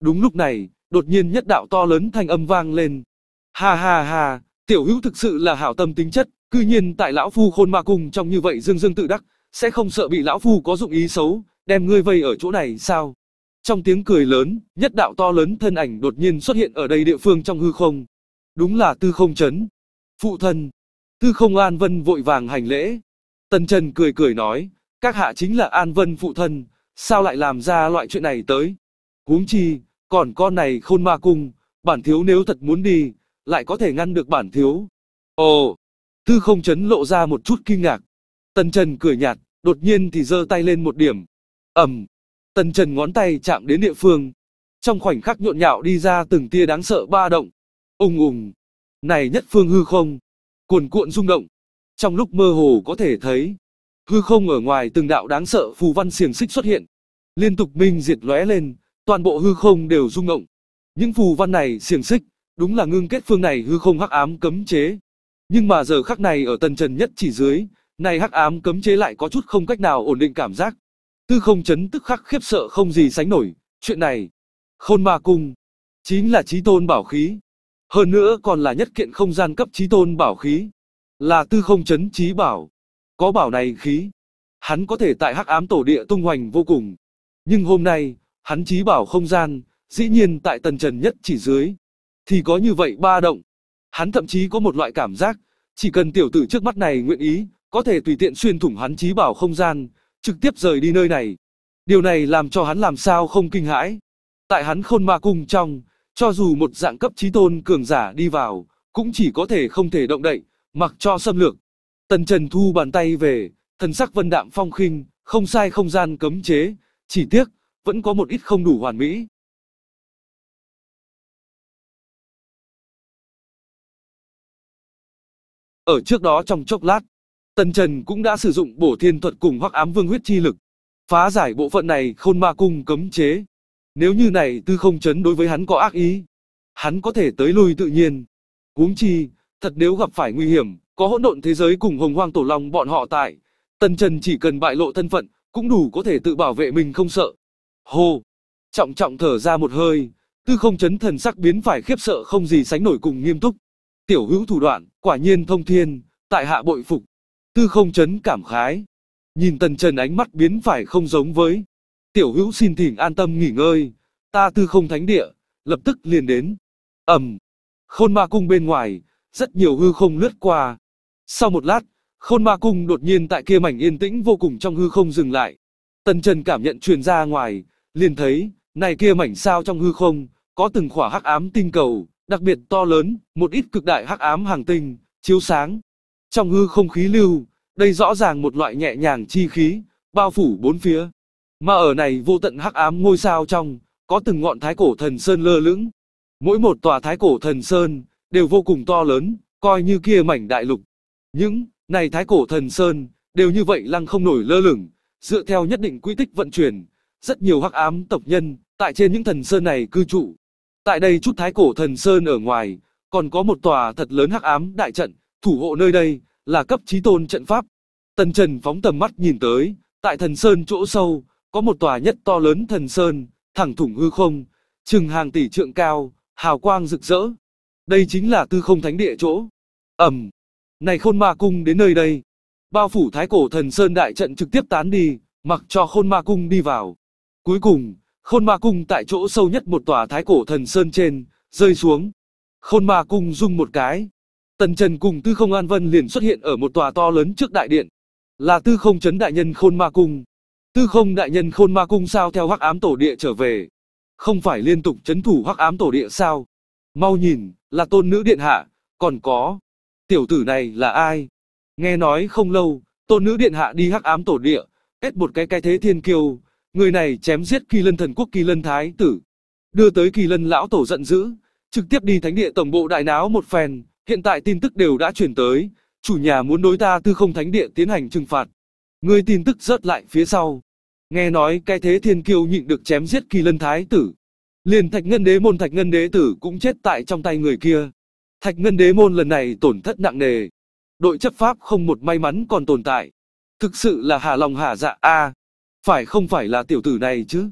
Đúng lúc này, đột nhiên nhất đạo to lớn thanh âm vang lên. Ha ha ha, tiểu hữu thực sự là hảo tâm tính chất, cư nhiên tại lão phu khôn ma cung trong như vậy dương dương tự đắc, sẽ không sợ bị lão phu có dụng ý xấu, đem ngươi vây ở chỗ này sao? Trong tiếng cười lớn, nhất đạo to lớn thân ảnh đột nhiên xuất hiện ở đây địa phương trong hư không. Đúng là tư không chấn. Phụ thân, Thư không An Vân vội vàng hành lễ. Tần Trần cười cười nói, các hạ chính là An Vân phụ thân, sao lại làm ra loại chuyện này tới. Huống chi, còn con này khôn ma cung, bản thiếu nếu thật muốn đi, lại có thể ngăn được bản thiếu. Ồ, thư không chấn lộ ra một chút kinh ngạc. Tần Trần cười nhạt, đột nhiên thì giơ tay lên một điểm. ầm, Tần Trần ngón tay chạm đến địa phương. Trong khoảnh khắc nhộn nhạo đi ra từng tia đáng sợ ba động. ung ung này nhất phương hư không, cuồn cuộn rung động. Trong lúc mơ hồ có thể thấy, hư không ở ngoài từng đạo đáng sợ phù văn xiềng xích xuất hiện. Liên tục minh diệt lóe lên, toàn bộ hư không đều rung động. Những phù văn này xiềng xích, đúng là ngưng kết phương này hư không hắc ám cấm chế. Nhưng mà giờ khắc này ở tần trần nhất chỉ dưới, này hắc ám cấm chế lại có chút không cách nào ổn định cảm giác. Tư không chấn tức khắc khiếp sợ không gì sánh nổi, chuyện này. Khôn ma cung, chính là trí tôn bảo khí. Hơn nữa còn là nhất kiện không gian cấp trí tôn bảo khí. Là tư không chấn trí bảo. Có bảo này khí. Hắn có thể tại hắc ám tổ địa tung hoành vô cùng. Nhưng hôm nay, hắn trí bảo không gian, dĩ nhiên tại tần trần nhất chỉ dưới. Thì có như vậy ba động. Hắn thậm chí có một loại cảm giác, chỉ cần tiểu tử trước mắt này nguyện ý, có thể tùy tiện xuyên thủng hắn trí bảo không gian, trực tiếp rời đi nơi này. Điều này làm cho hắn làm sao không kinh hãi. Tại hắn khôn ma cung trong, cho dù một dạng cấp trí tôn cường giả đi vào, cũng chỉ có thể không thể động đậy, mặc cho xâm lược. Tần Trần thu bàn tay về, thần sắc vân đạm phong khinh, không sai không gian cấm chế, chỉ tiếc, vẫn có một ít không đủ hoàn mỹ. Ở trước đó trong chốc lát, Tần Trần cũng đã sử dụng bổ thiên thuật cùng hoắc ám vương huyết chi lực, phá giải bộ phận này khôn ma cung cấm chế. Nếu như này tư không chấn đối với hắn có ác ý, hắn có thể tới lui tự nhiên. Huống chi, thật nếu gặp phải nguy hiểm, có hỗn độn thế giới cùng hồng hoang tổ long bọn họ tại, Tần Trần chỉ cần bại lộ thân phận, cũng đủ có thể tự bảo vệ mình không sợ. Hô! Trọng trọng thở ra một hơi, tư không chấn thần sắc biến phải khiếp sợ không gì sánh nổi cùng nghiêm túc. Tiểu hữu thủ đoạn, quả nhiên thông thiên, tại hạ bội phục. Tư không chấn cảm khái. Nhìn Tần Trần ánh mắt biến phải không giống với, Tiểu hữu xin thỉnh an tâm nghỉ ngơi, ta tư không thánh địa, lập tức liền đến. Ẩm, khôn ma cung bên ngoài, rất nhiều hư không lướt qua. Sau một lát, khôn ma cung đột nhiên tại kia mảnh yên tĩnh vô cùng trong hư không dừng lại. Tần Trần cảm nhận truyền ra ngoài, liền thấy, này kia mảnh sao trong hư không, có từng khỏa hắc ám tinh cầu, đặc biệt to lớn, một ít cực đại hắc ám hàng tinh, chiếu sáng. Trong hư không khí lưu, đây rõ ràng một loại nhẹ nhàng chi khí, bao phủ bốn phía. Mà ở này vô tận hắc ám ngôi sao trong, có từng ngọn thái cổ thần sơn lơ lửng. Mỗi một tòa thái cổ thần sơn, đều vô cùng to lớn, coi như kia mảnh đại lục. Những, này thái cổ thần sơn, đều như vậy lăng không nổi lơ lửng, dựa theo nhất định quy tích vận chuyển, rất nhiều hắc ám tộc nhân, tại trên những thần sơn này cư trụ. Tại đây chút thái cổ thần sơn ở ngoài, còn có một tòa thật lớn hắc ám đại trận, thủ hộ nơi đây, là cấp trí tôn trận pháp. Tần Trần phóng tầm mắt nhìn tới, tại thần sơn chỗ sâu, có một tòa nhất to lớn thần sơn, thẳng thủng hư không, chừng hàng tỷ trượng cao, hào quang rực rỡ. Đây chính là tư không thánh địa chỗ. Ẩm! Này khôn ma cung đến nơi đây. Bao phủ thái cổ thần sơn đại trận trực tiếp tán đi, mặc cho khôn ma cung đi vào. Cuối cùng, khôn ma cung tại chỗ sâu nhất một tòa thái cổ thần sơn trên, rơi xuống. Khôn ma cung rung một cái. Tần Trần cùng Tư Không An Vân liền xuất hiện ở một tòa to lớn trước đại điện. Là Tư Không Trấn Đại Nhân Khôn Ma Cung. Tư không đại nhân khôn ma cung sao theo hắc ám tổ địa trở về. Không phải liên tục chấn thủ hắc ám tổ địa sao? Mau nhìn, là tôn nữ điện hạ, còn có. Tiểu tử này là ai? Nghe nói không lâu, tôn nữ điện hạ đi hắc ám tổ địa, ép một cái cái thế thiên kiêu. Người này chém giết kỳ lân thần quốc kỳ lân thái tử. Đưa tới kỳ lân lão tổ giận dữ, trực tiếp đi thánh địa tổng bộ đại náo một phen. Hiện tại tin tức đều đã chuyển tới, chủ nhà muốn đối ta tư không thánh địa tiến hành trừng phạt người tin tức rớt lại phía sau. Nghe nói cái thế thiên kiêu nhịn được chém giết kỳ lân thái tử. Liền thạch ngân đế môn thạch ngân đế tử cũng chết tại trong tay người kia. Thạch ngân đế môn lần này tổn thất nặng nề. Đội chấp pháp không một may mắn còn tồn tại. Thực sự là hà lòng hà dạ a Phải không phải là tiểu tử này chứ?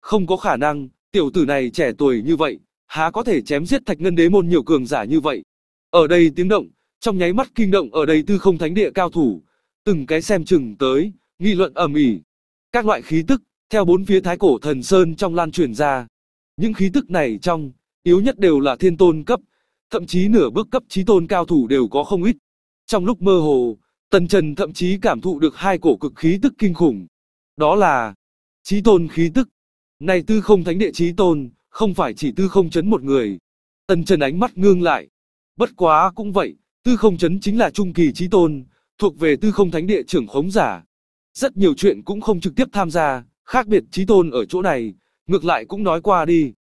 Không có khả năng, tiểu tử này trẻ tuổi như vậy, há có thể chém giết thạch ngân đế môn nhiều cường giả như vậy. Ở đây tiếng động, trong nháy mắt kinh động ở đây tư không thánh địa cao thủ, từng cái xem chừng tới, nghị luận ầm ĩ. Các loại khí tức theo bốn phía Thái Cổ Thần Sơn trong lan truyền ra. Những khí tức này trong, yếu nhất đều là thiên tôn cấp, thậm chí nửa bước cấp chí tôn cao thủ đều có không ít. Trong lúc mơ hồ, Tần Trần thậm chí cảm thụ được hai cổ cực khí tức kinh khủng. Đó là chí tôn khí tức. Này tư không thánh địa chí tôn, không phải chỉ tư không chấn một người. Tần Trần ánh mắt ngương lại. Bất quá cũng vậy, tư không chấn chính là trung kỳ chí tôn, thuộc về tư không thánh địa trưởng khống giả. Rất nhiều chuyện cũng không trực tiếp tham gia, khác biệt trí tôn ở chỗ này, ngược lại cũng nói qua đi.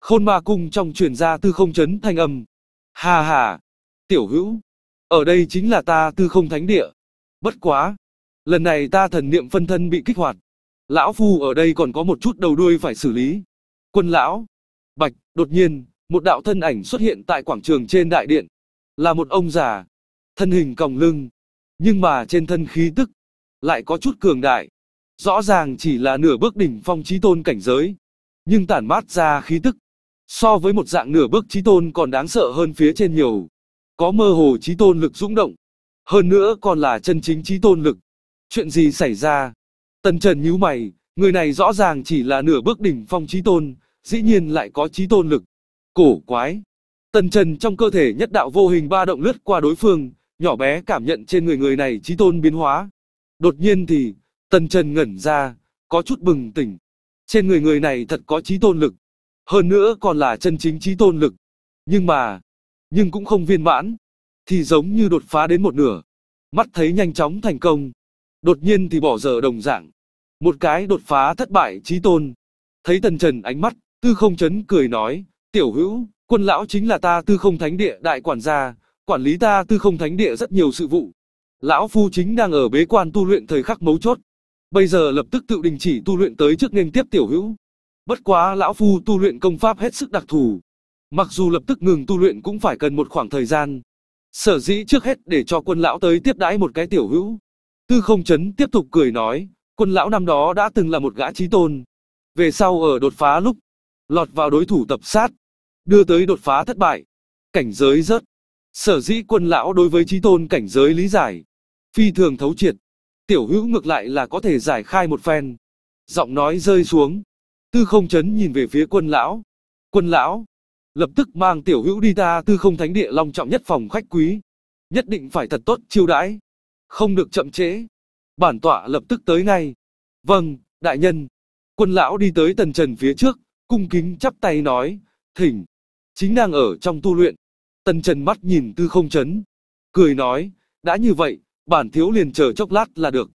Khôn ma cung trong truyền ra tư không chấn thanh âm. Hà hà, tiểu hữu, ở đây chính là ta tư không thánh địa. Bất quá, lần này ta thần niệm phân thân bị kích hoạt. Lão Phu ở đây còn có một chút đầu đuôi phải xử lý. Quân lão, bạch, đột nhiên, một đạo thân ảnh xuất hiện tại quảng trường trên đại điện. Là một ông già, thân hình còng lưng, nhưng mà trên thân khí tức lại có chút cường đại. Rõ ràng chỉ là nửa bước đỉnh phong trí tôn cảnh giới, nhưng tản mát ra khí tức. So với một dạng nửa bước trí tôn còn đáng sợ hơn phía trên nhiều. Có mơ hồ trí tôn lực dũng động, hơn nữa còn là chân chính trí tôn lực. Chuyện gì xảy ra? Tần Trần nhíu mày, người này rõ ràng chỉ là nửa bước đỉnh phong trí tôn, dĩ nhiên lại có trí tôn lực. Cổ quái. Tần Trần trong cơ thể nhất đạo vô hình ba động lướt qua đối phương, nhỏ bé cảm nhận trên người người này trí tôn biến hóa. Đột nhiên thì, Tần Trần ngẩn ra, có chút bừng tỉnh. Trên người người này thật có trí tôn lực. Hơn nữa còn là chân chính trí tôn lực. Nhưng mà, nhưng cũng không viên mãn. Thì giống như đột phá đến một nửa. Mắt thấy nhanh chóng thành công. Đột nhiên thì bỏ giờ đồng dạng. Một cái đột phá thất bại trí tôn. Thấy Tần Trần ánh mắt, tư không chấn cười nói, tiểu hữu, quân lão chính là ta tư không thánh địa đại quản gia, quản lý ta tư không thánh địa rất nhiều sự vụ. Lão Phu chính đang ở bế quan tu luyện thời khắc mấu chốt. Bây giờ lập tức tự đình chỉ tu luyện tới trước nên tiếp tiểu hữu. Bất quá Lão Phu tu luyện công pháp hết sức đặc thù. Mặc dù lập tức ngừng tu luyện cũng phải cần một khoảng thời gian. Sở dĩ trước hết để cho quân lão tới tiếp đãi một cái tiểu hữu. Tư không chấn tiếp tục cười nói, quân lão năm đó đã từng là một gã trí tôn. Về sau ở đột phá lúc, lọt vào đối thủ tập sát, đưa tới đột phá thất bại, cảnh giới rớt, Sở dĩ quân lão đối với trí tôn cảnh giới lý giải, phi thường thấu triệt, tiểu hữu ngược lại là có thể giải khai một phen. Giọng nói rơi xuống, tư không chấn nhìn về phía quân lão. Quân lão, lập tức mang tiểu hữu đi ta tư không thánh địa long trọng nhất phòng khách quý. Nhất định phải thật tốt chiêu đãi, không được chậm trễ. Bản tọa lập tức tới ngay. Vâng, đại nhân. Quân lão đi tới tần trần phía trước, cung kính chắp tay nói, thỉnh. Chính đang ở trong tu luyện, Tân Trần mắt nhìn tư không chấn. Cười nói, đã như vậy, bản thiếu liền chờ chốc lát là được.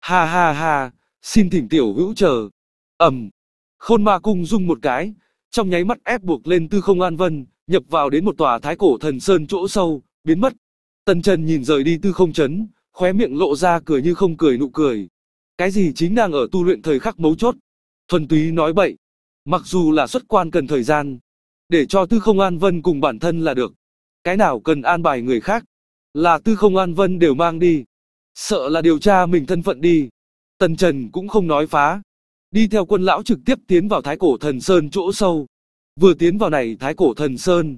Ha ha ha, xin thỉnh tiểu hữu chờ. ầm Khôn ma cung rung một cái, trong nháy mắt ép buộc lên tư không an vân, nhập vào đến một tòa thái cổ thần sơn chỗ sâu, biến mất. Tần Trần nhìn rời đi tư không chấn, khóe miệng lộ ra cười như không cười nụ cười. Cái gì chính đang ở tu luyện thời khắc mấu chốt? Thuần túy nói bậy. Mặc dù là xuất quan cần thời gian, để cho tư không an vân cùng bản thân là được cái nào cần an bài người khác, là tư không an vân đều mang đi. Sợ là điều tra mình thân phận đi. Tần Trần cũng không nói phá. Đi theo quân lão trực tiếp tiến vào Thái Cổ Thần Sơn chỗ sâu. Vừa tiến vào này Thái Cổ Thần Sơn.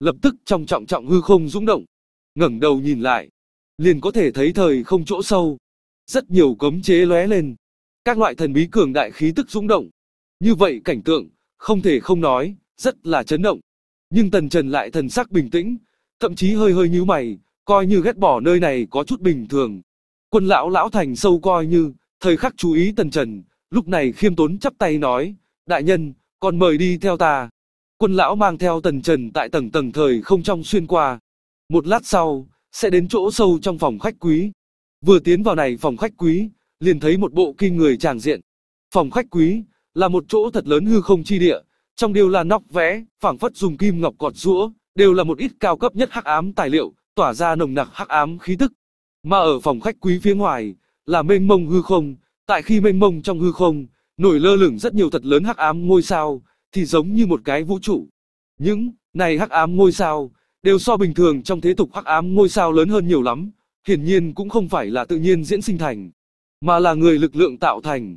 Lập tức trong trọng trọng hư không dũng động. ngẩng đầu nhìn lại. Liền có thể thấy thời không chỗ sâu. Rất nhiều cấm chế lóe lên. Các loại thần bí cường đại khí tức dũng động. Như vậy cảnh tượng, không thể không nói, rất là chấn động. Nhưng Tần Trần lại thần sắc bình tĩnh, thậm chí hơi hơi nhíu mày, coi như ghét bỏ nơi này có chút bình thường. Quân lão lão thành sâu coi như, thời khắc chú ý Tần Trần, lúc này khiêm tốn chắp tay nói, đại nhân, còn mời đi theo ta. Quân lão mang theo Tần Trần tại tầng tầng thời không trong xuyên qua. Một lát sau, sẽ đến chỗ sâu trong phòng khách quý. Vừa tiến vào này phòng khách quý, liền thấy một bộ kinh người tràng diện. Phòng khách quý, là một chỗ thật lớn hư không chi địa, trong đều là nóc vẽ, phảng phất dùng kim ngọc cọt rũa, đều là một ít cao cấp nhất hắc ám tài liệu, tỏa ra nồng nặc hắc ám khí tức. Mà ở phòng khách quý phía ngoài, là mênh mông hư không, tại khi mênh mông trong hư không, nổi lơ lửng rất nhiều thật lớn hắc ám ngôi sao, thì giống như một cái vũ trụ. Những này hắc ám ngôi sao đều so bình thường trong thế tục hắc ám ngôi sao lớn hơn nhiều lắm, hiển nhiên cũng không phải là tự nhiên diễn sinh thành, mà là người lực lượng tạo thành.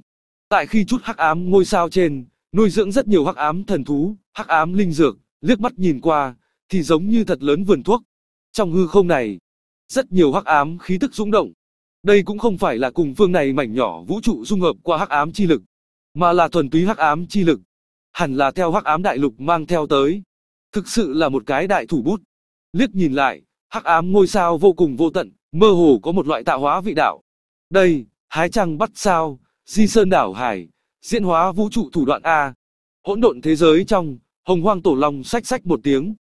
Tại khi chút hắc ám ngôi sao trên nuôi dưỡng rất nhiều hắc ám thần thú, hắc ám linh dược, liếc mắt nhìn qua, thì giống như thật lớn vườn thuốc. Trong hư không này, rất nhiều hắc ám khí tức rung động. Đây cũng không phải là cùng phương này mảnh nhỏ vũ trụ dung hợp qua hắc ám chi lực, mà là thuần túy hắc ám chi lực. Hẳn là theo hắc ám đại lục mang theo tới. Thực sự là một cái đại thủ bút. Liếc nhìn lại, hắc ám ngôi sao vô cùng vô tận, mơ hồ có một loại tạo hóa vị đạo. Đây, hái trăng bắt sao, di sơn đảo hải, Diễn hóa vũ trụ thủ đoạn A. Hỗn độn thế giới trong, hồng hoang tổ long sách sách một tiếng.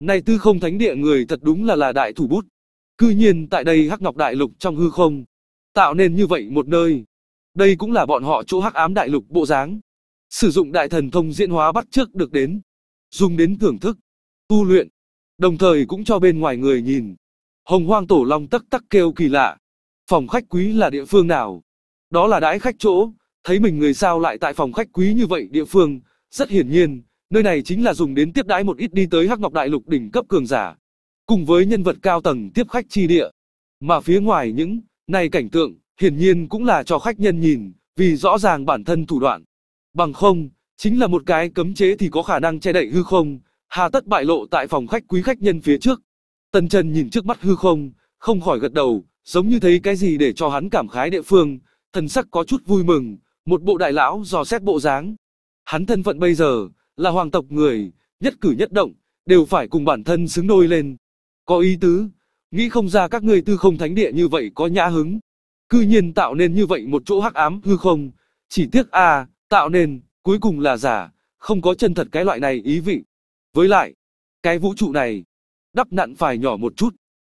Này tư không thánh địa người thật đúng là là đại thủ bút. Cư nhiên tại đây hắc ngọc đại lục trong hư không. Tạo nên như vậy một nơi. Đây cũng là bọn họ chỗ hắc ám đại lục bộ dáng. Sử dụng đại thần thông diễn hóa bắt trước được đến. Dùng đến thưởng thức, tu luyện. Đồng thời cũng cho bên ngoài người nhìn. Hồng hoang tổ long tắc tắc kêu kỳ lạ. Phòng khách quý là địa phương nào? Đó là đãi khách chỗ, Thấy mình người sao lại tại phòng khách quý như vậy địa phương, rất hiển nhiên, nơi này chính là dùng đến tiếp đãi một ít đi tới Hắc Ngọc Đại Lục đỉnh cấp cường giả, cùng với nhân vật cao tầng tiếp khách chi địa. Mà phía ngoài những này cảnh tượng, hiển nhiên cũng là cho khách nhân nhìn, vì rõ ràng bản thân thủ đoạn. Bằng không, chính là một cái cấm chế thì có khả năng che đậy hư không, hà tất bại lộ tại phòng khách quý khách nhân phía trước. Tần Trần nhìn trước mắt hư không, không khỏi gật đầu, giống như thấy cái gì để cho hắn cảm khái địa phương, thần sắc có chút vui mừng, một bộ đại lão dò xét bộ dáng. Hắn thân phận bây giờ, là hoàng tộc người, nhất cử nhất động, đều phải cùng bản thân xứng đôi lên. Có ý tứ, nghĩ không ra các ngươi tư không thánh địa như vậy có nhã hứng. Cư nhiên tạo nên như vậy một chỗ hắc ám hư không, chỉ tiếc a tạo nên, cuối cùng là giả, không có chân thật cái loại này ý vị. Với lại, cái vũ trụ này, đắp nặn phải nhỏ một chút,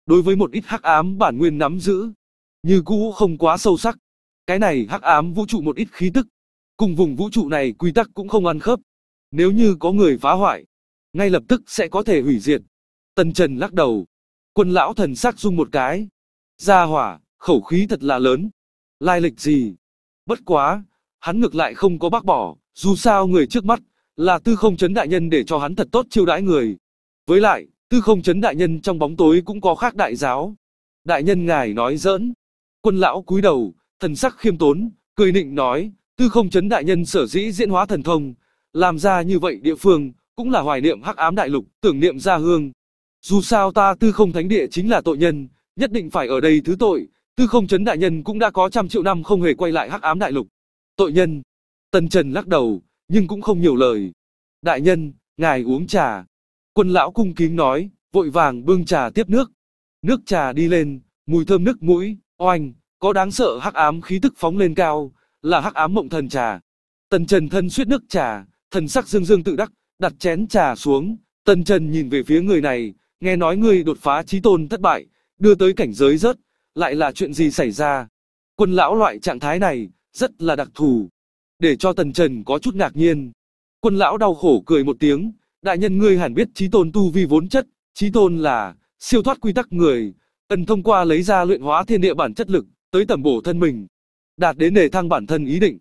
đối với một ít hắc ám bản nguyên nắm giữ, như cũ không quá sâu sắc. Cái này hắc ám vũ trụ một ít khí tức, cùng vùng vũ trụ này quy tắc cũng không ăn khớp. Nếu như có người phá hoại, ngay lập tức sẽ có thể hủy diệt. Tần Trần lắc đầu, quân lão thần sắc rung một cái. Gia hỏa, khẩu khí thật là lớn. Lai lịch gì? Bất quá, hắn ngược lại không có bác bỏ, dù sao người trước mắt là tư không chấn đại nhân để cho hắn thật tốt chiêu đãi người. Với lại, tư không chấn đại nhân trong bóng tối cũng có khác đại giáo. Đại nhân ngài nói giỡn. Quân lão cúi đầu, thần sắc khiêm tốn, cười nịnh nói, tư không chấn đại nhân sở dĩ diễn hóa thần thông, làm ra như vậy địa phương, cũng là hoài niệm hắc ám đại lục, tưởng niệm gia hương. Dù sao ta tư không thánh địa chính là tội nhân, nhất định phải ở đây thứ tội, tư không chấn đại nhân cũng đã có trăm triệu năm không hề quay lại hắc ám đại lục. Tội nhân, tần trần lắc đầu, nhưng cũng không nhiều lời. Đại nhân, ngài uống trà. Quân lão cung kính nói, vội vàng bưng trà tiếp nước. Nước trà đi lên, mùi thơm nước mũi, oanh. Có đáng sợ hắc ám khí tức phóng lên cao, là hắc ám mộng thần trà. Tần Trần thân suýt nước trà, thần sắc dương dương tự đắc, đặt chén trà xuống, Tần Trần nhìn về phía người này, nghe nói người đột phá chí tôn thất bại, đưa tới cảnh giới rớt, lại là chuyện gì xảy ra. Quân lão loại trạng thái này, rất là đặc thù, để cho Tần Trần có chút ngạc nhiên. Quân lão đau khổ cười một tiếng, đại nhân ngươi hẳn biết chí tôn tu vi vốn chất, chí tôn là siêu thoát quy tắc người, cần thông qua lấy ra luyện hóa thiên địa bản chất lực, tới tầm bổ thân mình, đạt đến đề thăng bản thân ý định.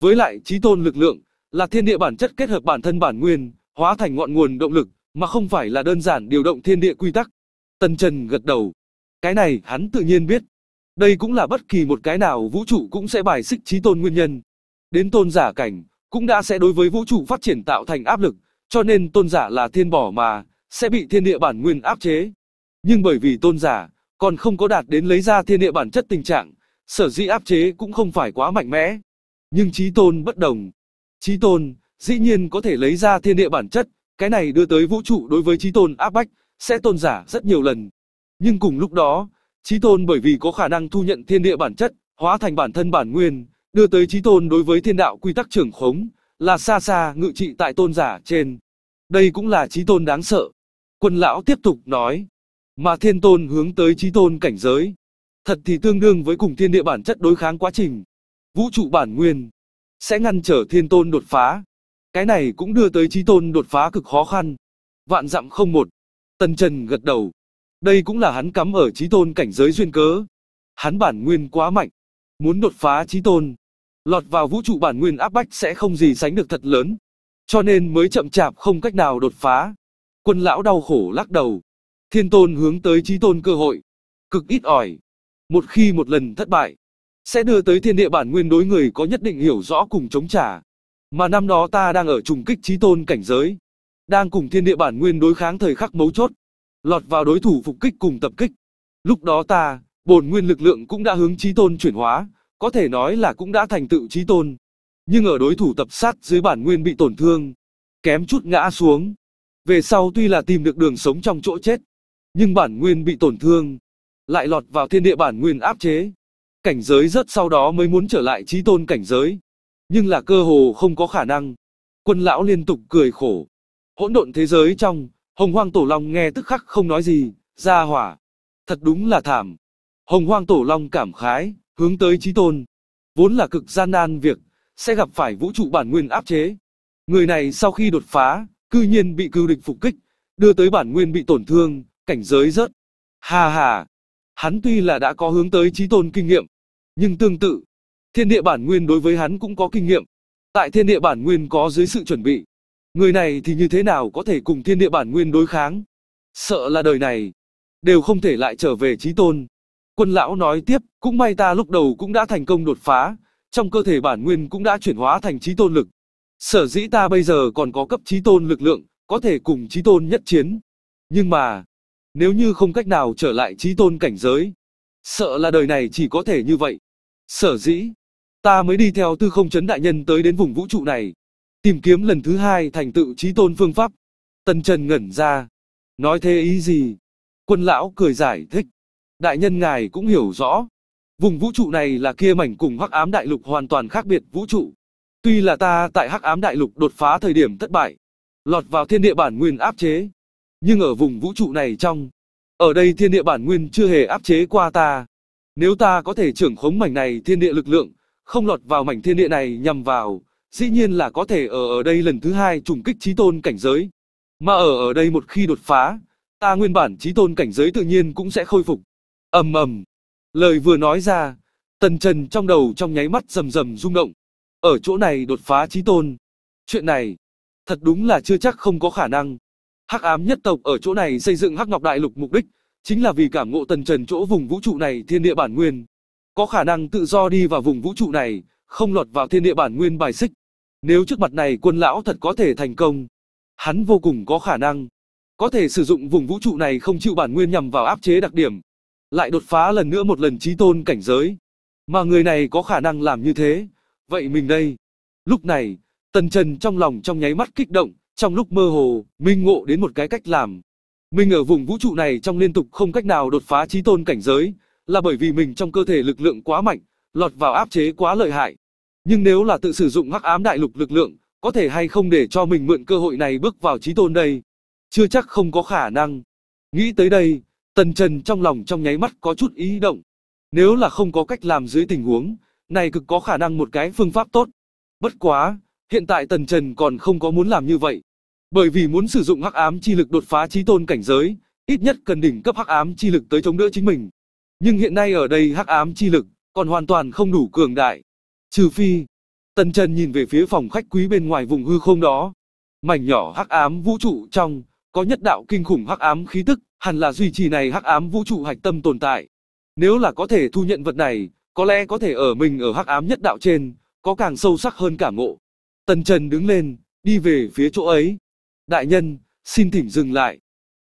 Với lại trí tôn lực lượng là thiên địa bản chất kết hợp bản thân bản nguyên, hóa thành ngọn nguồn động lực, mà không phải là đơn giản điều động thiên địa quy tắc. Tần Trần gật đầu. Cái này hắn tự nhiên biết. Đây cũng là bất kỳ một cái nào vũ trụ cũng sẽ bài xích trí tôn nguyên nhân. Đến tôn giả cảnh, cũng đã sẽ đối với vũ trụ phát triển tạo thành áp lực, cho nên tôn giả là thiên bỏ mà, sẽ bị thiên địa bản nguyên áp chế. Nhưng bởi vì tôn giả, còn không có đạt đến lấy ra thiên địa bản chất tình trạng, sở dĩ áp chế cũng không phải quá mạnh mẽ. Nhưng trí tôn bất đồng. Trí tôn, dĩ nhiên có thể lấy ra thiên địa bản chất, cái này đưa tới vũ trụ đối với trí tôn áp bách, sẽ tôn giả rất nhiều lần. Nhưng cùng lúc đó, trí tôn bởi vì có khả năng thu nhận thiên địa bản chất, hóa thành bản thân bản nguyên, đưa tới trí tôn đối với thiên đạo quy tắc trưởng khống, là xa xa ngự trị tại tôn giả trên. Đây cũng là trí tôn đáng sợ. Quân lão tiếp tục nói. Mà thiên tôn hướng tới trí tôn cảnh giới. Thật thì tương đương với cùng thiên địa bản chất đối kháng quá trình. Vũ trụ bản nguyên. Sẽ ngăn trở thiên tôn đột phá. Cái này cũng đưa tới trí tôn đột phá cực khó khăn. Vạn dặm không một. Tần Trần gật đầu. Đây cũng là hắn cắm ở trí tôn cảnh giới duyên cớ. Hắn bản nguyên quá mạnh. Muốn đột phá trí tôn. Lọt vào vũ trụ bản nguyên áp bách sẽ không gì sánh được thật lớn. Cho nên mới chậm chạp không cách nào đột phá. Quân lão đau khổ lắc đầu. Thiên tôn hướng tới trí tôn cơ hội, cực ít ỏi. Một khi một lần thất bại, sẽ đưa tới thiên địa bản nguyên đối người có nhất định hiểu rõ cùng chống trả. Mà năm đó ta đang ở trùng kích trí tôn cảnh giới, đang cùng thiên địa bản nguyên đối kháng thời khắc mấu chốt, lọt vào đối thủ phục kích cùng tập kích. Lúc đó ta, bổn nguyên lực lượng cũng đã hướng trí tôn chuyển hóa, có thể nói là cũng đã thành tựu trí tôn. Nhưng ở đối thủ tập sát dưới bản nguyên bị tổn thương, kém chút ngã xuống. Về sau tuy là tìm được đường sống trong chỗ chết, nhưng bản nguyên bị tổn thương, lại lọt vào thiên địa bản nguyên áp chế. Cảnh giới rất sau đó mới muốn trở lại trí tôn cảnh giới, nhưng là cơ hồ không có khả năng. Quân lão liên tục cười khổ. Hỗn độn thế giới trong, hồng hoang tổ long nghe tức khắc không nói gì, ra hỏa. Thật đúng là thảm. Hồng hoang tổ long cảm khái, hướng tới trí tôn. Vốn là cực gian nan việc, sẽ gặp phải vũ trụ bản nguyên áp chế. Người này sau khi đột phá, cư nhiên bị cưu địch phục kích, đưa tới bản nguyên bị tổn thương, cảnh giới rất. ha ha hắn tuy là đã có hướng tới trí tôn kinh nghiệm, nhưng tương tự, thiên địa bản nguyên đối với hắn cũng có kinh nghiệm. Tại thiên địa bản nguyên có dưới sự chuẩn bị, người này thì như thế nào có thể cùng thiên địa bản nguyên đối kháng? Sợ là đời này, đều không thể lại trở về trí tôn. Quân lão nói tiếp, cũng may ta lúc đầu cũng đã thành công đột phá, trong cơ thể bản nguyên cũng đã chuyển hóa thành trí tôn lực. Sở dĩ ta bây giờ còn có cấp trí tôn lực lượng, có thể cùng trí tôn nhất chiến. Nhưng mà, nếu như không cách nào trở lại trí tôn cảnh giới, sợ là đời này chỉ có thể như vậy. Sở dĩ, ta mới đi theo tư không chấn đại nhân tới đến vùng vũ trụ này, tìm kiếm lần thứ hai thành tựu trí tôn phương pháp. tân Trần ngẩn ra, nói thế ý gì? Quân lão cười giải thích, đại nhân ngài cũng hiểu rõ. Vùng vũ trụ này là kia mảnh cùng hắc ám đại lục hoàn toàn khác biệt vũ trụ. Tuy là ta tại hắc ám đại lục đột phá thời điểm thất bại, lọt vào thiên địa bản nguyên áp chế, nhưng ở vùng vũ trụ này trong, ở đây thiên địa bản nguyên chưa hề áp chế qua ta. Nếu ta có thể trưởng khống mảnh này thiên địa lực lượng, không lọt vào mảnh thiên địa này nhằm vào, dĩ nhiên là có thể ở ở đây lần thứ hai trùng kích trí tôn cảnh giới. Mà ở ở đây một khi đột phá, ta nguyên bản trí tôn cảnh giới tự nhiên cũng sẽ khôi phục. ầm ầm, lời vừa nói ra, tần trần trong đầu trong nháy mắt rầm rầm rung động. Ở chỗ này đột phá trí tôn, chuyện này, thật đúng là chưa chắc không có khả năng. Hắc ám nhất tộc ở chỗ này xây dựng Hắc Ngọc Đại Lục mục đích chính là vì cảm ngộ tần trần chỗ vùng vũ trụ này thiên địa bản nguyên. Có khả năng tự do đi vào vùng vũ trụ này, không lọt vào thiên địa bản nguyên bài xích. Nếu trước mặt này quân lão thật có thể thành công, hắn vô cùng có khả năng có thể sử dụng vùng vũ trụ này không chịu bản nguyên nhằm vào áp chế đặc điểm, lại đột phá lần nữa một lần trí tôn cảnh giới. Mà người này có khả năng làm như thế, vậy mình đây. Lúc này, Tần Trần trong lòng trong nháy mắt kích động, trong lúc mơ hồ, Minh ngộ đến một cái cách làm. Mình ở vùng vũ trụ này trong liên tục không cách nào đột phá trí tôn cảnh giới, là bởi vì mình trong cơ thể lực lượng quá mạnh, lọt vào áp chế quá lợi hại. Nhưng nếu là tự sử dụng hắc ám đại lục lực lượng, có thể hay không để cho mình mượn cơ hội này bước vào trí tôn đây? Chưa chắc không có khả năng. Nghĩ tới đây, Tần Trần trong lòng trong nháy mắt có chút ý động. Nếu là không có cách làm dưới tình huống, này cực có khả năng một cái phương pháp tốt. Bất quá, Hiện tại Tần Trần còn không có muốn làm như vậy. Bởi vì muốn sử dụng hắc ám chi lực đột phá chí tôn cảnh giới, ít nhất cần đỉnh cấp hắc ám chi lực tới chống đỡ chính mình. Nhưng hiện nay ở đây hắc ám chi lực còn hoàn toàn không đủ cường đại. Trừ phi, Tần Trần nhìn về phía phòng khách quý bên ngoài vùng hư không đó. Mảnh nhỏ hắc ám vũ trụ trong, có nhất đạo kinh khủng hắc ám khí tức, hẳn là duy trì này hắc ám vũ trụ hạch tâm tồn tại. Nếu là có thể thu nhận vật này, có lẽ có thể ở mình ở hắc ám nhất đạo trên, có càng sâu sắc hơn cả ngộ. Tần Trần đứng lên, đi về phía chỗ ấy. Đại nhân, xin thỉnh dừng lại.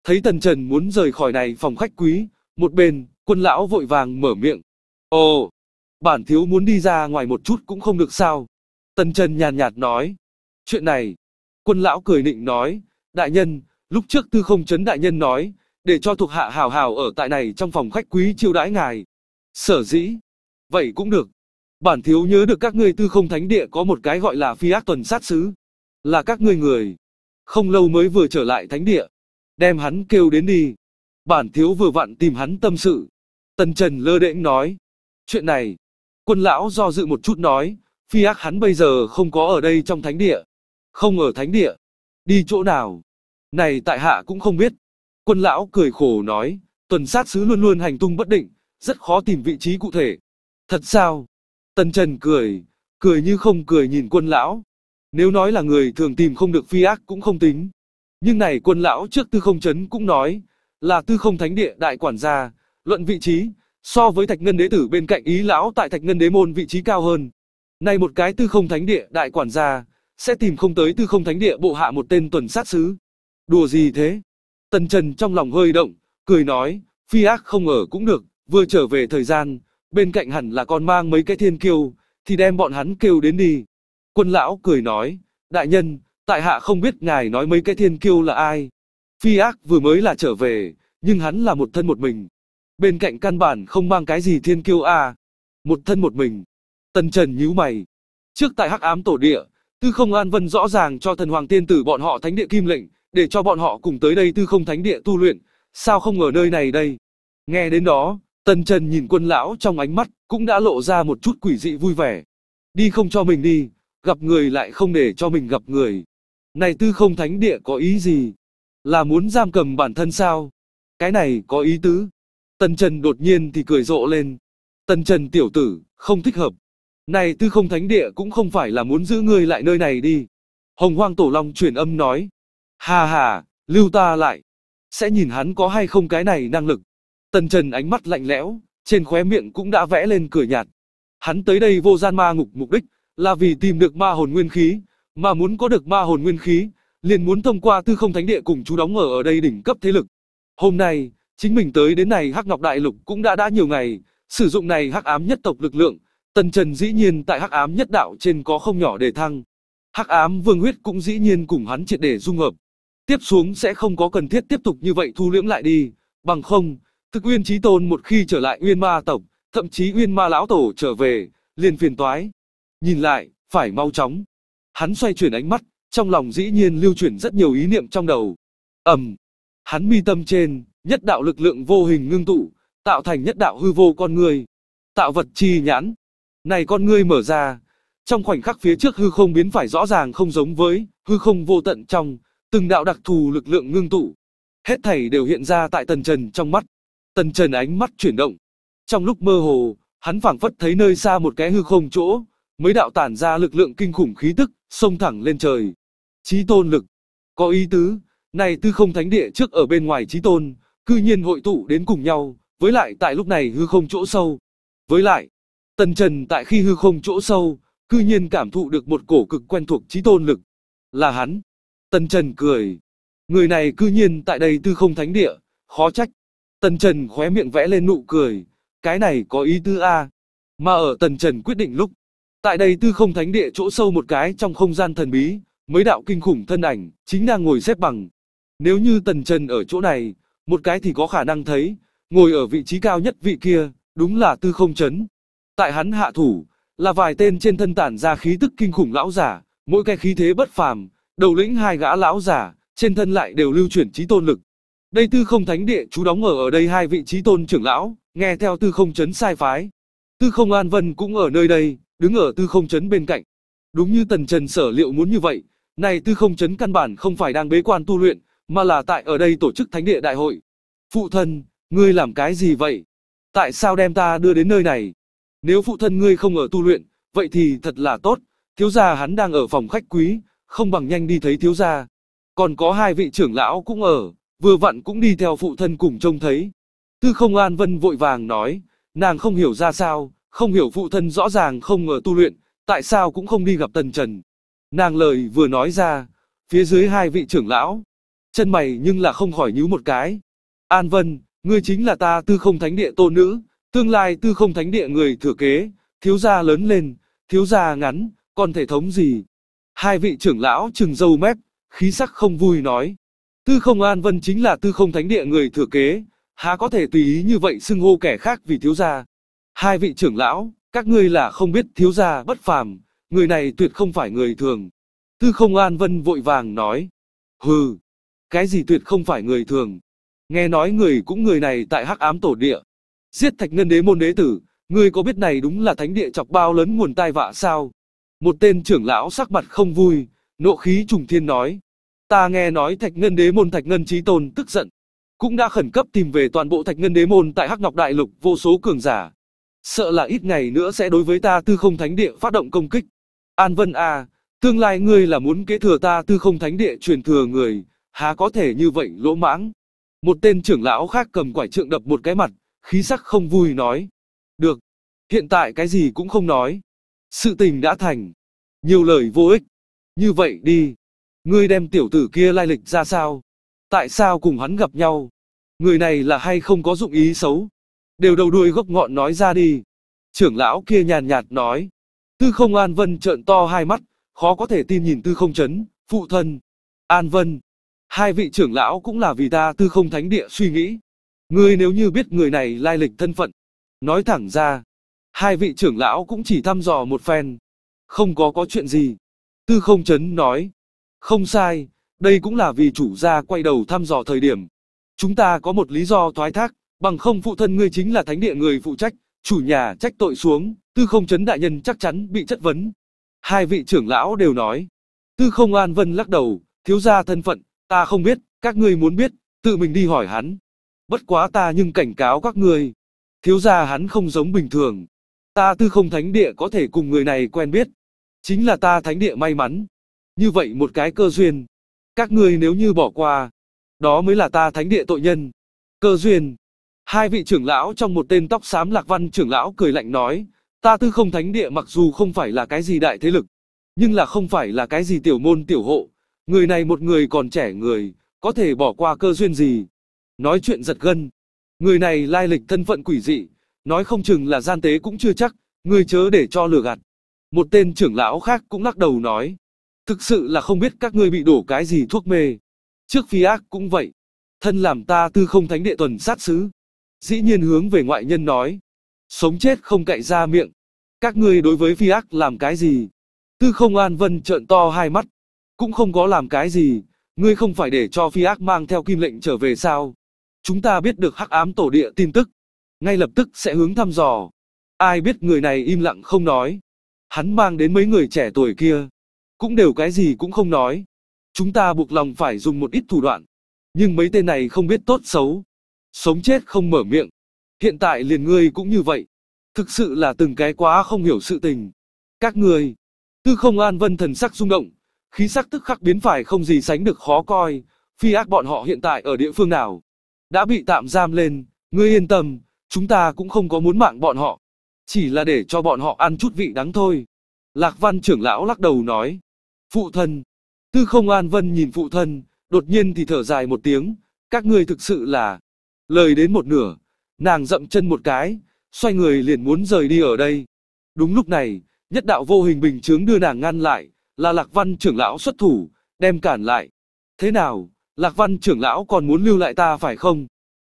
Thấy Tần Trần muốn rời khỏi này phòng khách quý, một bên, quân lão vội vàng mở miệng. Ồ, bản thiếu muốn đi ra ngoài một chút cũng không được sao. Tần Trần nhàn nhạt nói. Chuyện này, quân lão cười nịnh nói, đại nhân, lúc trước tư không chấn đại nhân nói, để cho thuộc hạ hào hào ở tại này trong phòng khách quý chiêu đãi ngài. Sở dĩ, vậy cũng được. Bản thiếu nhớ được các ngươi tư không thánh địa có một cái gọi là phi ác tuần sát sứ. Là các ngươi người. Không lâu mới vừa trở lại thánh địa. Đem hắn kêu đến đi. Bản thiếu vừa vặn tìm hắn tâm sự. Tần Trần lơ đễnh nói. Chuyện này. Quân lão do dự một chút nói. Phi ác hắn bây giờ không có ở đây trong thánh địa. Không ở thánh địa. Đi chỗ nào. Này tại hạ cũng không biết. Quân lão cười khổ nói. Tuần sát sứ luôn luôn hành tung bất định. Rất khó tìm vị trí cụ thể. Thật sao? Tần Trần cười, cười như không cười nhìn quân lão. Nếu nói là người thường tìm không được phi ác cũng không tính. Nhưng này quân lão trước tư không chấn cũng nói, là tư không thánh địa đại quản gia, luận vị trí, so với thạch ngân đế tử bên cạnh ý lão tại thạch ngân đế môn vị trí cao hơn. Này một cái tư không thánh địa đại quản gia, sẽ tìm không tới tư không thánh địa bộ hạ một tên tuần sát sứ. Đùa gì thế? Tần Trần trong lòng hơi động, cười nói, phi ác không ở cũng được, vừa trở về thời gian, bên cạnh hẳn là còn mang mấy cái thiên kiêu, thì đem bọn hắn kêu đến đi. Quân lão cười nói, đại nhân, tại hạ không biết ngài nói mấy cái thiên kiêu là ai. Phi ác vừa mới là trở về, nhưng hắn là một thân một mình. Bên cạnh căn bản không mang cái gì thiên kiêu à. Một thân một mình. Tần Trần nhíu mày. Trước tại hắc ám tổ địa, tư không an vân rõ ràng cho thần hoàng tiên tử bọn họ thánh địa kim lệnh, để cho bọn họ cùng tới đây tư không thánh địa tu luyện. Sao không ở nơi này đây? Nghe đến đó, Tân Trần nhìn quân lão trong ánh mắt, cũng đã lộ ra một chút quỷ dị vui vẻ. Đi không cho mình đi, gặp người lại không để cho mình gặp người. Này tư không thánh địa có ý gì? Là muốn giam cầm bản thân sao? Cái này có ý tứ. Tân Trần đột nhiên thì cười rộ lên. Tân Trần tiểu tử, không thích hợp. Này tư không thánh địa cũng không phải là muốn giữ ngươi lại nơi này đi. Hồng hoang tổ long truyền âm nói. Hà hà, lưu ta lại. Sẽ nhìn hắn có hay không cái này năng lực. Tần Trần ánh mắt lạnh lẽo, trên khóe miệng cũng đã vẽ lên cười nhạt. Hắn tới đây vô gian ma ngục mục đích là vì tìm được ma hồn nguyên khí, mà muốn có được ma hồn nguyên khí, liền muốn thông qua tư không thánh địa cùng chú đóng ở ở đây đỉnh cấp thế lực. Hôm nay, chính mình tới đến này Hắc Ngọc Đại Lục cũng đã đã nhiều ngày, sử dụng này Hắc Ám nhất tộc lực lượng, Tần Trần dĩ nhiên tại Hắc Ám nhất đạo trên có không nhỏ đề thăng. Hắc Ám Vương huyết cũng dĩ nhiên cùng hắn triệt để dung hợp. Tiếp xuống sẽ không có cần thiết tiếp tục như vậy thu liễm lại đi, bằng không, Thực Uyên Chí Tôn một khi trở lại Uyên Ma tộc, thậm chí Uyên Ma lão tổ trở về, liền phiền toái. Nhìn lại, phải mau chóng. Hắn xoay chuyển ánh mắt, trong lòng dĩ nhiên lưu chuyển rất nhiều ý niệm trong đầu. Ầm. hắn mi tâm trên, nhất đạo lực lượng vô hình ngưng tụ, tạo thành nhất đạo hư vô con người. Tạo vật chi nhãn. Này con ngươi mở ra, trong khoảnh khắc phía trước hư không biến phải rõ ràng không giống với hư không vô tận trong, từng đạo đặc thù lực lượng ngưng tụ. Hết thảy đều hiện ra tại Tần Trần trong mắt. Tần Trần ánh mắt chuyển động. Trong lúc mơ hồ, hắn phảng phất thấy nơi xa một cái hư không chỗ, mấy đạo tản ra lực lượng kinh khủng khí tức, xông thẳng lên trời. Chí tôn lực. Có ý tứ, này tư không thánh địa trước ở bên ngoài chí tôn, cư nhiên hội tụ đến cùng nhau, với lại tại lúc này hư không chỗ sâu. Với lại, Tần Trần tại khi hư không chỗ sâu, cư nhiên cảm thụ được một cổ cực quen thuộc chí tôn lực. Là hắn. Tần Trần cười. Người này cư nhiên tại đây tư không thánh địa, khó trách. Tần Trần khóe miệng vẽ lên nụ cười, cái này có ý tư A. Mà ở Tần Trần quyết định lúc, tại đây tư không thánh địa chỗ sâu một cái trong không gian thần bí, mấy đạo kinh khủng thân ảnh, chính đang ngồi xếp bằng. Nếu như Tần Trần ở chỗ này, một cái thì có khả năng thấy, ngồi ở vị trí cao nhất vị kia, đúng là tư không chấn. Tại hắn hạ thủ, là vài tên trên thân tản ra khí tức kinh khủng lão giả, mỗi cái khí thế bất phàm, đầu lĩnh hai gã lão giả, trên thân lại đều lưu chuyển trí tôn lực, đây tư không thánh địa chú đóng ở ở đây hai vị trí tôn trưởng lão, nghe theo tư không chấn sai phái. Tư không An Vân cũng ở nơi đây, đứng ở tư không chấn bên cạnh. Đúng như tần trần sở liệu muốn như vậy, này tư không chấn căn bản không phải đang bế quan tu luyện, mà là tại ở đây tổ chức thánh địa đại hội. Phụ thân, ngươi làm cái gì vậy? Tại sao đem ta đưa đến nơi này? Nếu phụ thân ngươi không ở tu luyện, vậy thì thật là tốt, thiếu gia hắn đang ở phòng khách quý, không bằng nhanh đi thấy thiếu gia. Còn có hai vị trưởng lão cũng ở, vừa vặn cũng đi theo phụ thân cùng trông thấy. Tư không An Vân vội vàng nói, nàng không hiểu ra sao, không hiểu phụ thân rõ ràng không ngờ tu luyện, tại sao cũng không đi gặp Tần Trần. Nàng lời vừa nói ra, phía dưới hai vị trưởng lão, chân mày nhưng là không khỏi nhíu một cái. An Vân, ngươi chính là ta tư không thánh địa tôn nữ, tương lai tư không thánh địa người thừa kế, thiếu gia lớn lên, thiếu gia ngắn, còn thể thống gì. Hai vị trưởng lão trừng dâu mép, khí sắc không vui nói. Tư không An Vân chính là tư không thánh địa người thừa kế, há có thể tùy ý như vậy xưng hô kẻ khác vì thiếu gia. Hai vị trưởng lão, các ngươi là không biết thiếu gia bất phàm, người này tuyệt không phải người thường. Tư không An Vân vội vàng nói, hừ, cái gì tuyệt không phải người thường. Nghe nói người cũng người này tại hắc ám tổ địa. Giết thạch ngân đế môn đế tử, ngươi có biết này đúng là thánh địa chọc bao lớn nguồn tai vạ sao? Một tên trưởng lão sắc mặt không vui, nộ khí trùng thiên nói, Ta nghe nói Thạch Ngân Đế môn Thạch Ngân trí Tôn tức giận, cũng đã khẩn cấp tìm về toàn bộ Thạch Ngân Đế môn tại Hắc Ngọc Đại Lục vô số cường giả. Sợ là ít ngày nữa sẽ đối với ta Tư Không Thánh Địa phát động công kích. An Vân a, tương lai ngươi là muốn kế thừa ta Tư Không Thánh Địa truyền thừa người, há có thể như vậy lỗ mãng. Một tên trưởng lão khác cầm quải trượng đập một cái mặt, khí sắc không vui nói. Được, hiện tại cái gì cũng không nói. Sự tình đã thành. Nhiều lời vô ích. Như vậy đi, Ngươi đem tiểu tử kia lai lịch ra sao? Tại sao cùng hắn gặp nhau? Người này là hay không có dụng ý xấu? Đều đầu đuôi gốc ngọn nói ra đi. Trưởng lão kia nhàn nhạt nói. Tư không An Vân trợn to hai mắt, khó có thể tin nhìn tư không chấn, phụ thân. An Vân. Hai vị trưởng lão cũng là vì ta tư không thánh địa suy nghĩ. Ngươi nếu như biết người này lai lịch thân phận. Nói thẳng ra. Hai vị trưởng lão cũng chỉ thăm dò một phen. Không có có chuyện gì. Tư không chấn nói. Không sai, đây cũng là vì chủ gia quay đầu thăm dò thời điểm. Chúng ta có một lý do thoái thác, bằng không phụ thân ngươi chính là thánh địa người phụ trách, chủ nhà trách tội xuống, tư không chấn đại nhân chắc chắn bị chất vấn. Hai vị trưởng lão đều nói. Tư không an vân lắc đầu, thiếu gia thân phận, ta không biết, các ngươi muốn biết, tự mình đi hỏi hắn. Bất quá ta nhưng cảnh cáo các ngươi, thiếu gia hắn không giống bình thường. Ta tư không thánh địa có thể cùng người này quen biết. Chính là ta thánh địa may mắn, như vậy một cái cơ duyên. Các ngươi nếu như bỏ qua, đó mới là ta thánh địa tội nhân. Cơ duyên. Hai vị trưởng lão trong một tên tóc xám lạc văn trưởng lão cười lạnh nói, ta tư không thánh địa mặc dù không phải là cái gì đại thế lực, nhưng là không phải là cái gì tiểu môn tiểu hộ. Người này một người còn trẻ người, có thể bỏ qua cơ duyên gì. Nói chuyện giật gân. Người này lai lịch thân phận quỷ dị, nói không chừng là gian tế cũng chưa chắc, người chớ để cho lừa gạt. Một tên trưởng lão khác cũng lắc đầu nói, Thực sự là không biết các ngươi bị đổ cái gì thuốc mê. Trước phi ác cũng vậy. Thân làm ta tư không thánh địa tuần sát sứ, Dĩ nhiên hướng về ngoại nhân nói. Sống chết không cậy ra miệng. Các ngươi đối với phi ác làm cái gì? Tư không an vân trợn to hai mắt. Cũng không có làm cái gì. Ngươi không phải để cho phi ác mang theo kim lệnh trở về sao? Chúng ta biết được hắc ám tổ địa tin tức. Ngay lập tức sẽ hướng thăm dò. Ai biết người này im lặng không nói. Hắn mang đến mấy người trẻ tuổi kia, cũng đều cái gì cũng không nói. Chúng ta buộc lòng phải dùng một ít thủ đoạn. Nhưng mấy tên này không biết tốt xấu. Sống chết không mở miệng. Hiện tại liền ngươi cũng như vậy. Thực sự là từng cái quá không hiểu sự tình. Các ngươi. Tư không an vân thần sắc rung động. Khí sắc tức khắc biến phải không gì sánh được khó coi. Phi ác bọn họ hiện tại ở địa phương nào. Đã bị tạm giam lên. Ngươi yên tâm. Chúng ta cũng không có muốn mạng bọn họ. Chỉ là để cho bọn họ ăn chút vị đắng thôi. Lạc văn trưởng lão lắc đầu nói. Phụ thân. Tư không An Vân nhìn phụ thân, đột nhiên thì thở dài một tiếng, các ngươi thực sự là... Lời đến một nửa, nàng dậm chân một cái, xoay người liền muốn rời đi ở đây. Đúng lúc này, nhất đạo vô hình bình chướng đưa nàng ngăn lại, là Lạc Văn trưởng lão xuất thủ, đem cản lại. Thế nào, Lạc Văn trưởng lão còn muốn lưu lại ta phải không?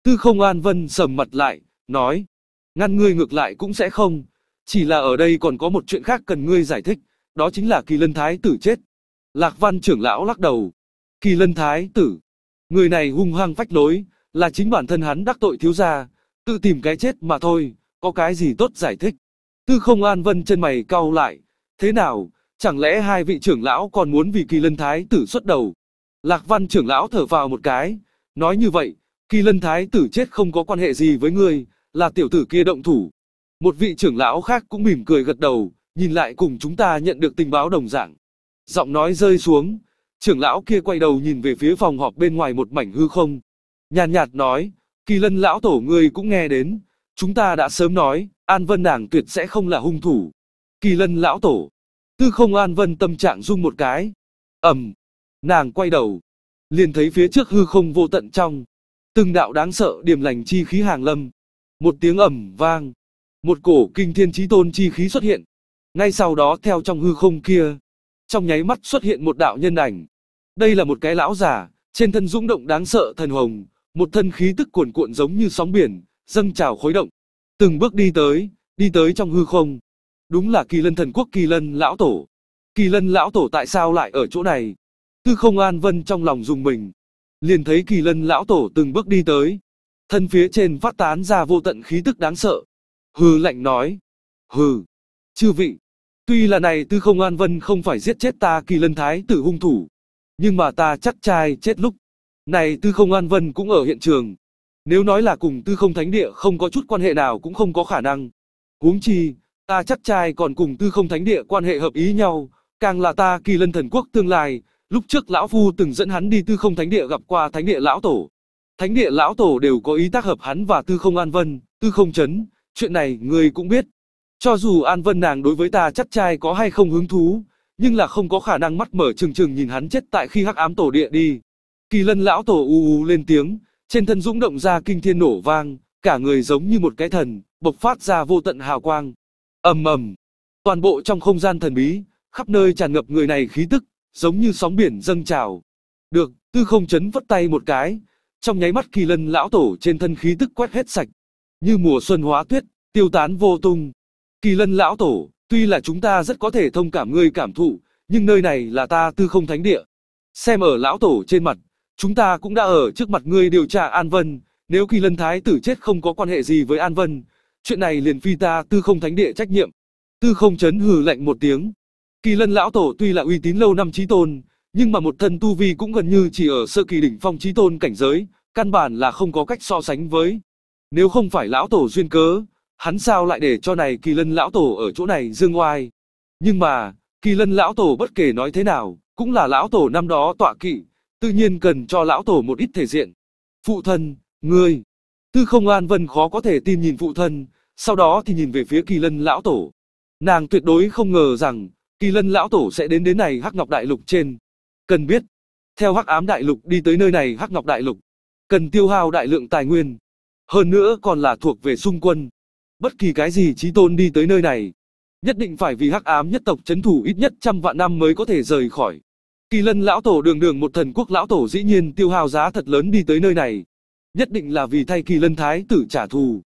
Tư không An Vân sầm mặt lại, nói, ngăn ngươi ngược lại cũng sẽ không, chỉ là ở đây còn có một chuyện khác cần ngươi giải thích, đó chính là kỳ lân thái tử chết, Lạc Văn trưởng lão lắc đầu. Kỳ lân thái tử. Người này hung hăng phách lối, là chính bản thân hắn đắc tội thiếu gia, tự tìm cái chết mà thôi, có cái gì tốt giải thích. Tư không an vân chân mày cau lại. Thế nào, chẳng lẽ hai vị trưởng lão còn muốn vì kỳ lân thái tử xuất đầu? Lạc Văn trưởng lão thở vào một cái, nói như vậy, kỳ lân thái tử chết không có quan hệ gì với ngươi, là tiểu tử kia động thủ. Một vị trưởng lão khác cũng mỉm cười gật đầu, nhìn lại cùng chúng ta nhận được tình báo đồng dạng. Giọng nói rơi xuống, trưởng lão kia quay đầu nhìn về phía phòng họp bên ngoài một mảnh hư không. Nhàn nhạt nói, kỳ lân lão tổ ngươi cũng nghe đến, chúng ta đã sớm nói, An Vân nàng tuyệt sẽ không là hung thủ. Kỳ lân lão tổ, tư không An Vân tâm trạng rung một cái. ầm, nàng quay đầu, liền thấy phía trước hư không vô tận trong. Từng đạo đáng sợ điểm lành chi khí hàng lâm. Một tiếng ầm vang, một cổ kinh thiên chí tôn chi khí xuất hiện. Ngay sau đó theo trong hư không kia, trong nháy mắt xuất hiện một đạo nhân ảnh. Đây là một cái lão già, trên thân rung động đáng sợ thần hồng, một thân khí tức cuồn cuộn giống như sóng biển, dâng trào khối động. Từng bước đi tới, đi tới trong hư không. Đúng là kỳ lân thần quốc kỳ lân lão tổ. Kỳ lân lão tổ tại sao lại ở chỗ này? Tư không an vân trong lòng dùng mình. Liền thấy kỳ lân lão tổ từng bước đi tới. Thân phía trên phát tán ra vô tận khí tức đáng sợ. Hừ lạnh nói. Hừ. Chư vị, Tuy là này Tư Không An Vân không phải giết chết ta kỳ lân thái tử hung thủ, nhưng mà ta chắc trai chết lúc. Này Tư Không An Vân cũng ở hiện trường. Nếu nói là cùng Tư Không Thánh Địa không có chút quan hệ nào cũng không có khả năng. Huống chi, ta chắc trai còn cùng Tư Không Thánh Địa quan hệ hợp ý nhau, càng là ta kỳ lân thần quốc tương lai. Lúc trước Lão Phu từng dẫn hắn đi Tư Không Thánh Địa gặp qua Thánh Địa Lão Tổ. Thánh Địa Lão Tổ đều có ý tác hợp hắn và Tư Không An Vân, Tư Không Chấn. Chuyện này người cũng biết. Cho dù An Vân nàng đối với ta chắc trai có hay không hứng thú, nhưng là không có khả năng mắt mở trừng trừng nhìn hắn chết tại khi hắc ám tổ địa đi. Kỳ lân lão tổ u u lên tiếng, trên thân dũng động ra kinh thiên nổ vang, cả người giống như một cái thần, bộc phát ra vô tận hào quang. ầm ầm, toàn bộ trong không gian thần bí, khắp nơi tràn ngập người này khí tức, giống như sóng biển dâng trào. Được, tư không chấn vất tay một cái, trong nháy mắt kỳ lân lão tổ trên thân khí tức quét hết sạch, như mùa xuân hóa tuyết, tiêu tán vô tung. Kỳ lân lão tổ, tuy là chúng ta rất có thể thông cảm ngươi cảm thụ, nhưng nơi này là ta tư không thánh địa. Xem ở lão tổ trên mặt, chúng ta cũng đã ở trước mặt ngươi điều tra An Vân, nếu kỳ lân thái tử chết không có quan hệ gì với An Vân, chuyện này liền phi ta tư không thánh địa trách nhiệm. Tư không chấn hừ lạnh một tiếng. Kỳ lân lão tổ tuy là uy tín lâu năm trí tôn, nhưng mà một thân tu vi cũng gần như chỉ ở sơ kỳ đỉnh phong trí tôn cảnh giới, căn bản là không có cách so sánh với. Nếu không phải lão tổ duyên cớ, Hắn sao lại để cho này kỳ lân lão tổ ở chỗ này dương oai. Nhưng mà, kỳ lân lão tổ bất kể nói thế nào, cũng là lão tổ năm đó tọa kỵ, tự nhiên cần cho lão tổ một ít thể diện. Phụ thân, ngươi. Tư không an vân khó có thể tin nhìn phụ thân, sau đó thì nhìn về phía kỳ lân lão tổ. Nàng tuyệt đối không ngờ rằng, kỳ lân lão tổ sẽ đến đến này hắc ngọc đại lục trên. Cần biết, theo hắc ám đại lục đi tới nơi này hắc ngọc đại lục, cần tiêu hao đại lượng tài nguyên. Hơn nữa còn là thuộc về xung quân. Bất kỳ cái gì trí tôn đi tới nơi này, nhất định phải vì hắc ám nhất tộc chấn thủ ít nhất trăm vạn năm mới có thể rời khỏi. Kỳ lân lão tổ đường đường một thần quốc lão tổ dĩ nhiên tiêu hao giá thật lớn đi tới nơi này. Nhất định là vì thay kỳ lân thái tử trả thù.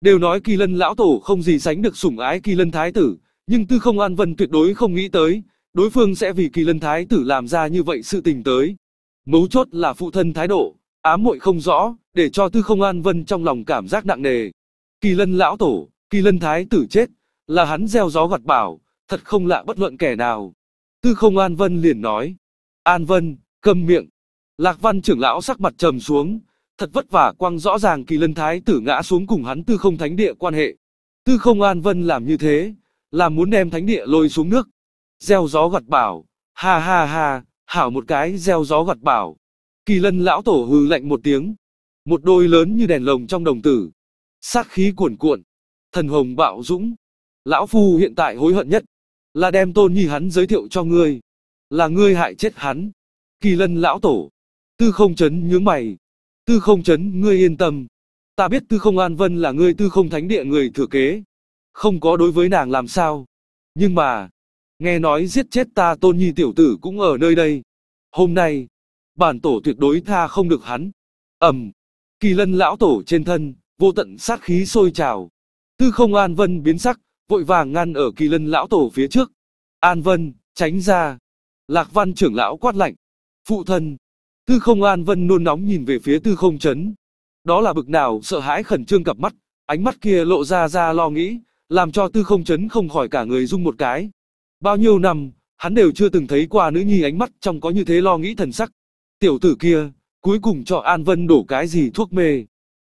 Đều nói kỳ lân lão tổ không gì sánh được sủng ái kỳ lân thái tử, nhưng tư không an vân tuyệt đối không nghĩ tới, đối phương sẽ vì kỳ lân thái tử làm ra như vậy sự tình tới. Mấu chốt là phụ thân thái độ, ám muội không rõ, để cho tư không an vân trong lòng cảm giác nặng nề. Kỳ lân lão tổ, kỳ lân thái tử chết, là hắn gieo gió gặt bảo, thật không lạ bất luận kẻ nào. Tư không An Vân liền nói. An Vân, câm miệng. Lạc văn trưởng lão sắc mặt trầm xuống, thật vất vả quăng rõ ràng kỳ lân thái tử ngã xuống cùng hắn tư không thánh địa quan hệ. Tư không An Vân làm như thế, là muốn đem thánh địa lôi xuống nước. Gieo gió gặt bảo, ha ha ha, hảo một cái gieo gió gặt bảo. Kỳ lân lão tổ hư lạnh một tiếng. Một đôi lớn như đèn lồng trong đồng tử, sát khí cuồn cuộn, thần hồng bạo dũng. Lão Phu hiện tại hối hận nhất, là đem tôn nhi hắn giới thiệu cho ngươi, là ngươi hại chết hắn. Kỳ lân lão tổ, tư không chấn nhướng mày, tư không chấn ngươi yên tâm. Ta biết tư không an vân là ngươi tư không thánh địa người thừa kế, không có đối với nàng làm sao. Nhưng mà, nghe nói giết chết ta tôn nhi tiểu tử cũng ở nơi đây. Hôm nay, bản tổ tuyệt đối tha không được hắn. ầm, kỳ lân lão tổ trên thân, vô tận sát khí sôi trào. Tư không An Vân biến sắc, vội vàng ngăn ở kỳ lân lão tổ phía trước. An Vân, tránh ra. Lạc văn trưởng lão quát lạnh. Phụ thân. Tư không An Vân nôn nóng nhìn về phía tư không chấn. Đó là bực nào sợ hãi khẩn trương cặp mắt, ánh mắt kia lộ ra ra lo nghĩ, làm cho tư không chấn không khỏi cả người rung một cái. Bao nhiêu năm, hắn đều chưa từng thấy qua nữ nhi ánh mắt trong có như thế lo nghĩ thần sắc. Tiểu tử kia, cuối cùng cho An Vân đổ cái gì thuốc mê.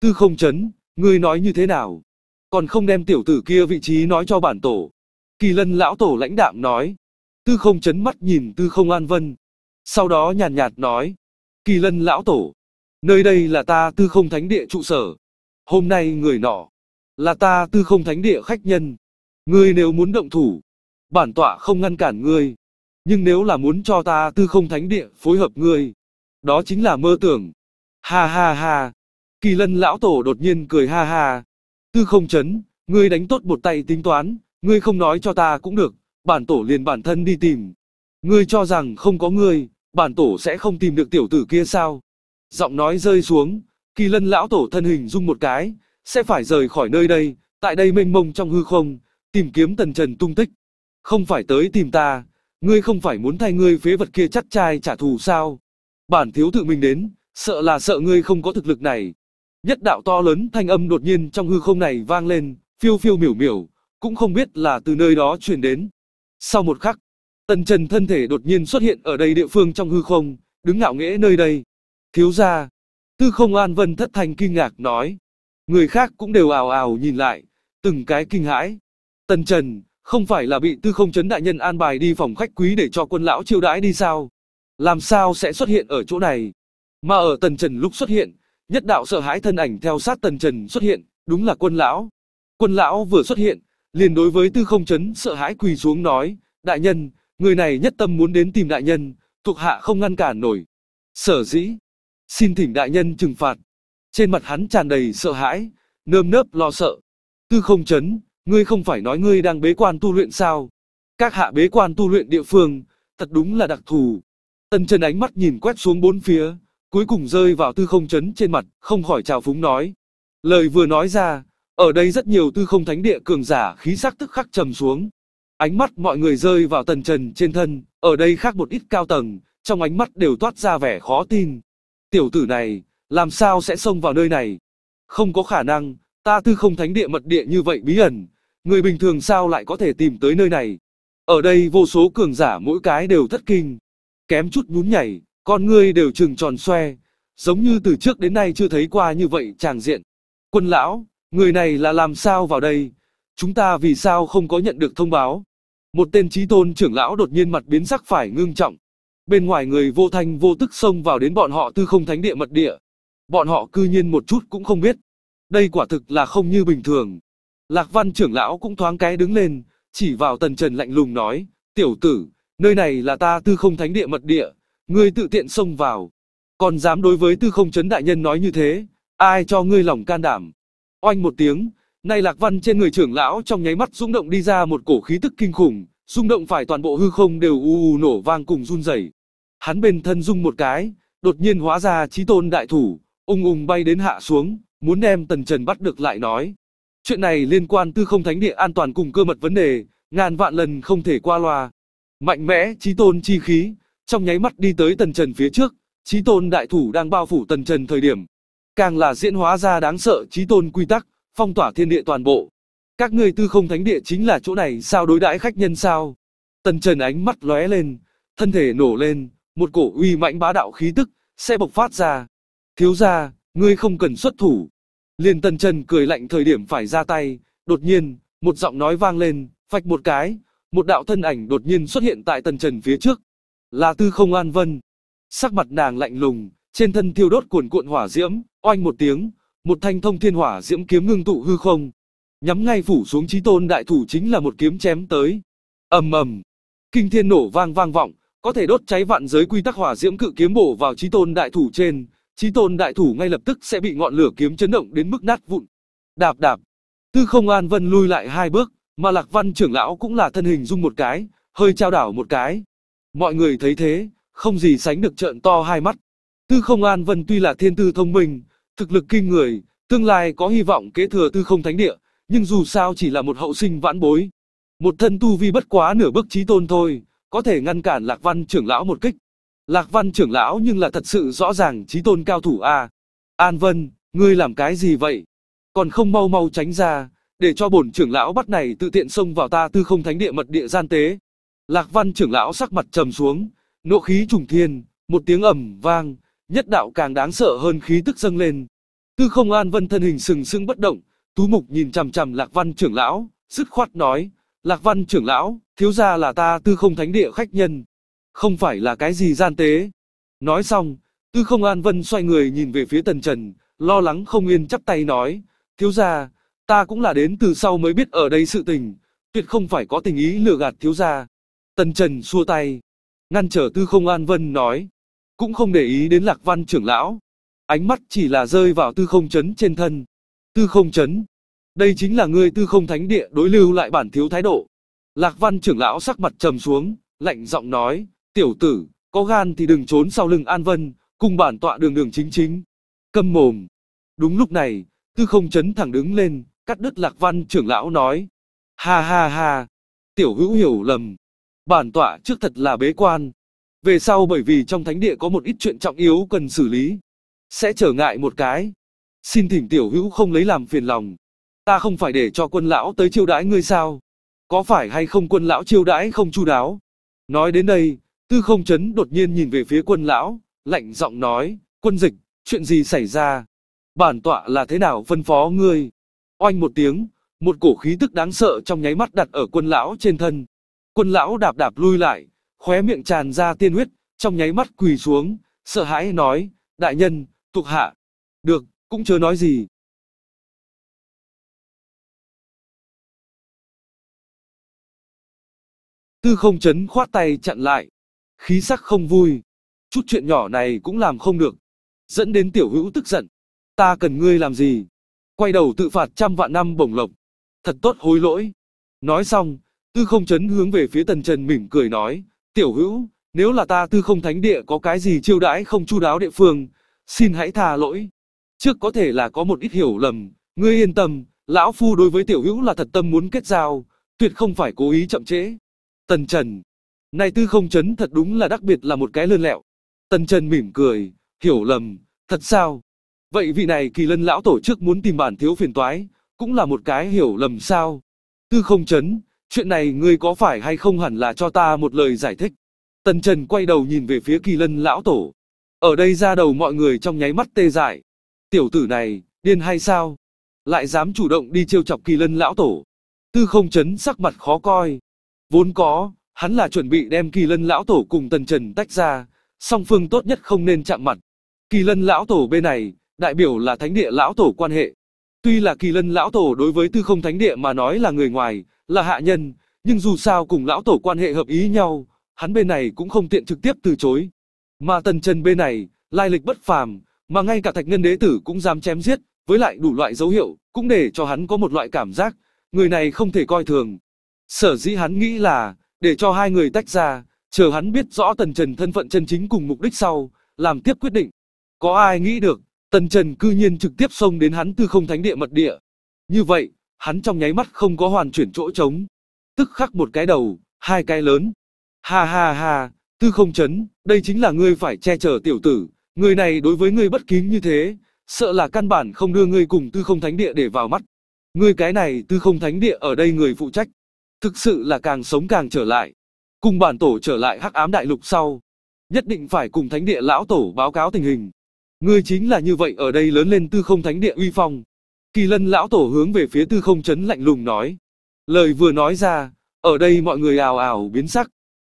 Tư không chấn, ngươi nói như thế nào? Còn không đem tiểu tử kia vị trí nói cho bản tổ. Kỳ lân lão tổ lãnh đạm nói. Tư không chấn mắt nhìn tư không an vân. Sau đó nhàn nhạt, nhạt nói. Kỳ lân lão tổ. Nơi đây là ta tư không thánh địa trụ sở. Hôm nay người nọ. Là ta tư không thánh địa khách nhân. Ngươi nếu muốn động thủ. Bản tọa không ngăn cản ngươi. Nhưng nếu là muốn cho ta tư không thánh địa phối hợp ngươi. Đó chính là mơ tưởng. Ha ha ha. Kỳ lân lão tổ đột nhiên cười ha ha. Tư không chấn, ngươi đánh tốt một tay tính toán, ngươi không nói cho ta cũng được, bản tổ liền bản thân đi tìm. Ngươi cho rằng không có ngươi, bản tổ sẽ không tìm được tiểu tử kia sao? Giọng nói rơi xuống, kỳ lân lão tổ thân hình rung một cái, sẽ phải rời khỏi nơi đây, tại đây mênh mông trong hư không, tìm kiếm tần trần tung tích. Không phải tới tìm ta, ngươi không phải muốn thay ngươi phế vật kia chắc trai trả thù sao? Bản thiếu tự mình đến, sợ là sợ ngươi không có thực lực này, Nhất đạo to lớn thanh âm đột nhiên trong hư không này vang lên, phiêu phiêu miểu miểu, cũng không biết là từ nơi đó truyền đến. Sau một khắc, Tần Trần thân thể đột nhiên xuất hiện ở đây địa phương trong hư không, đứng ngạo nghễ nơi đây. Thiếu gia, Tư Không An Vân thất thanh kinh ngạc nói. Người khác cũng đều ào ào nhìn lại, từng cái kinh hãi. Tần Trần, không phải là bị Tư Không chấn đại nhân an bài đi phòng khách quý để cho quân lão chiêu đãi đi sao? Làm sao sẽ xuất hiện ở chỗ này? Mà ở Tần Trần lúc xuất hiện, Nhất đạo sợ hãi thân ảnh theo sát tần trần xuất hiện, đúng là quân lão. Quân lão vừa xuất hiện, liền đối với tư không chấn sợ hãi quỳ xuống nói, đại nhân, người này nhất tâm muốn đến tìm đại nhân, thuộc hạ không ngăn cản nổi. Sở dĩ, xin thỉnh đại nhân trừng phạt. Trên mặt hắn tràn đầy sợ hãi, nơm nớp lo sợ. Tư không chấn, ngươi không phải nói ngươi đang bế quan tu luyện sao? Các hạ bế quan tu luyện địa phương, thật đúng là đặc thù. Tần Trần ánh mắt nhìn quét xuống bốn phía, cuối cùng rơi vào tư không chấn trên mặt, không khỏi chào phúng nói. Lời vừa nói ra, ở đây rất nhiều tư không thánh địa cường giả khí sắc tức khắc trầm xuống. Ánh mắt mọi người rơi vào tần trần trên thân, ở đây khác một ít cao tầng, trong ánh mắt đều toát ra vẻ khó tin. Tiểu tử này, làm sao sẽ xông vào nơi này? Không có khả năng, ta tư không thánh địa mật địa như vậy bí ẩn, người bình thường sao lại có thể tìm tới nơi này? Ở đây vô số cường giả mỗi cái đều thất kinh, kém chút nhún nhảy, con ngươi đều trừng tròn xoe, giống như từ trước đến nay chưa thấy qua như vậy chàng diện. Quân lão, người này là làm sao vào đây? Chúng ta vì sao không có nhận được thông báo? Một tên trí tôn trưởng lão đột nhiên mặt biến sắc phải ngưng trọng. Bên ngoài người vô thanh vô tức xông vào đến bọn họ tư không thánh địa mật địa. Bọn họ cư nhiên một chút cũng không biết. Đây quả thực là không như bình thường. Lạc văn trưởng lão cũng thoáng cái đứng lên, chỉ vào tần trần lạnh lùng nói, tiểu tử, nơi này là ta tư không thánh địa mật địa, Ngươi tự tiện xông vào. Còn dám đối với tư không chấn đại nhân nói như thế, ai cho ngươi lòng can đảm. Oanh một tiếng, nay lạc văn trên người trưởng lão trong nháy mắt rung động đi ra một cổ khí tức kinh khủng, rung động phải toàn bộ hư không đều u u nổ vang cùng run rẩy. Hắn bên thân rung một cái, đột nhiên hóa ra chí tôn đại thủ, ung ung bay đến hạ xuống, muốn đem tần trần bắt được lại nói. Chuyện này liên quan tư không thánh địa an toàn cùng cơ mật vấn đề, ngàn vạn lần không thể qua loa. Mạnh mẽ chí tôn chi khí, trong nháy mắt đi tới tần trần phía trước, trí tôn đại thủ đang bao phủ tần trần thời điểm. Càng là diễn hóa ra đáng sợ trí tôn quy tắc, phong tỏa thiên địa toàn bộ. Các ngươi tư không thánh địa chính là chỗ này sao đối đãi khách nhân sao? Tần trần ánh mắt lóe lên, thân thể nổ lên, một cổ uy mạnh bá đạo khí tức, sẽ bộc phát ra. Thiếu ra, ngươi không cần xuất thủ. Liền tần trần cười lạnh thời điểm phải ra tay, đột nhiên, một giọng nói vang lên, phạch một cái, một đạo thân ảnh đột nhiên xuất hiện tại tần trần phía trước là tư không an vân. Sắc mặt nàng lạnh lùng, trên thân thiêu đốt cuồn cuộn hỏa diễm, oanh một tiếng, một thanh thông thiên hỏa diễm kiếm ngưng tụ hư không. Nhắm ngay phủ xuống chí tôn đại thủ chính là một kiếm chém tới. ầm ầm Kinh thiên nổ vang vang vọng, có thể đốt cháy vạn giới quy tắc hỏa diễm cự kiếm bổ vào chí tôn đại thủ trên. chí tôn đại thủ ngay lập tức sẽ bị ngọn lửa kiếm chấn động đến mức nát vụn. Đạp đạp. Tư không an vân lui lại hai bước, mà lạc văn trưởng lão cũng là thân hình dung một cái, hơi trao đảo một cái, Mọi người thấy thế, không gì sánh được trợn to hai mắt. Tư không An Vân tuy là thiên tư thông minh, thực lực kinh người, tương lai có hy vọng kế thừa tư không thánh địa, nhưng dù sao chỉ là một hậu sinh vãn bối. Một thân tu vi bất quá nửa bước trí tôn thôi, có thể ngăn cản Lạc Văn trưởng lão một kích. Lạc Văn trưởng lão nhưng là thật sự rõ ràng trí tôn cao thủ a. An Vân, ngươi làm cái gì vậy? Còn không mau mau tránh ra, để cho bổn trưởng lão bắt này tự tiện xông vào ta tư không thánh địa mật địa gian tế. Lạc Văn trưởng lão sắc mặt trầm xuống, nộ khí trùng thiên, một tiếng ầm vang, nhất đạo càng đáng sợ hơn khí tức dâng lên. Tư Không An Vân thân hình sừng sững bất động, Tú Mục nhìn chằm chằm Lạc Văn trưởng lão, sức khoát nói: "Lạc Văn trưởng lão, thiếu gia là ta Tư Không Thánh địa khách nhân, không phải là cái gì gian tế." Nói xong, Tư Không An Vân xoay người nhìn về phía Tần Trần, lo lắng không yên chắp tay nói: "Thiếu gia, ta cũng là đến từ sau mới biết ở đây sự tình, tuyệt không phải có tình ý lừa gạt thiếu gia." Tần Trần xua tay, ngăn trở Tư Không An Vân nói, cũng không để ý đến Lạc Văn trưởng lão. Ánh mắt chỉ là rơi vào Tư Không Chấn trên thân. Tư Không Chấn, đây chính là ngươi Tư Không Thánh Địa đối lưu lại bản thiếu thái độ. Lạc Văn trưởng lão sắc mặt trầm xuống, lạnh giọng nói, tiểu tử, có gan thì đừng trốn sau lưng An Vân, cùng bản tọa đường đường chính chính. Câm mồm. Đúng lúc này, Tư Không Chấn thẳng đứng lên, cắt đứt Lạc Văn trưởng lão nói. Ha ha ha, tiểu hữu hiểu lầm, bản tọa trước thật là bế quan. Về sau bởi vì trong thánh địa có một ít chuyện trọng yếu cần xử lý. Sẽ trở ngại một cái. Xin thỉnh tiểu hữu không lấy làm phiền lòng. Ta không phải để cho quân lão tới chiêu đãi ngươi sao? Có phải hay không quân lão chiêu đãi không chu đáo? Nói đến đây, tư không chấn đột nhiên nhìn về phía quân lão, lạnh giọng nói, quân dịch, chuyện gì xảy ra? Bản tọa là thế nào phân phó ngươi? Oanh một tiếng, một cổ khí tức đáng sợ trong nháy mắt đặt ở quân lão trên thân. Quân lão đạp đạp lui lại, khóe miệng tràn ra tiên huyết, trong nháy mắt quỳ xuống, sợ hãi nói, đại nhân, thuộc hạ. Được, cũng chưa nói gì. Tư không chấn khoát tay chặn lại. Khí sắc không vui. Chút chuyện nhỏ này cũng làm không được. Dẫn đến tiểu hữu tức giận. Ta cần ngươi làm gì? Quay đầu tự phạt trăm vạn năm bổng lộc. Thật tốt hối lỗi. Nói xong, Tư không chấn hướng về phía tần trần mỉm cười nói, tiểu hữu, nếu là ta tư không thánh địa có cái gì chiêu đãi không chu đáo địa phương, xin hãy tha lỗi. Trước có thể là có một ít hiểu lầm, ngươi yên tâm, lão phu đối với tiểu hữu là thật tâm muốn kết giao, tuyệt không phải cố ý chậm trễ. Tần trần, này tư không chấn thật đúng là đặc biệt là một cái lươn lẹo. Tần trần mỉm cười, hiểu lầm, thật sao? Vậy vị này kỳ lân lão tổ chức muốn tìm bản thiếu phiền toái, cũng là một cái hiểu lầm sao? Tư không chấn, Chuyện này ngươi có phải hay không hẳn là cho ta một lời giải thích. Tần Trần quay đầu nhìn về phía kỳ lân lão tổ. Ở đây ra đầu mọi người trong nháy mắt tê dại. Tiểu tử này, điên hay sao? Lại dám chủ động đi trêu chọc kỳ lân lão tổ. Tư không chấn sắc mặt khó coi. Vốn có, hắn là chuẩn bị đem kỳ lân lão tổ cùng Tần Trần tách ra. Song phương tốt nhất không nên chạm mặt. Kỳ lân lão tổ bên này, đại biểu là thánh địa lão tổ quan hệ. Tuy là kỳ lân lão tổ đối với tư không thánh địa mà nói là người ngoài, là hạ nhân, nhưng dù sao cùng lão tổ quan hệ hợp ý nhau, hắn bên này cũng không tiện trực tiếp từ chối. Mà tần trần bên này, lai lịch bất phàm, mà ngay cả thạch ngân đế tử cũng dám chém giết, với lại đủ loại dấu hiệu, cũng để cho hắn có một loại cảm giác, người này không thể coi thường. Sở dĩ hắn nghĩ là, để cho hai người tách ra, chờ hắn biết rõ tần trần thân phận chân chính cùng mục đích sau, làm tiếp quyết định. Có ai nghĩ được, Tần Trần cư nhiên trực tiếp xông đến hắn tư không thánh địa mật địa. Như vậy, hắn trong nháy mắt không có hoàn chuyển chỗ trống. Tức khắc một cái đầu, hai cái lớn. Ha ha ha, tư không chấn, đây chính là ngươi phải che chở tiểu tử. Người này đối với ngươi bất kính như thế, sợ là căn bản không đưa ngươi cùng tư không thánh địa để vào mắt. Ngươi cái này tư không thánh địa ở đây người phụ trách. Thực sự là càng sống càng trở lại. Cùng bản tổ trở lại hắc ám đại lục sau. Nhất định phải cùng thánh địa lão tổ báo cáo tình hình. Ngươi chính là như vậy ở đây lớn lên tư không thánh địa uy phong. Kỳ lân lão tổ hướng về phía tư không chấn lạnh lùng nói. Lời vừa nói ra, ở đây mọi người ào ào biến sắc.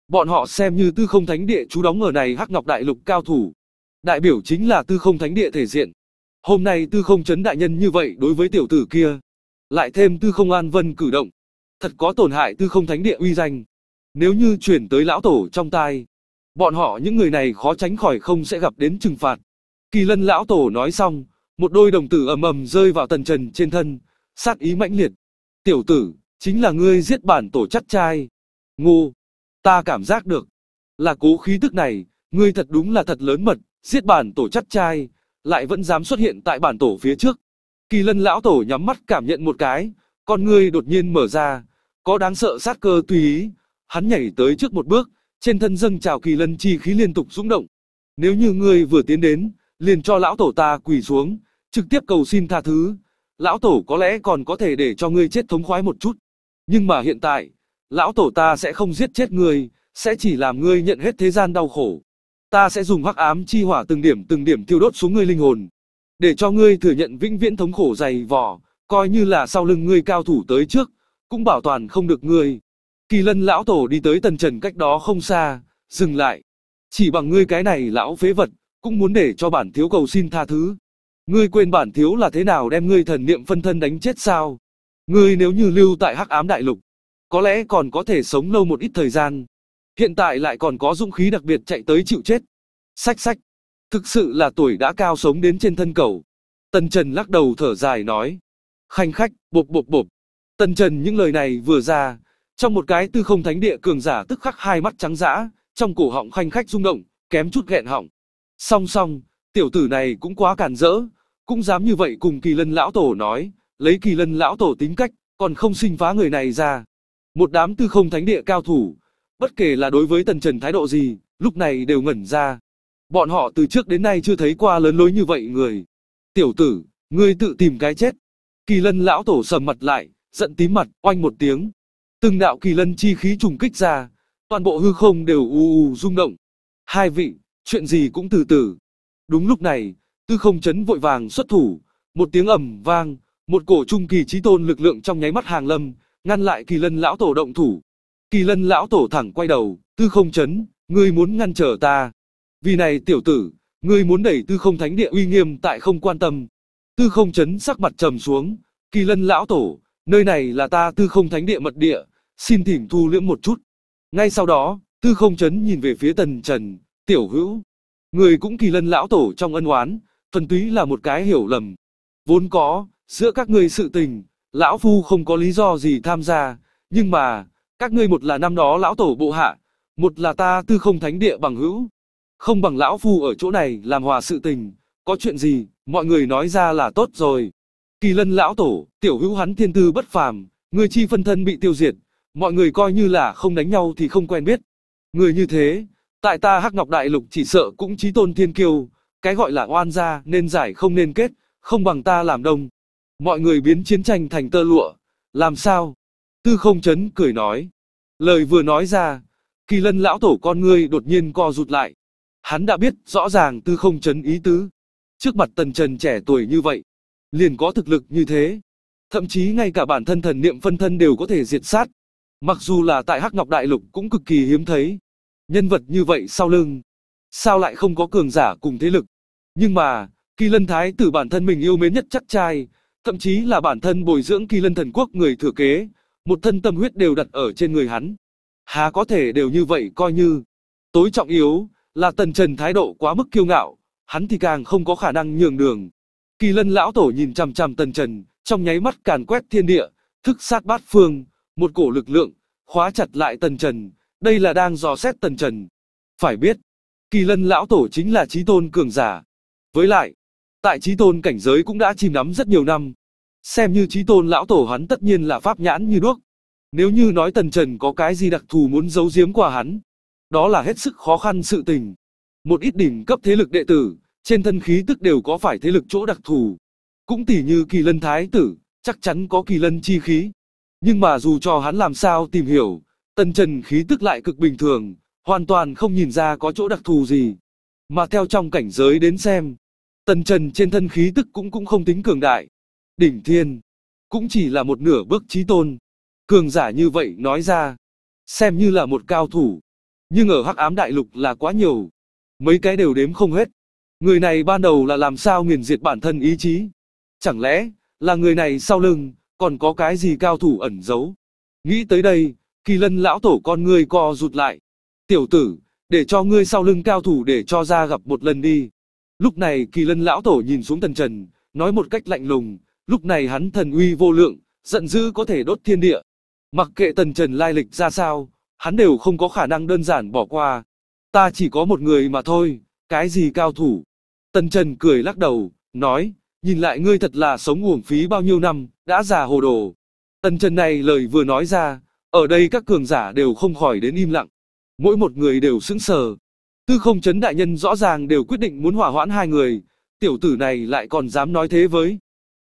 Bọn họ xem như tư không thánh địa chú đóng ở này hắc ngọc đại lục cao thủ. Đại biểu chính là tư không thánh địa thể diện. Hôm nay tư không chấn đại nhân như vậy đối với tiểu tử kia. Lại thêm tư không an vân cử động. Thật có tổn hại tư không thánh địa uy danh. Nếu như chuyển tới lão tổ trong tai. Bọn họ những người này khó tránh khỏi không sẽ gặp đến trừng phạt. Kỳ lân lão tổ nói xong, một đôi đồng tử ầm ầm rơi vào tần trần trên thân, sát ý mãnh liệt. Tiểu tử, chính là ngươi giết bản tổ chắc trai. Ngu, ta cảm giác được. Là cố khí tức này, ngươi thật đúng là thật lớn mật, giết bản tổ chắc trai, lại vẫn dám xuất hiện tại bản tổ phía trước. Kỳ lân lão tổ nhắm mắt cảm nhận một cái, con ngươi đột nhiên mở ra, có đáng sợ sát cơ tùy ý. Hắn nhảy tới trước một bước, trên thân dâng trào kỳ lân chi khí liên tục rung động. Nếu như ngươi vừa tiến đến, liền cho lão tổ ta quỳ xuống, trực tiếp cầu xin tha thứ. Lão tổ có lẽ còn có thể để cho ngươi chết thống khoái một chút. Nhưng mà hiện tại, lão tổ ta sẽ không giết chết ngươi, sẽ chỉ làm ngươi nhận hết thế gian đau khổ. Ta sẽ dùng hắc ám chi hỏa từng điểm từng điểm tiêu đốt xuống ngươi linh hồn, để cho ngươi thừa nhận vĩnh viễn thống khổ dày vò, coi như là sau lưng ngươi cao thủ tới trước, cũng bảo toàn không được ngươi. Kỳ lân lão tổ đi tới tần trần cách đó không xa, dừng lại. Chỉ bằng ngươi cái này lão phế vật, cũng muốn để cho bản thiếu cầu xin tha thứ. Ngươi quên bản thiếu là thế nào đem ngươi thần niệm phân thân đánh chết sao? Ngươi nếu như lưu tại hắc ám đại lục, có lẽ còn có thể sống lâu một ít thời gian. Hiện tại lại còn có dũng khí đặc biệt chạy tới chịu chết. Sách sách, thực sự là tuổi đã cao sống đến trên thân cầu. Tần Trần lắc đầu thở dài nói. Khanh khách, bộp bộp bộp. Tần Trần những lời này vừa ra, trong một cái tư không thánh địa cường giả tức khắc hai mắt trắng dã, trong cổ họng khanh khách rung động, kém chút ghẹn họng. Song song, tiểu tử này cũng quá càn rỡ, cũng dám như vậy cùng kỳ lân lão tổ nói, lấy kỳ lân lão tổ tính cách, còn không sinh phá người này ra. Một đám tư không thánh địa cao thủ, bất kể là đối với tần trần thái độ gì, lúc này đều ngẩn ra. Bọn họ từ trước đến nay chưa thấy qua lớn lối như vậy người. Tiểu tử, ngươi tự tìm cái chết. Kỳ lân lão tổ sầm mặt lại, giận tím mặt, oanh một tiếng. Từng đạo kỳ lân chi khí trùng kích ra, toàn bộ hư không đều u u rung động. Hai vị, chuyện gì cũng từ từ. Đúng lúc này, tư không chấn vội vàng xuất thủ, một tiếng ầm vang, một cổ trung kỳ trí tôn lực lượng trong nháy mắt hàng lâm, ngăn lại kỳ lân lão tổ động thủ. Kỳ lân lão tổ thẳng quay đầu, tư không chấn, ngươi muốn ngăn trở ta. Vì này tiểu tử, ngươi muốn đẩy tư không thánh địa uy nghiêm tại không quan tâm. Tư không chấn sắc mặt trầm xuống, kỳ lân lão tổ, nơi này là ta tư không thánh địa mật địa, xin thỉnh thu liễm một chút. Ngay sau đó, tư không chấn nhìn về phía tần trần, Tiểu hữu, người cũng kỳ lân lão tổ trong ân oán, thuần túy là một cái hiểu lầm. Vốn có, giữa các ngươi sự tình, lão phu không có lý do gì tham gia, nhưng mà, các ngươi một là năm đó lão tổ bộ hạ, một là ta tư không thánh địa bằng hữu. Không bằng lão phu ở chỗ này làm hòa sự tình, có chuyện gì, mọi người nói ra là tốt rồi. Kỳ lân lão tổ, tiểu hữu hắn thiên tư bất phàm, người chi phân thân bị tiêu diệt, mọi người coi như là không đánh nhau thì không quen biết. Người như thế, Tại ta Hắc Ngọc Đại Lục chỉ sợ cũng chí tôn thiên kiêu, cái gọi là oan gia nên giải không nên kết, không bằng ta làm đông. Mọi người biến chiến tranh thành tơ lụa, làm sao? Tư không chấn cười nói. Lời vừa nói ra, kỳ lân lão tổ con ngươi đột nhiên co rụt lại. Hắn đã biết rõ ràng tư không chấn ý tứ. Trước mặt tần trần trẻ tuổi như vậy, liền có thực lực như thế. Thậm chí ngay cả bản thân thần niệm phân thân đều có thể diệt sát. Mặc dù là tại Hắc Ngọc Đại Lục cũng cực kỳ hiếm thấy nhân vật như vậy sau lưng, sao lại không có cường giả cùng thế lực. Nhưng mà, kỳ lân thái tử bản thân mình yêu mến nhất chắc trai, thậm chí là bản thân bồi dưỡng kỳ lân thần quốc người thừa kế, một thân tâm huyết đều đặt ở trên người hắn. Há có thể đều như vậy coi như. Tối trọng yếu, là tần trần thái độ quá mức kiêu ngạo, hắn thì càng không có khả năng nhường đường. Kỳ lân lão tổ nhìn chằm chằm tần trần, trong nháy mắt càn quét thiên địa, thức sát bát phương, một cổ lực lượng, khóa chặt lại tần trần, đây là đang dò xét tần trần. Phải biết, kỳ lân lão tổ chính là trí tôn cường giả. Với lại, tại trí tôn cảnh giới cũng đã chìm nắm rất nhiều năm. Xem như trí tôn lão tổ hắn tất nhiên là pháp nhãn như đuốc. Nếu như nói tần trần có cái gì đặc thù muốn giấu giếm qua hắn, đó là hết sức khó khăn sự tình. Một ít đỉnh cấp thế lực đệ tử, trên thân khí tức đều có phải thế lực chỗ đặc thù. Cũng tỉ như kỳ lân thái tử, chắc chắn có kỳ lân chi khí. Nhưng mà dù cho hắn làm sao tìm hiểu, Tần Trần khí tức lại cực bình thường, hoàn toàn không nhìn ra có chỗ đặc thù gì. Mà theo trong cảnh giới đến xem, Tần Trần trên thân khí tức cũng cũng không tính cường đại. Đỉnh thiên, cũng chỉ là một nửa bước trí tôn. Cường giả như vậy nói ra, xem như là một cao thủ. Nhưng ở hắc ám đại lục là quá nhiều, mấy cái đều đếm không hết. Người này ban đầu là làm sao nghiền diệt bản thân ý chí. Chẳng lẽ, là người này sau lưng, còn có cái gì cao thủ ẩn giấu. Nghĩ tới đây, Kỳ lân lão tổ con ngươi co rụt lại. Tiểu tử, để cho ngươi sau lưng cao thủ để cho ra gặp một lần đi. Lúc này kỳ lân lão tổ nhìn xuống tần trần, nói một cách lạnh lùng, lúc này hắn thần uy vô lượng, giận dữ có thể đốt thiên địa. Mặc kệ tần trần lai lịch ra sao, hắn đều không có khả năng đơn giản bỏ qua. Ta chỉ có một người mà thôi, cái gì cao thủ. Tần trần cười lắc đầu, nói, nhìn lại ngươi thật là sống uổng phí bao nhiêu năm, đã già hồ đồ. Tần trần này lời vừa nói ra, ở đây các cường giả đều không khỏi đến im lặng. Mỗi một người đều sững sờ. Tư không chấn đại nhân rõ ràng đều quyết định muốn hỏa hoãn hai người. Tiểu tử này lại còn dám nói thế với.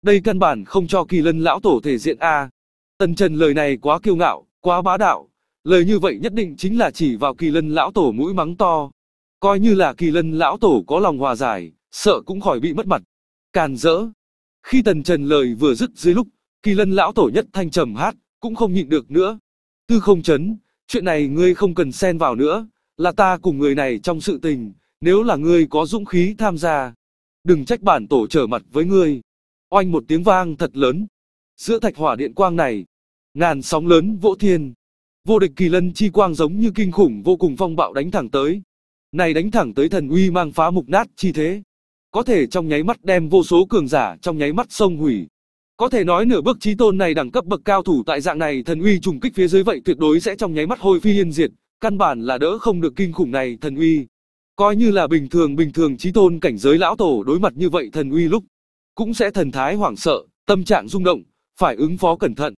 Đây căn bản không cho kỳ lân lão tổ thể diện A. Tần Trần lời này quá kiêu ngạo, quá bá đạo. Lời như vậy nhất định chính là chỉ vào kỳ lân lão tổ mũi mắng to. Coi như là kỳ lân lão tổ có lòng hòa giải, sợ cũng khỏi bị mất mặt. Càn rỡ. Khi Tần Trần lời vừa dứt dưới lúc, kỳ lân lão tổ nhất thanh trầm hát, cũng không nhịn được nữa, Tư không chấn, chuyện này ngươi không cần xen vào nữa, là ta cùng người này trong sự tình, nếu là ngươi có dũng khí tham gia. Đừng trách bản tổ trở mặt với ngươi. Oanh một tiếng vang thật lớn. Giữa thạch hỏa điện quang này, ngàn sóng lớn vỗ thiên. Vô địch kỳ lân chi quang giống như kinh khủng vô cùng phong bạo đánh thẳng tới. Này đánh thẳng tới thần uy mang phá mục nát chi thế. Có thể trong nháy mắt đem vô số cường giả trong nháy mắt sông hủy. Có thể nói nửa bước chí tôn này đẳng cấp bậc cao thủ tại dạng này thần uy trùng kích phía dưới vậy tuyệt đối sẽ trong nháy mắt hôi phi yên diệt, căn bản là đỡ không được kinh khủng này thần uy. Coi như là bình thường bình thường chí tôn cảnh giới lão tổ đối mặt như vậy thần uy lúc, cũng sẽ thần thái hoảng sợ, tâm trạng rung động, phải ứng phó cẩn thận.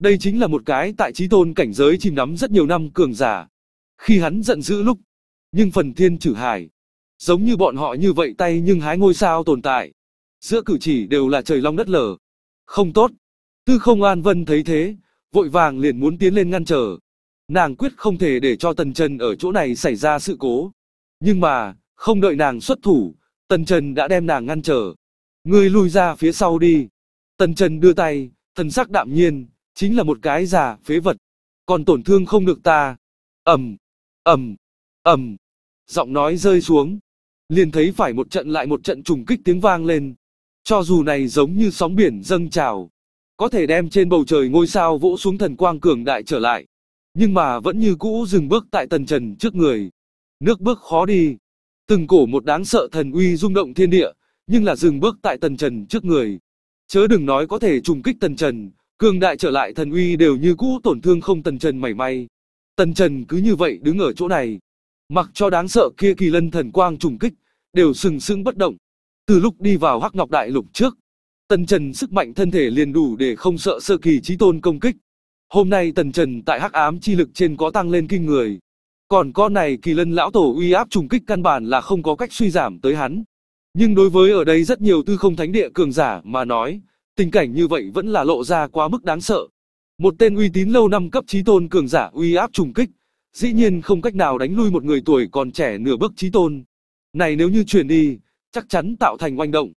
Đây chính là một cái tại chí tôn cảnh giới chìm nắm rất nhiều năm cường giả. Khi hắn giận dữ lúc, nhưng phần thiên trừ hải, giống như bọn họ như vậy tay nhưng hái ngôi sao tồn tại. Giữa cử chỉ đều là trời long đất lở, không tốt. Tư không An Vân thấy thế, vội vàng liền muốn tiến lên ngăn trở. Nàng quyết không thể để cho Tần Trần ở chỗ này xảy ra sự cố. Nhưng mà, không đợi nàng xuất thủ, Tần Trần đã đem nàng ngăn trở. Ngươi lui ra phía sau đi. Tần Trần đưa tay, thần sắc đạm nhiên, chính là một cái già phế vật. Còn tổn thương không được ta. Ẩm, Ẩm, Ẩm. Giọng nói rơi xuống. Liền thấy phải một trận lại một trận trùng kích tiếng vang lên, cho dù này giống như sóng biển dâng trào, có thể đem trên bầu trời ngôi sao vỗ xuống thần quang cường đại trở lại, nhưng mà vẫn như cũ dừng bước tại tần trần trước người. Nước bước khó đi, từng cổ một đáng sợ thần uy rung động thiên địa, nhưng là dừng bước tại tần trần trước người. Chớ đừng nói có thể trùng kích tần trần, cường đại trở lại thần uy đều như cũ tổn thương không tần trần mảy may. Tần trần cứ như vậy đứng ở chỗ này, mặc cho đáng sợ kia kỳ lân thần quang trùng kích, đều sừng sững bất động, từ lúc đi vào Hắc Ngọc Đại Lục trước, Tần Trần sức mạnh thân thể liền đủ để không sợ sơ kỳ chí tôn công kích. Hôm nay Tần Trần tại Hắc Ám chi lực trên có tăng lên kinh người. Còn con này kỳ lân lão tổ uy áp trùng kích căn bản là không có cách suy giảm tới hắn. Nhưng đối với ở đây rất nhiều tư không thánh địa cường giả mà nói, tình cảnh như vậy vẫn là lộ ra quá mức đáng sợ. Một tên uy tín lâu năm cấp chí tôn cường giả uy áp trùng kích, dĩ nhiên không cách nào đánh lui một người tuổi còn trẻ nửa bước chí tôn. Này nếu như truyền đi, chắc chắn tạo thành oanh động.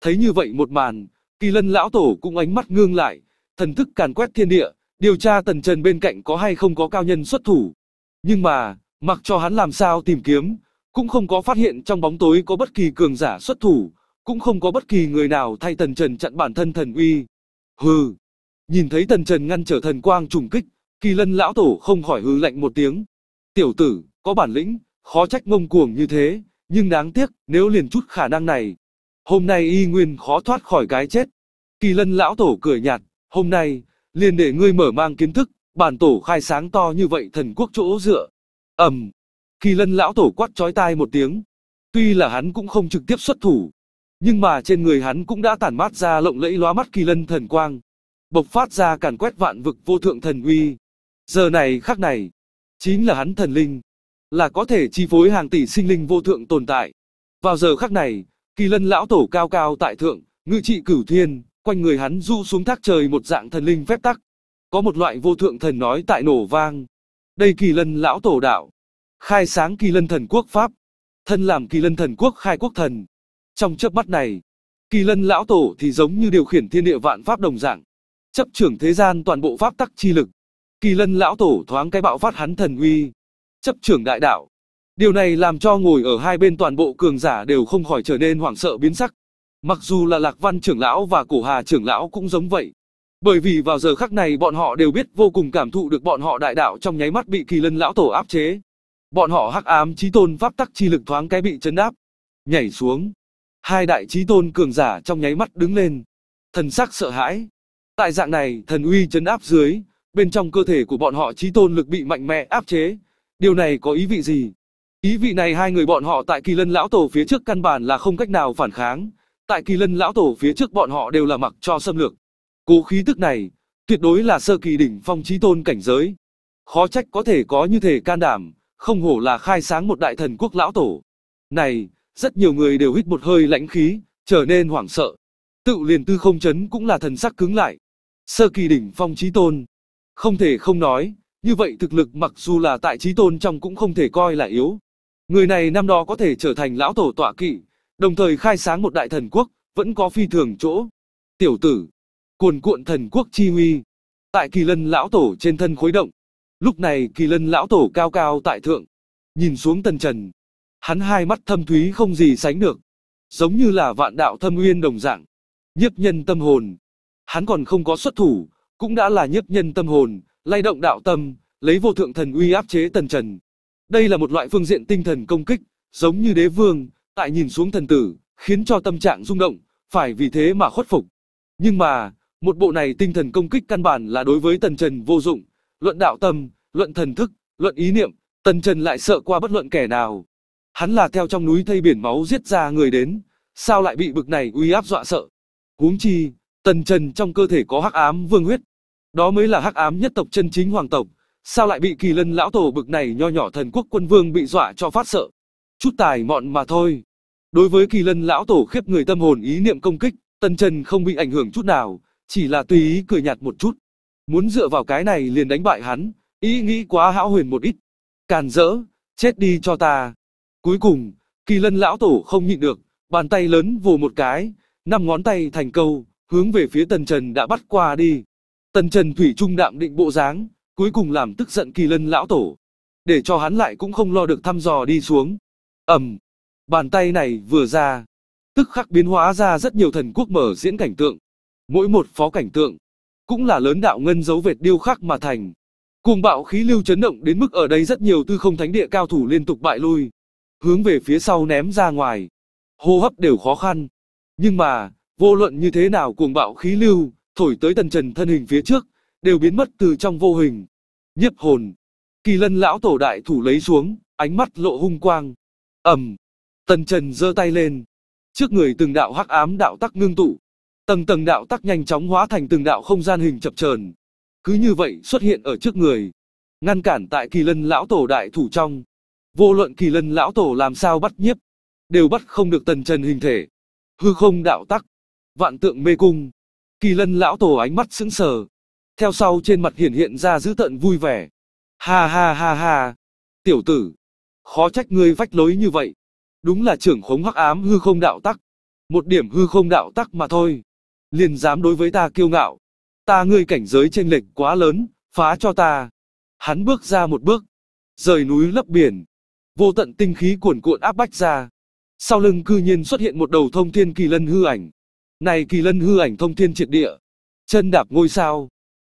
Thấy như vậy một màn, kỳ lân lão tổ cũng ánh mắt ngương lại, thần thức càn quét thiên địa, điều tra tần trần bên cạnh có hay không có cao nhân xuất thủ. Nhưng mà, mặc cho hắn làm sao tìm kiếm, cũng không có phát hiện trong bóng tối có bất kỳ cường giả xuất thủ, cũng không có bất kỳ người nào thay tần trần chặn bản thân thần uy. Hừ, nhìn thấy tần trần ngăn trở thần quang trùng kích, kỳ lân lão tổ không khỏi hư lạnh một tiếng. Tiểu tử, có bản lĩnh, khó trách ngông cuồng như thế, nhưng đáng tiếc, nếu liền chút khả năng này, hôm nay y nguyên khó thoát khỏi cái chết. Kỳ lân lão tổ cười nhạt, hôm nay, liền để ngươi mở mang kiến thức, bản tổ khai sáng to như vậy thần quốc chỗ dựa. ầm Kỳ lân lão tổ quát chói tai một tiếng. Tuy là hắn cũng không trực tiếp xuất thủ, nhưng mà trên người hắn cũng đã tản mát ra lộng lẫy lóa mắt kỳ lân thần quang, bộc phát ra càn quét vạn vực vô thượng thần uy. Giờ này khắc này, chính là hắn thần linh, là có thể chi phối hàng tỷ sinh linh vô thượng tồn tại. Vào giờ khắc này, kỳ lân lão tổ cao cao tại thượng, ngự trị cửu thiên, quanh người hắn du xuống thác trời một dạng thần linh phép tắc. Có một loại vô thượng thần nói tại nổ vang. Đây kỳ lân lão tổ đạo. Khai sáng kỳ lân thần quốc Pháp. Thân làm kỳ lân thần quốc khai quốc thần. Trong chớp mắt này, kỳ lân lão tổ thì giống như điều khiển thiên địa vạn Pháp đồng dạng. Chấp trưởng thế gian toàn bộ Pháp tắc chi lực. Kỳ lân lão tổ thoáng cái bạo phát hắn thần uy, chấp trưởng đại đạo. Điều này làm cho ngồi ở hai bên toàn bộ cường giả đều không khỏi trở nên hoảng sợ biến sắc. Mặc dù là Lạc Văn trưởng lão và Cổ Hà trưởng lão cũng giống vậy. Bởi vì vào giờ khắc này bọn họ đều biết vô cùng cảm thụ được bọn họ đại đạo trong nháy mắt bị kỳ lân lão tổ áp chế. Bọn họ hắc ám chí tôn pháp tắc chi lực thoáng cái bị chấn áp Nhảy xuống. Hai đại chí tôn cường giả trong nháy mắt đứng lên. Thần sắc sợ hãi. Tại dạng này thần uy chấn áp dưới. Bên trong cơ thể của bọn họ chí tôn lực bị mạnh mẽ áp chế. Điều này có ý vị gì? Ý vị này hai người bọn họ tại kỳ lân lão tổ phía trước căn bản là không cách nào phản kháng. Tại kỳ lân lão tổ phía trước bọn họ đều là mặc cho xâm lược. Cố khí tức này, tuyệt đối là sơ kỳ đỉnh phong trí tôn cảnh giới. Khó trách có thể có như thể can đảm, không hổ là khai sáng một đại thần quốc lão tổ. Này, rất nhiều người đều hít một hơi lãnh khí, trở nên hoảng sợ. Tự liền tư không chấn cũng là thần sắc cứng lại. Sơ kỳ đỉnh phong trí tôn. Không thể không nói, như vậy thực lực mặc dù là tại trí tôn trong cũng không thể coi là yếu. Người này năm đó có thể trở thành lão tổ tọa kỵ, đồng thời khai sáng một đại thần quốc, vẫn có phi thường chỗ. Tiểu tử, cuồn cuộn thần quốc chi huy, tại kỳ lân lão tổ trên thân khối động. Lúc này kỳ lân lão tổ cao cao tại thượng, nhìn xuống tần trần. Hắn hai mắt thâm thúy không gì sánh được, giống như là vạn đạo thâm uyên đồng dạng. Nhiếp nhân tâm hồn, hắn còn không có xuất thủ, cũng đã là nhiếp nhân tâm hồn, lay động đạo tâm, lấy vô thượng thần uy áp chế tần trần. Đây là một loại phương diện tinh thần công kích, giống như đế vương, tại nhìn xuống thần tử, khiến cho tâm trạng rung động, phải vì thế mà khuất phục. Nhưng mà, một bộ này tinh thần công kích căn bản là đối với tần trần vô dụng, luận đạo tâm, luận thần thức, luận ý niệm, tần trần lại sợ qua bất luận kẻ nào. Hắn là theo trong núi thây biển máu giết ra người đến, sao lại bị bực này uy áp dọa sợ. Huống chi, tần trần trong cơ thể có hắc ám vương huyết, đó mới là hắc ám nhất tộc chân chính hoàng tộc, sao lại bị kỳ lân lão tổ bực này nho nhỏ thần quốc quân vương bị dọa cho phát sợ. Chút tài mọn mà thôi. Đối với kỳ lân lão tổ khiếp người tâm hồn ý niệm công kích, Tân Trần không bị ảnh hưởng chút nào, chỉ là tùy ý cười nhạt một chút. Muốn dựa vào cái này liền đánh bại hắn, ý nghĩ quá hão huyền một ít. Càn rỡ, chết đi cho ta. Cuối cùng, kỳ lân lão tổ không nhịn được, bàn tay lớn vồ một cái, năm ngón tay thành câu, hướng về phía Tần Trần đã bắt qua đi. Tần Trần Thủy Trung đạm định bộ dáng, cuối cùng làm tức giận kỳ lân lão tổ. Để cho hắn lại cũng không lo được thăm dò đi xuống. ầm, Bàn tay này vừa ra, tức khắc biến hóa ra rất nhiều thần quốc mở diễn cảnh tượng. Mỗi một phó cảnh tượng, cũng là lớn đạo ngân dấu vệt điêu khắc mà thành. Cuồng bạo khí lưu chấn động đến mức ở đây rất nhiều tư không thánh địa cao thủ liên tục bại lui, hướng về phía sau ném ra ngoài. Hô hấp đều khó khăn. Nhưng mà, vô luận như thế nào cuồng bạo khí lưu, thổi tới tần trần thân hình phía trước, đều biến mất từ trong vô hình. Nhiếp hồn, kỳ lân lão tổ đại thủ lấy xuống, ánh mắt lộ hung quang. ầm, tần trần giơ tay lên, trước người từng đạo hắc ám đạo tắc ngưng tụ, tầng tầng đạo tắc nhanh chóng hóa thành từng đạo không gian hình chập chờn, cứ như vậy xuất hiện ở trước người, ngăn cản tại kỳ lân lão tổ đại thủ trong. Vô luận kỳ lân lão tổ làm sao bắt nhiếp, đều bắt không được tần trần hình thể. Hư không đạo tắc, vạn tượng mê cung, Kỳ lân lão tổ ánh mắt sững sờ. Theo sau trên mặt hiển hiện ra dữ tợn vui vẻ. Ha ha ha ha. Tiểu tử. Khó trách ngươi vách lối như vậy. Đúng là trưởng khống hắc ám hư không đạo tắc. Một điểm hư không đạo tắc mà thôi. Liền dám đối với ta kiêu ngạo. Ta ngươi cảnh giới trên lệch quá lớn, phá cho ta. Hắn bước ra một bước. Rời núi lấp biển. Vô tận tinh khí cuồn cuộn áp bách ra. Sau lưng cư nhiên xuất hiện một đầu thông thiên kỳ lân hư ảnh nay kỳ lân hư ảnh thông thiên triệt địa, chân đạp ngôi sao,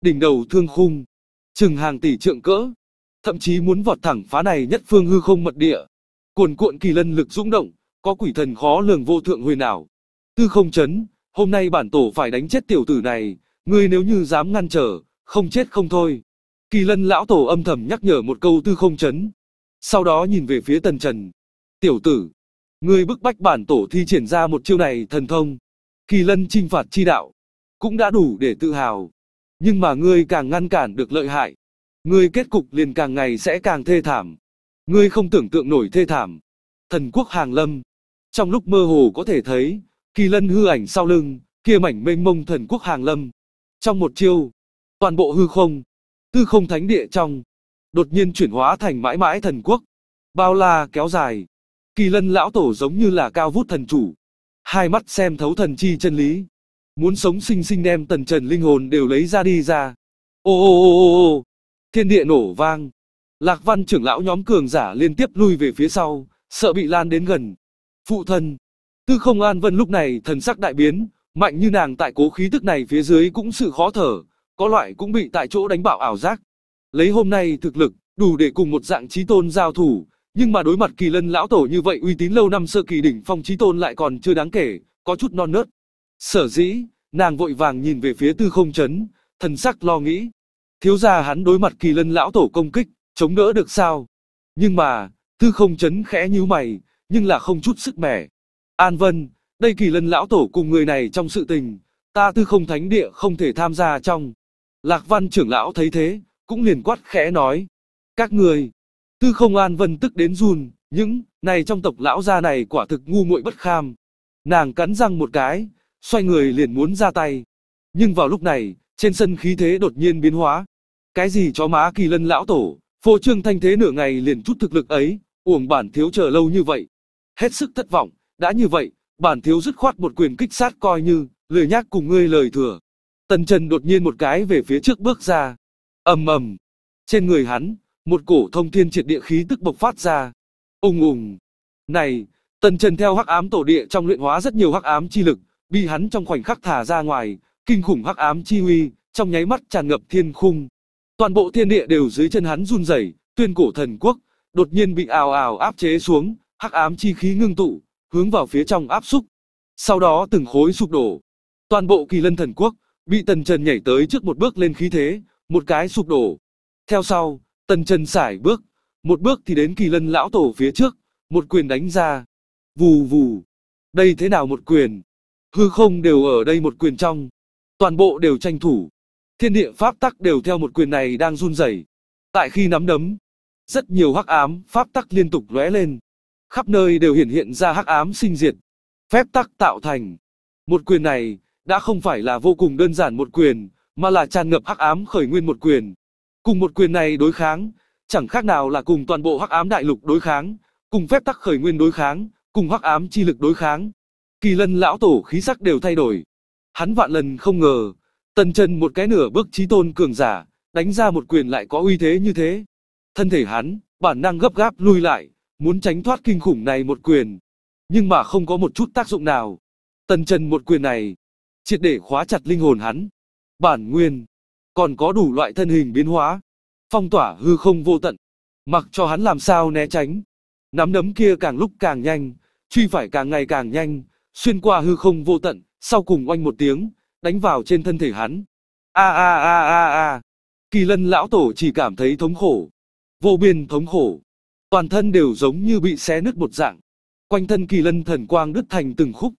đỉnh đầu thương khung, chừng hàng tỷ trượng cỡ, thậm chí muốn vọt thẳng phá này nhất phương hư không mật địa. Cuồn cuộn kỳ lân lực dũng động, có quỷ thần khó lường vô thượng huyền nào Tư không chấn, hôm nay bản tổ phải đánh chết tiểu tử này, ngươi nếu như dám ngăn trở, không chết không thôi. Kỳ lân lão tổ âm thầm nhắc nhở một câu tư không chấn. Sau đó nhìn về phía tần trần. Tiểu tử, ngươi bức bách bản tổ thi triển ra một chiêu này thần thông kỳ lân chinh phạt chi đạo, cũng đã đủ để tự hào. Nhưng mà ngươi càng ngăn cản được lợi hại, ngươi kết cục liền càng ngày sẽ càng thê thảm. Ngươi không tưởng tượng nổi thê thảm. Thần quốc hàng lâm, trong lúc mơ hồ có thể thấy, kỳ lân hư ảnh sau lưng, kia mảnh mênh mông thần quốc hàng lâm. Trong một chiêu, toàn bộ hư không, tư không thánh địa trong, đột nhiên chuyển hóa thành mãi mãi thần quốc. Bao la kéo dài, kỳ lân lão tổ giống như là cao vút thần chủ, hai mắt xem thấu thần chi chân lý. Muốn sống sinh sinh đem tần trần linh hồn đều lấy ra đi ra. Ô ô ô ô ô, thiên địa nổ vang. Lạc văn trưởng lão nhóm cường giả liên tiếp lui về phía sau, sợ bị lan đến gần. Phụ thân, tư không an vân lúc này thần sắc đại biến, mạnh như nàng tại cố khí tức này phía dưới cũng sự khó thở, có loại cũng bị tại chỗ đánh bạo ảo giác. Lấy hôm nay thực lực, đủ để cùng một dạng trí tôn giao thủ, nhưng mà đối mặt kỳ lân lão tổ như vậy uy tín lâu năm sơ kỳ đỉnh phong trí tôn lại còn chưa đáng kể, có chút non nớt. Sở dĩ, nàng vội vàng nhìn về phía tư không chấn, thần sắc lo nghĩ. Thiếu gia hắn đối mặt kỳ lân lão tổ công kích, chống đỡ được sao? Nhưng mà, tư không chấn khẽ nhíu mày, nhưng là không chút sức mẻ. An Vân, đây kỳ lân lão tổ cùng người này trong sự tình, ta tư không thánh địa không thể tham gia trong. Lạc văn trưởng lão thấy thế, cũng liền quát khẽ nói. Các người, Tư không An Vân tức đến run, những, này trong tộc lão gia này quả thực ngu muội bất kham. Nàng cắn răng một cái, xoay người liền muốn ra tay. Nhưng vào lúc này, trên sân khí thế đột nhiên biến hóa. Cái gì cho má kỳ lân lão tổ, phô trương thanh thế nửa ngày liền chút thực lực ấy, uổng bản thiếu chờ lâu như vậy. Hết sức thất vọng, đã như vậy, bản thiếu dứt khoát một quyền kích sát coi như, lười nhắc cùng ngươi lời thừa. Tần Trần đột nhiên một cái về phía trước bước ra. ầm ầm Trên người hắn, một cổ thông thiên triệt địa khí tức bộc phát ra. Ùng ùng. Này, Tần Trần theo hắc ám tổ địa trong luyện hóa rất nhiều hắc ám chi lực, bị hắn trong khoảnh khắc thả ra ngoài, kinh khủng hắc ám chi uy, trong nháy mắt tràn ngập thiên khung. Toàn bộ thiên địa đều dưới chân hắn run rẩy, tuyên cổ thần quốc đột nhiên bị ào ào áp chế xuống, hắc ám chi khí ngưng tụ, hướng vào phía trong áp xúc. Sau đó từng khối sụp đổ. Toàn bộ Kỳ Lân thần quốc bị Tần Trần nhảy tới trước một bước lên khí thế, một cái sụp đổ. Theo sau, Tần Trần sải bước, một bước thì đến kỳ lân lão tổ phía trước, một quyền đánh ra. Vù vù, đây thế nào một quyền? Hư không đều ở đây một quyền trong, toàn bộ đều tranh thủ. Thiên địa pháp tắc đều theo một quyền này đang run rẩy. Tại khi nắm đấm, rất nhiều hắc ám pháp tắc liên tục lóe lên, khắp nơi đều hiển hiện ra hắc ám sinh diệt, phép tắc tạo thành. Một quyền này đã không phải là vô cùng đơn giản một quyền, mà là tràn ngập hắc ám khởi nguyên một quyền, Cùng một quyền này đối kháng, chẳng khác nào là cùng toàn bộ Hắc Ám Đại Lục đối kháng, cùng phép tắc khởi nguyên đối kháng, cùng Hắc Ám chi lực đối kháng. Kỳ Lân lão tổ khí sắc đều thay đổi. Hắn vạn lần không ngờ, Tần chân một cái nửa bước chí tôn cường giả, đánh ra một quyền lại có uy thế như thế. Thân thể hắn, bản năng gấp gáp lui lại, muốn tránh thoát kinh khủng này một quyền, nhưng mà không có một chút tác dụng nào. Tần chân một quyền này, triệt để khóa chặt linh hồn hắn. Bản nguyên, còn có đủ loại thân hình biến hóa, phong tỏa hư không vô tận, mặc cho hắn làm sao né tránh. Nắm đấm kia càng lúc càng nhanh, truy phải càng ngày càng nhanh, xuyên qua hư không vô tận, sau cùng oanh một tiếng, đánh vào trên thân thể hắn. A a a a a. Kỳ Lân lão tổ chỉ cảm thấy thống khổ, vô biên thống khổ. Toàn thân đều giống như bị xé nứt một dạng. Quanh thân Kỳ Lân thần quang đứt thành từng khúc.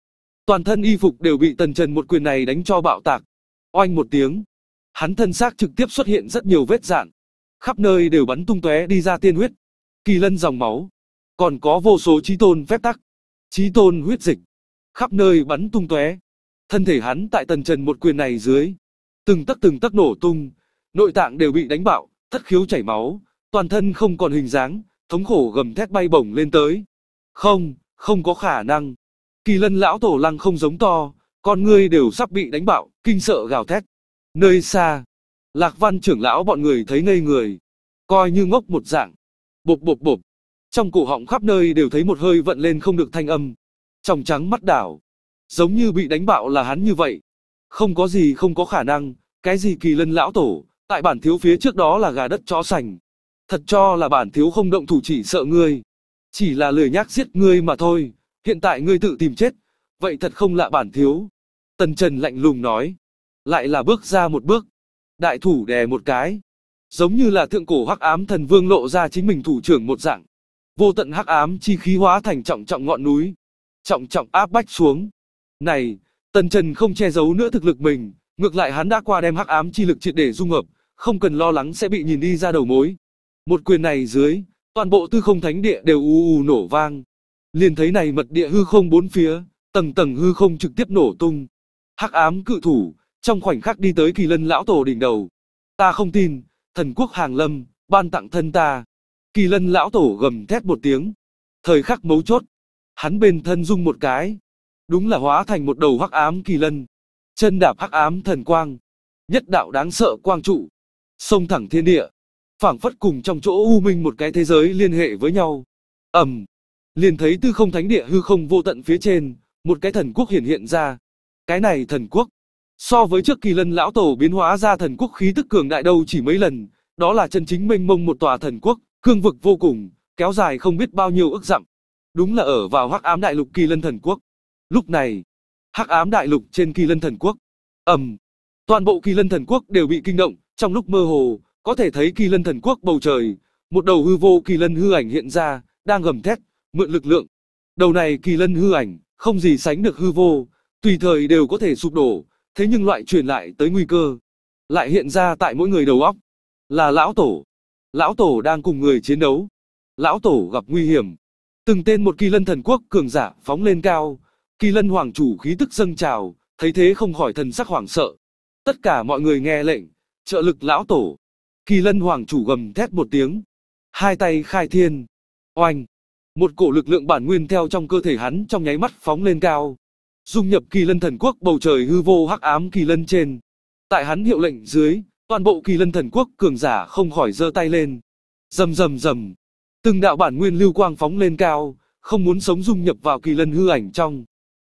Toàn thân y phục đều bị Tần Trần một quyền này đánh cho bạo tạc. Oanh một tiếng, hắn thân xác trực tiếp xuất hiện rất nhiều vết dạn, khắp nơi đều bắn tung tóe đi ra tiên huyết, kỳ lân dòng máu, còn có vô số chí tôn phép tắc, chí tôn huyết dịch, khắp nơi bắn tung tóe. Thân thể hắn tại tần trần một quyền này dưới, từng tấc từng tấc nổ tung, nội tạng đều bị đánh bạo, thất khiếu chảy máu, toàn thân không còn hình dáng, thống khổ gầm thét bay bổng lên tới. Không, không có khả năng. Kỳ lân lão tổ lăng không giống to, con ngươi đều sắp bị đánh bạo, kinh sợ gào thét. Nơi xa, Lạc Văn trưởng lão bọn người thấy ngây người, coi như ngốc một dạng. Bộp bộp bộp, trong cổ họng khắp nơi đều thấy một hơi vận lên không được thanh âm. Trong trắng mắt đảo, giống như bị đánh bạo là hắn như vậy. Không có gì không có khả năng, cái gì kỳ lân lão tổ, tại bản thiếu phía trước đó là gà đất chó sành. Thật cho là bản thiếu không động thủ chỉ sợ ngươi. Chỉ là lời nhắc giết ngươi mà thôi, hiện tại ngươi tự tìm chết, vậy thật không lạ bản thiếu. Tần Trần lạnh lùng nói lại là bước ra một bước. Đại thủ đè một cái, giống như là thượng cổ hắc ám thần vương lộ ra chính mình thủ trưởng một dạng. Vô tận hắc ám chi khí hóa thành trọng trọng ngọn núi, trọng trọng áp bách xuống. Này, Tần Trần không che giấu nữa thực lực mình, ngược lại hắn đã qua đem hắc ám chi lực triệt để dung hợp, không cần lo lắng sẽ bị nhìn đi ra đầu mối. Một quyền này dưới, toàn bộ tư không thánh địa đều ù ù nổ vang. Liền thấy này mật địa hư không bốn phía, tầng tầng hư không trực tiếp nổ tung. Hắc ám cự thủ, trong khoảnh khắc đi tới kỳ lân lão tổ đỉnh đầu. Ta không tin, thần quốc hàng lâm, ban tặng thân ta. Kỳ lân lão tổ gầm thét một tiếng. Thời khắc mấu chốt, hắn bên thân dung một cái. Đúng là hóa thành một đầu hắc ám kỳ lân. Chân đạp hắc ám thần quang. Nhất đạo đáng sợ quang trụ. Sông thẳng thiên địa. phảng phất cùng trong chỗ u minh một cái thế giới liên hệ với nhau. ầm Liền thấy tư không thánh địa hư không vô tận phía trên, một cái thần quốc hiện hiện ra. Cái này thần quốc, So với trước kỳ lân lão tổ biến hóa ra thần quốc khí tức cường đại đâu chỉ mấy lần, đó là chân chính mênh mông một tòa thần quốc, cương vực vô cùng, kéo dài không biết bao nhiêu ước dặm. Đúng là ở vào hắc ám đại lục kỳ lân thần quốc. Lúc này, hắc ám đại lục trên kỳ lân thần quốc, ầm, toàn bộ kỳ lân thần quốc đều bị kinh động, trong lúc mơ hồ, có thể thấy kỳ lân thần quốc bầu trời, một đầu hư vô kỳ lân hư ảnh hiện ra, đang gầm thét, mượn lực lượng. Đầu này kỳ lân hư ảnh, không gì sánh được hư vô, tùy thời đều có thể sụp đổ, Thế nhưng loại truyền lại tới nguy cơ, lại hiện ra tại mỗi người đầu óc, là lão tổ. Lão tổ đang cùng người chiến đấu. Lão tổ gặp nguy hiểm. Từng tên một kỳ lân thần quốc cường giả phóng lên cao, kỳ lân hoàng chủ khí tức dâng trào, thấy thế không khỏi thần sắc hoảng sợ. Tất cả mọi người nghe lệnh, trợ lực lão tổ. Kỳ lân hoàng chủ gầm thét một tiếng. Hai tay khai thiên. Oanh. Một cổ lực lượng bản nguyên theo trong cơ thể hắn trong nháy mắt phóng lên cao, dung nhập kỳ lân thần quốc bầu trời hư vô hắc ám kỳ lân trên. Tại hắn hiệu lệnh dưới, toàn bộ kỳ lân thần quốc cường giả không khỏi giơ tay lên. Rầm rầm rầm, từng đạo bản nguyên lưu quang phóng lên cao, không muốn sống dung nhập vào kỳ lân hư ảnh trong.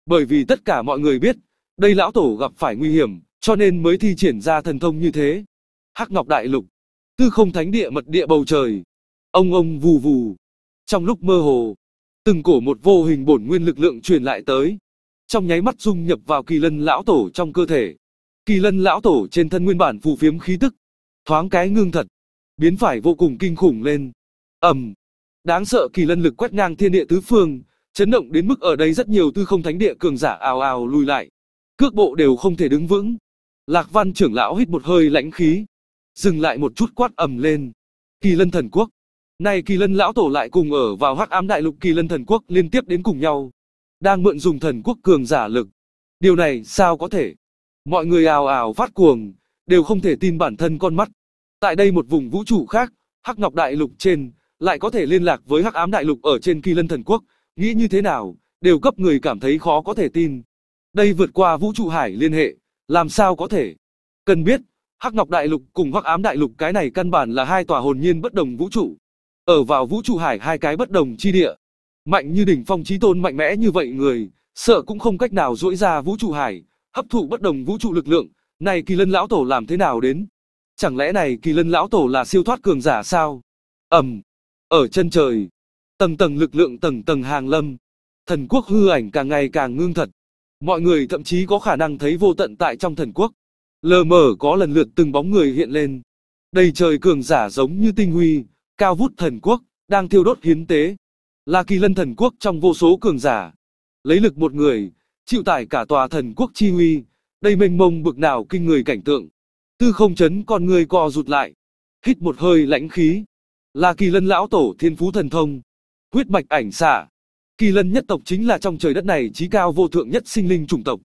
Bởi vì tất cả mọi người biết, đây lão tổ gặp phải nguy hiểm, cho nên mới thi triển ra thần thông như thế. Hắc Ngọc Đại Lục, tư không thánh địa mật địa bầu trời. Ông ông vù vù. Trong lúc mơ hồ, từng cổ một vô hình bổn nguyên lực lượng truyền lại tới, trong nháy mắt dung nhập vào kỳ lân lão tổ trong cơ thể. Kỳ lân lão tổ trên thân nguyên bản phù phiếm khí tức, thoáng cái ngưng thật, biến phải vô cùng kinh khủng lên. ầm, đáng sợ kỳ lân lực quét ngang thiên địa tứ phương, chấn động đến mức ở đây rất nhiều tư không thánh địa cường giả ào ào lùi lại, cước bộ đều không thể đứng vững. Lạc Văn trưởng lão hít một hơi lãnh khí, dừng lại một chút quát ầm lên. Kỳ Lân Thần Quốc, này Kỳ Lân lão tổ lại cùng ở vào Hắc Ám Đại Lục Kỳ Lân Thần Quốc liên tiếp đến cùng nhau đang mượn dùng thần quốc cường giả lực. Điều này sao có thể? Mọi người ào ào phát cuồng, đều không thể tin bản thân con mắt. Tại đây một vùng vũ trụ khác, Hắc Ngọc Đại Lục trên, lại có thể liên lạc với Hắc Ám Đại Lục ở trên Kỳ Lân Thần Quốc, nghĩ như thế nào, đều cấp người cảm thấy khó có thể tin. Đây vượt qua vũ trụ hải liên hệ, làm sao có thể? Cần biết, Hắc Ngọc Đại Lục cùng Hắc Ám Đại Lục cái này căn bản là hai tòa hồn nhiên bất đồng vũ trụ. Ở vào vũ trụ hải hai cái bất đồng chi địa, Mạnh như đỉnh phong trí tôn mạnh mẽ như vậy người, sợ cũng không cách nào duỗi ra vũ trụ hải, hấp thụ bất đồng vũ trụ lực lượng, này kỳ lân lão tổ làm thế nào đến? Chẳng lẽ này kỳ lân lão tổ là siêu thoát cường giả sao? ầm Ở chân trời, tầng tầng lực lượng tầng tầng hàng lâm, thần quốc hư ảnh càng ngày càng ngưng thật. Mọi người thậm chí có khả năng thấy vô tận tại trong thần quốc. Lờ mờ có lần lượt từng bóng người hiện lên. Đầy trời cường giả giống như tinh huy, cao vút thần quốc, đang thiêu đốt hiến tế là kỳ lân thần quốc trong vô số cường giả. Lấy lực một người, chịu tải cả tòa thần quốc chi uy, đây mênh mông bực nào kinh người cảnh tượng. Tư không chấn con người co rụt lại, hít một hơi lãnh khí. Là kỳ lân lão tổ thiên phú thần thông, huyết mạch ảnh xả. Kỳ lân nhất tộc chính là trong trời đất này trí cao vô thượng nhất sinh linh chủng tộc.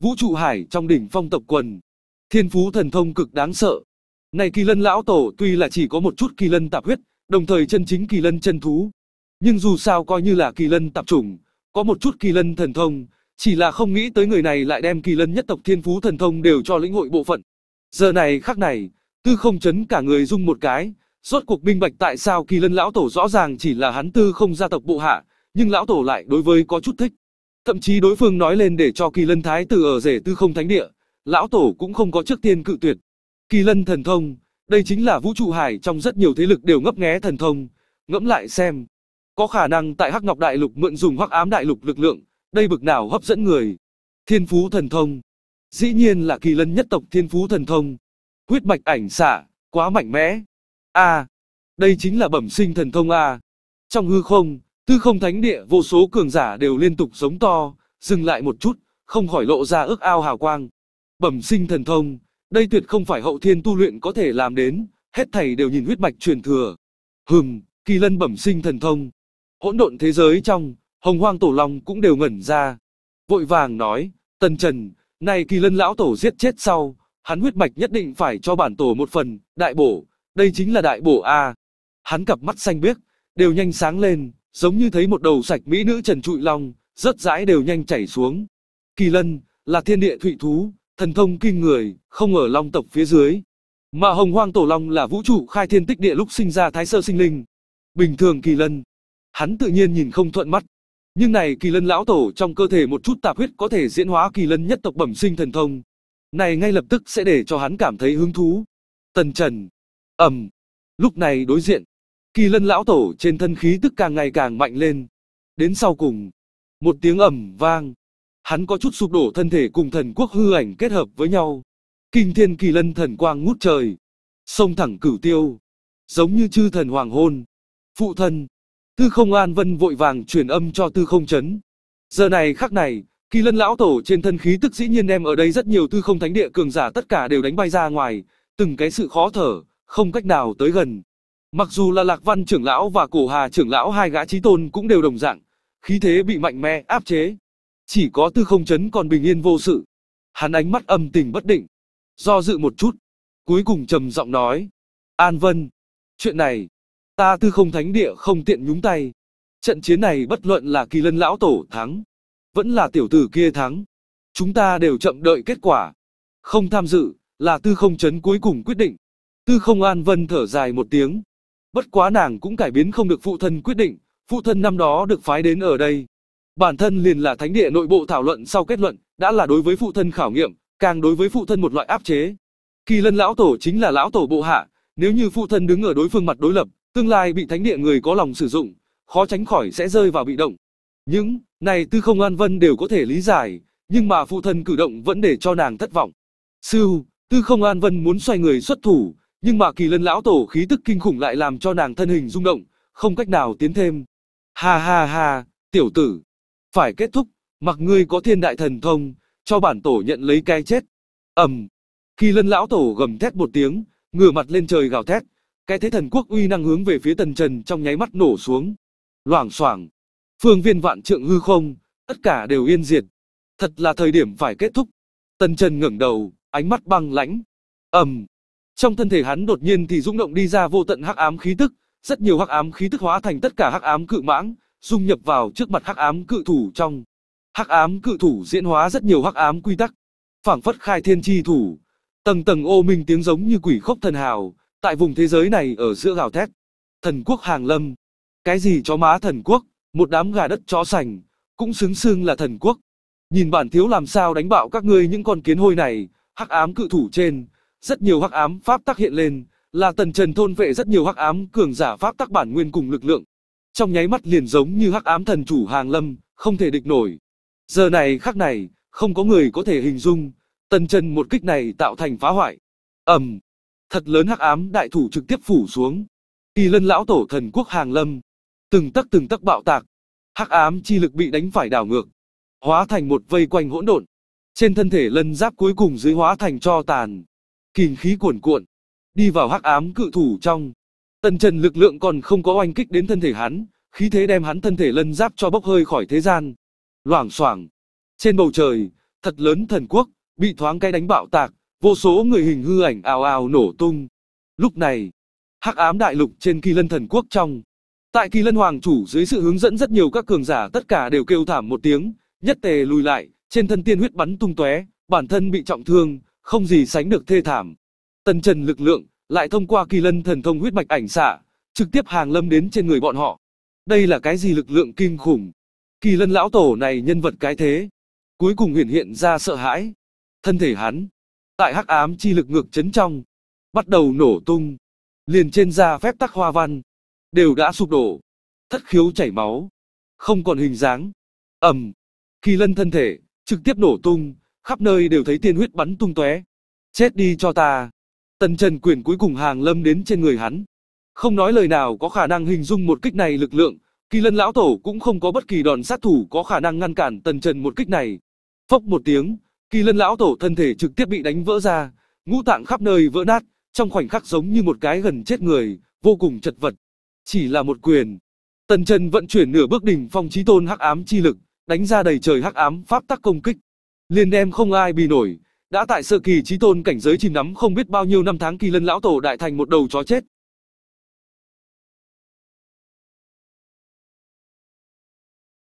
Vũ trụ hải trong đỉnh phong tộc quần. Thiên phú thần thông cực đáng sợ. Này kỳ lân lão tổ tuy là chỉ có một chút kỳ lân tạp huyết, đồng thời chân chính kỳ lân chân thú, nhưng dù sao coi như là kỳ lân tạp chủng, có một chút kỳ lân thần thông, chỉ là không nghĩ tới người này lại đem kỳ lân nhất tộc thiên phú thần thông đều cho lĩnh hội bộ phận. Giờ này khắc này, tư không chấn cả người rung một cái, rốt cuộc minh bạch tại sao kỳ lân lão tổ rõ ràng chỉ là hắn tư không gia tộc bộ hạ, nhưng lão tổ lại đối với có chút thích. Thậm chí đối phương nói lên để cho kỳ lân thái tử ở rể tư không thánh địa, lão tổ cũng không có trước tiên cự tuyệt. Kỳ lân thần thông, đây chính là vũ trụ hải trong rất nhiều thế lực đều ngấp nghé thần thông, ngẫm lại xem, có khả năng tại Hắc Ngọc Đại Lục mượn dùng Hắc Ám Đại Lục lực lượng, đây bực nào hấp dẫn người. Thiên Phú Thần Thông Dĩ nhiên là kỳ lân nhất tộc Thiên Phú Thần Thông. Huyết mạch ảnh xạ quá mạnh mẽ. a đây chính là bẩm sinh thần thông a Trong hư không, tư không thánh địa vô số cường giả đều liên tục giống to, dừng lại một chút, không khỏi lộ ra ước ao hào quang. Bẩm sinh thần thông, đây tuyệt không phải hậu thiên tu luyện có thể làm đến, hết thầy đều nhìn huyết mạch truyền thừa. Hừm, kỳ lân bẩm sinh thần thông, hỗn độn thế giới trong, hồng hoang tổ long cũng đều ngẩn ra. Vội vàng nói, tần trần, này kỳ lân lão tổ giết chết sau, hắn huyết mạch nhất định phải cho bản tổ một phần, đại bổ, đây chính là đại bổ A. Hắn cặp mắt xanh biếc, đều nhanh sáng lên, giống như thấy một đầu sạch mỹ nữ trần trụi long, rớt rãi đều nhanh chảy xuống. Kỳ lân, là thiên địa thụy thú, thần thông kinh người, không ở long tộc phía dưới. Mà hồng hoang tổ long là vũ trụ khai thiên tích địa lúc sinh ra thái sơ sinh linh. Bình thường kỳ lân, hắn tự nhiên nhìn không thuận mắt. Nhưng này kỳ lân lão tổ trong cơ thể một chút tạp huyết có thể diễn hóa kỳ lân nhất tộc bẩm sinh thần thông. Này ngay lập tức sẽ để cho hắn cảm thấy hứng thú. Tần trần. ầm Lúc này đối diện. Kỳ lân lão tổ trên thân khí tức càng ngày càng mạnh lên. Đến sau cùng. Một tiếng ầm vang. Hắn có chút sụp đổ thân thể cùng thần quốc hư ảnh kết hợp với nhau. Kinh thiên kỳ lân thần quang ngút trời. Sông thẳng cửu tiêu. Giống như chư thần hoàng hôn. Phụ thân, Tư không An Vân vội vàng truyền âm cho tư không chấn. Giờ này khắc này, kỳ lân lão tổ trên thân khí tức dĩ nhiên em ở đây rất nhiều tư không thánh địa cường giả tất cả đều đánh bay ra ngoài, từng cái sự khó thở, không cách nào tới gần. Mặc dù là Lạc Văn trưởng lão và Cổ Hà trưởng lão hai gã trí tôn cũng đều đồng dạng, khí thế bị mạnh mẽ áp chế. Chỉ có tư không chấn còn bình yên vô sự. Hắn ánh mắt âm tình bất định. Do dự một chút, cuối cùng trầm giọng nói. An Vân, chuyện này, ta tư không thánh địa không tiện nhúng tay. Trận chiến này bất luận là kỳ lân lão tổ thắng, vẫn là tiểu tử kia thắng. Chúng ta đều chậm đợi kết quả. Không tham dự, là tư không chấn cuối cùng quyết định. Tư không an vân thở dài một tiếng. Bất quá nàng cũng cải biến không được phụ thân quyết định, phụ thân năm đó được phái đến ở đây. Bản thân liền là thánh địa nội bộ thảo luận sau kết luận, đã là đối với phụ thân khảo nghiệm, càng đối với phụ thân một loại áp chế. Kỳ lân lão tổ chính là lão tổ bộ hạ, nếu như phụ thân đứng ở đối phương mặt đối lập, Tương lai bị thánh địa người có lòng sử dụng, khó tránh khỏi sẽ rơi vào bị động. Những này Tư Không An Vân đều có thể lý giải, nhưng mà phụ thân cử động vẫn để cho nàng thất vọng. Sư, Tư Không An Vân muốn xoay người xuất thủ, nhưng mà Kỳ Lân lão tổ khí tức kinh khủng lại làm cho nàng thân hình rung động, không cách nào tiến thêm. Ha ha ha, tiểu tử, phải kết thúc, mặc ngươi có thiên đại thần thông, cho bản tổ nhận lấy cái chết. Ầm. Kỳ Lân lão tổ gầm thét một tiếng, ngửa mặt lên trời gào thét, cái thế thần quốc uy năng hướng về phía tần trần trong nháy mắt nổ xuống. Loảng xoảng, phương viên vạn trượng hư không, tất cả đều yên diệt. Thật là thời điểm phải kết thúc. Tần trần ngẩng đầu, ánh mắt băng lãnh. ầm, trong thân thể hắn đột nhiên thì rung động đi ra vô tận hắc ám khí tức, rất nhiều hắc ám khí tức hóa thành tất cả hắc ám cự mãng, dung nhập vào trước mặt hắc ám cự thủ trong. Hắc ám cự thủ diễn hóa rất nhiều hắc ám quy tắc, phảng phất khai thiên chi thủ, tầng tầng ô minh tiếng giống như quỷ khốc thần hào, Tại vùng thế giới này ở giữa gào thét. Thần quốc hàng lâm. Cái gì chó má thần quốc, một đám gà đất chó sành, cũng xứng xưng là thần quốc. Nhìn bản thiếu làm sao đánh bạo các ngươi những con kiến hôi này, hắc ám cự thủ trên, rất nhiều hắc ám pháp tắc hiện lên, là tần trần thôn vệ rất nhiều hắc ám cường giả pháp tắc bản nguyên cùng lực lượng. Trong nháy mắt liền giống như hắc ám thần chủ hàng lâm, không thể địch nổi. Giờ này khắc này, không có người có thể hình dung, tần trần một kích này tạo thành phá hoại. ầm, thật lớn hắc ám đại thủ trực tiếp phủ xuống. Kỳ lân lão tổ thần quốc hàng lâm, từng tắc từng tắc bạo tạc, hắc ám chi lực bị đánh phải đảo ngược, hóa thành một vây quanh hỗn độn. Trên thân thể lân giáp cuối cùng dưới hóa thành cho tàn, kình khí cuồn cuộn, đi vào hắc ám cự thủ trong. Tần Trần lực lượng còn không có oanh kích đến thân thể hắn, khí thế đem hắn thân thể lân giáp cho bốc hơi khỏi thế gian. Loảng xoảng, trên bầu trời, thật lớn thần quốc bị thoáng cái đánh bạo tạc, vô số người hình hư ảnh ào ào nổ tung. Lúc này, hắc ám đại lục trên kỳ lân thần quốc trong. Tại kỳ lân hoàng chủ dưới sự hướng dẫn rất nhiều các cường giả tất cả đều kêu thảm một tiếng, nhất tề lùi lại, trên thân tiên huyết bắn tung tóe, bản thân bị trọng thương, không gì sánh được thê thảm. Tần trần lực lượng, lại thông qua kỳ lân thần thông huyết mạch ảnh xạ, trực tiếp hàng lâm đến trên người bọn họ. Đây là cái gì lực lượng kinh khủng? Kỳ lân lão tổ này nhân vật cái thế. Cuối cùng huyền hiện ra sợ hãi. Thân thể hắn, tại hắc ám chi lực ngược chấn trong, bắt đầu nổ tung, liền trên da phép tắc hoa văn, đều đã sụp đổ, thất khiếu chảy máu, không còn hình dáng, ầm, kỳ lân thân thể, trực tiếp nổ tung, khắp nơi đều thấy tiên huyết bắn tung tóe. Chết đi cho ta. Tần Trần quyền cuối cùng hàng lâm đến trên người hắn. Không nói lời nào có khả năng hình dung một kích này lực lượng, kỳ lân lão tổ cũng không có bất kỳ đòn sát thủ có khả năng ngăn cản Tần Trần một kích này. Phốc một tiếng, Kỳ lân lão tổ thân thể trực tiếp bị đánh vỡ ra, ngũ tạng khắp nơi vỡ nát, trong khoảnh khắc giống như một cái gần chết người, vô cùng chật vật. Chỉ là một quyền. Tần Trần vận chuyển nửa bước đỉnh phong chí tôn hắc ám chi lực, đánh ra đầy trời hắc ám pháp tắc công kích. Liên đem không ai bị nổi, đã tại sơ kỳ chí tôn cảnh giới chìm nắm không biết bao nhiêu năm tháng kỳ lân lão tổ đại thành một đầu chó chết.